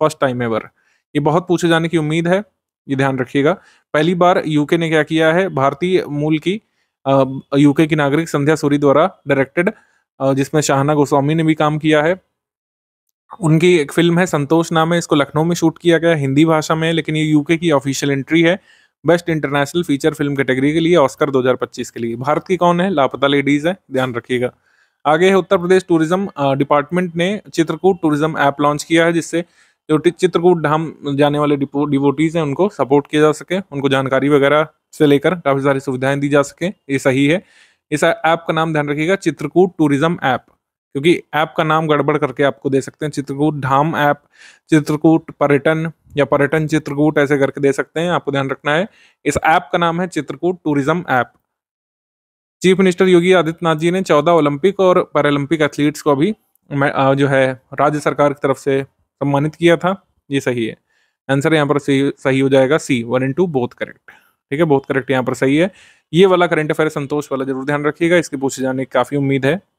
first time ever ये बहुत पूछे जाने की उम्मीद है ये ध्यान रखिएगा पहली बार यूके ने क्या किया है भारतीय मूल की यूके की नागरिक संध्या सूरी द्वारा डायरेक्टेड जिसमें शाहना गोस्वामी ने भी काम किया है उनकी एक फिल्म है संतोष नाम है इसको लखनऊ में शूट किया गया हिंदी भाषा में लेकिन ये यूके की ऑफिशियल एंट्री है best international feature film category के लिए ऑस्कर 2025 के लिए भारत की कौन है लापता लेडीज है ध्यान रखिएगा आगे है उत्तर प्रदेश टूरिज्म डिपार्टमेंट ने चित्रकूट टूरिज्म ऐप लॉन्च किया है जिससे जो चित्रकूट धाम जाने वाले डिवोटीज हैं उनको सपोर्ट किया जा सके उनको जानकारी वगैरह से लेकर काफ़ी सारी सुविधाएं दी जा सके ये सही है इस ऐप का नाम ध्यान रखिएगा चित्रकूट टूरिज्म ऐप क्योंकि ऐप का नाम गड़बड़ करके आपको दे सकते हैं चित्रकूट धाम ऐप चित्रकूट पर्यटन या पर्यटन चित्रकूट ऐसे करके दे सकते हैं आपको ध्यान रखना है इस ऐप का नाम है Chitrakoot tourism app chief minister Yogi Adityanath ji ने चौदह ओलंपिक और पैरालंपिक एथलीट्स को भी जो है राज्य सरकार की तरफ से सम्मानित किया था ये सही है आंसर यहाँ पर सही सही हो जाएगा C one and two both correct ठीक है बहुत करेक्ट यहाँ पर सही है ये वाला करंट अफेयर संतोष वाला जरूर ध्यान रखिएगा इसके पूछे जाने की काफ़ी उम्मीद है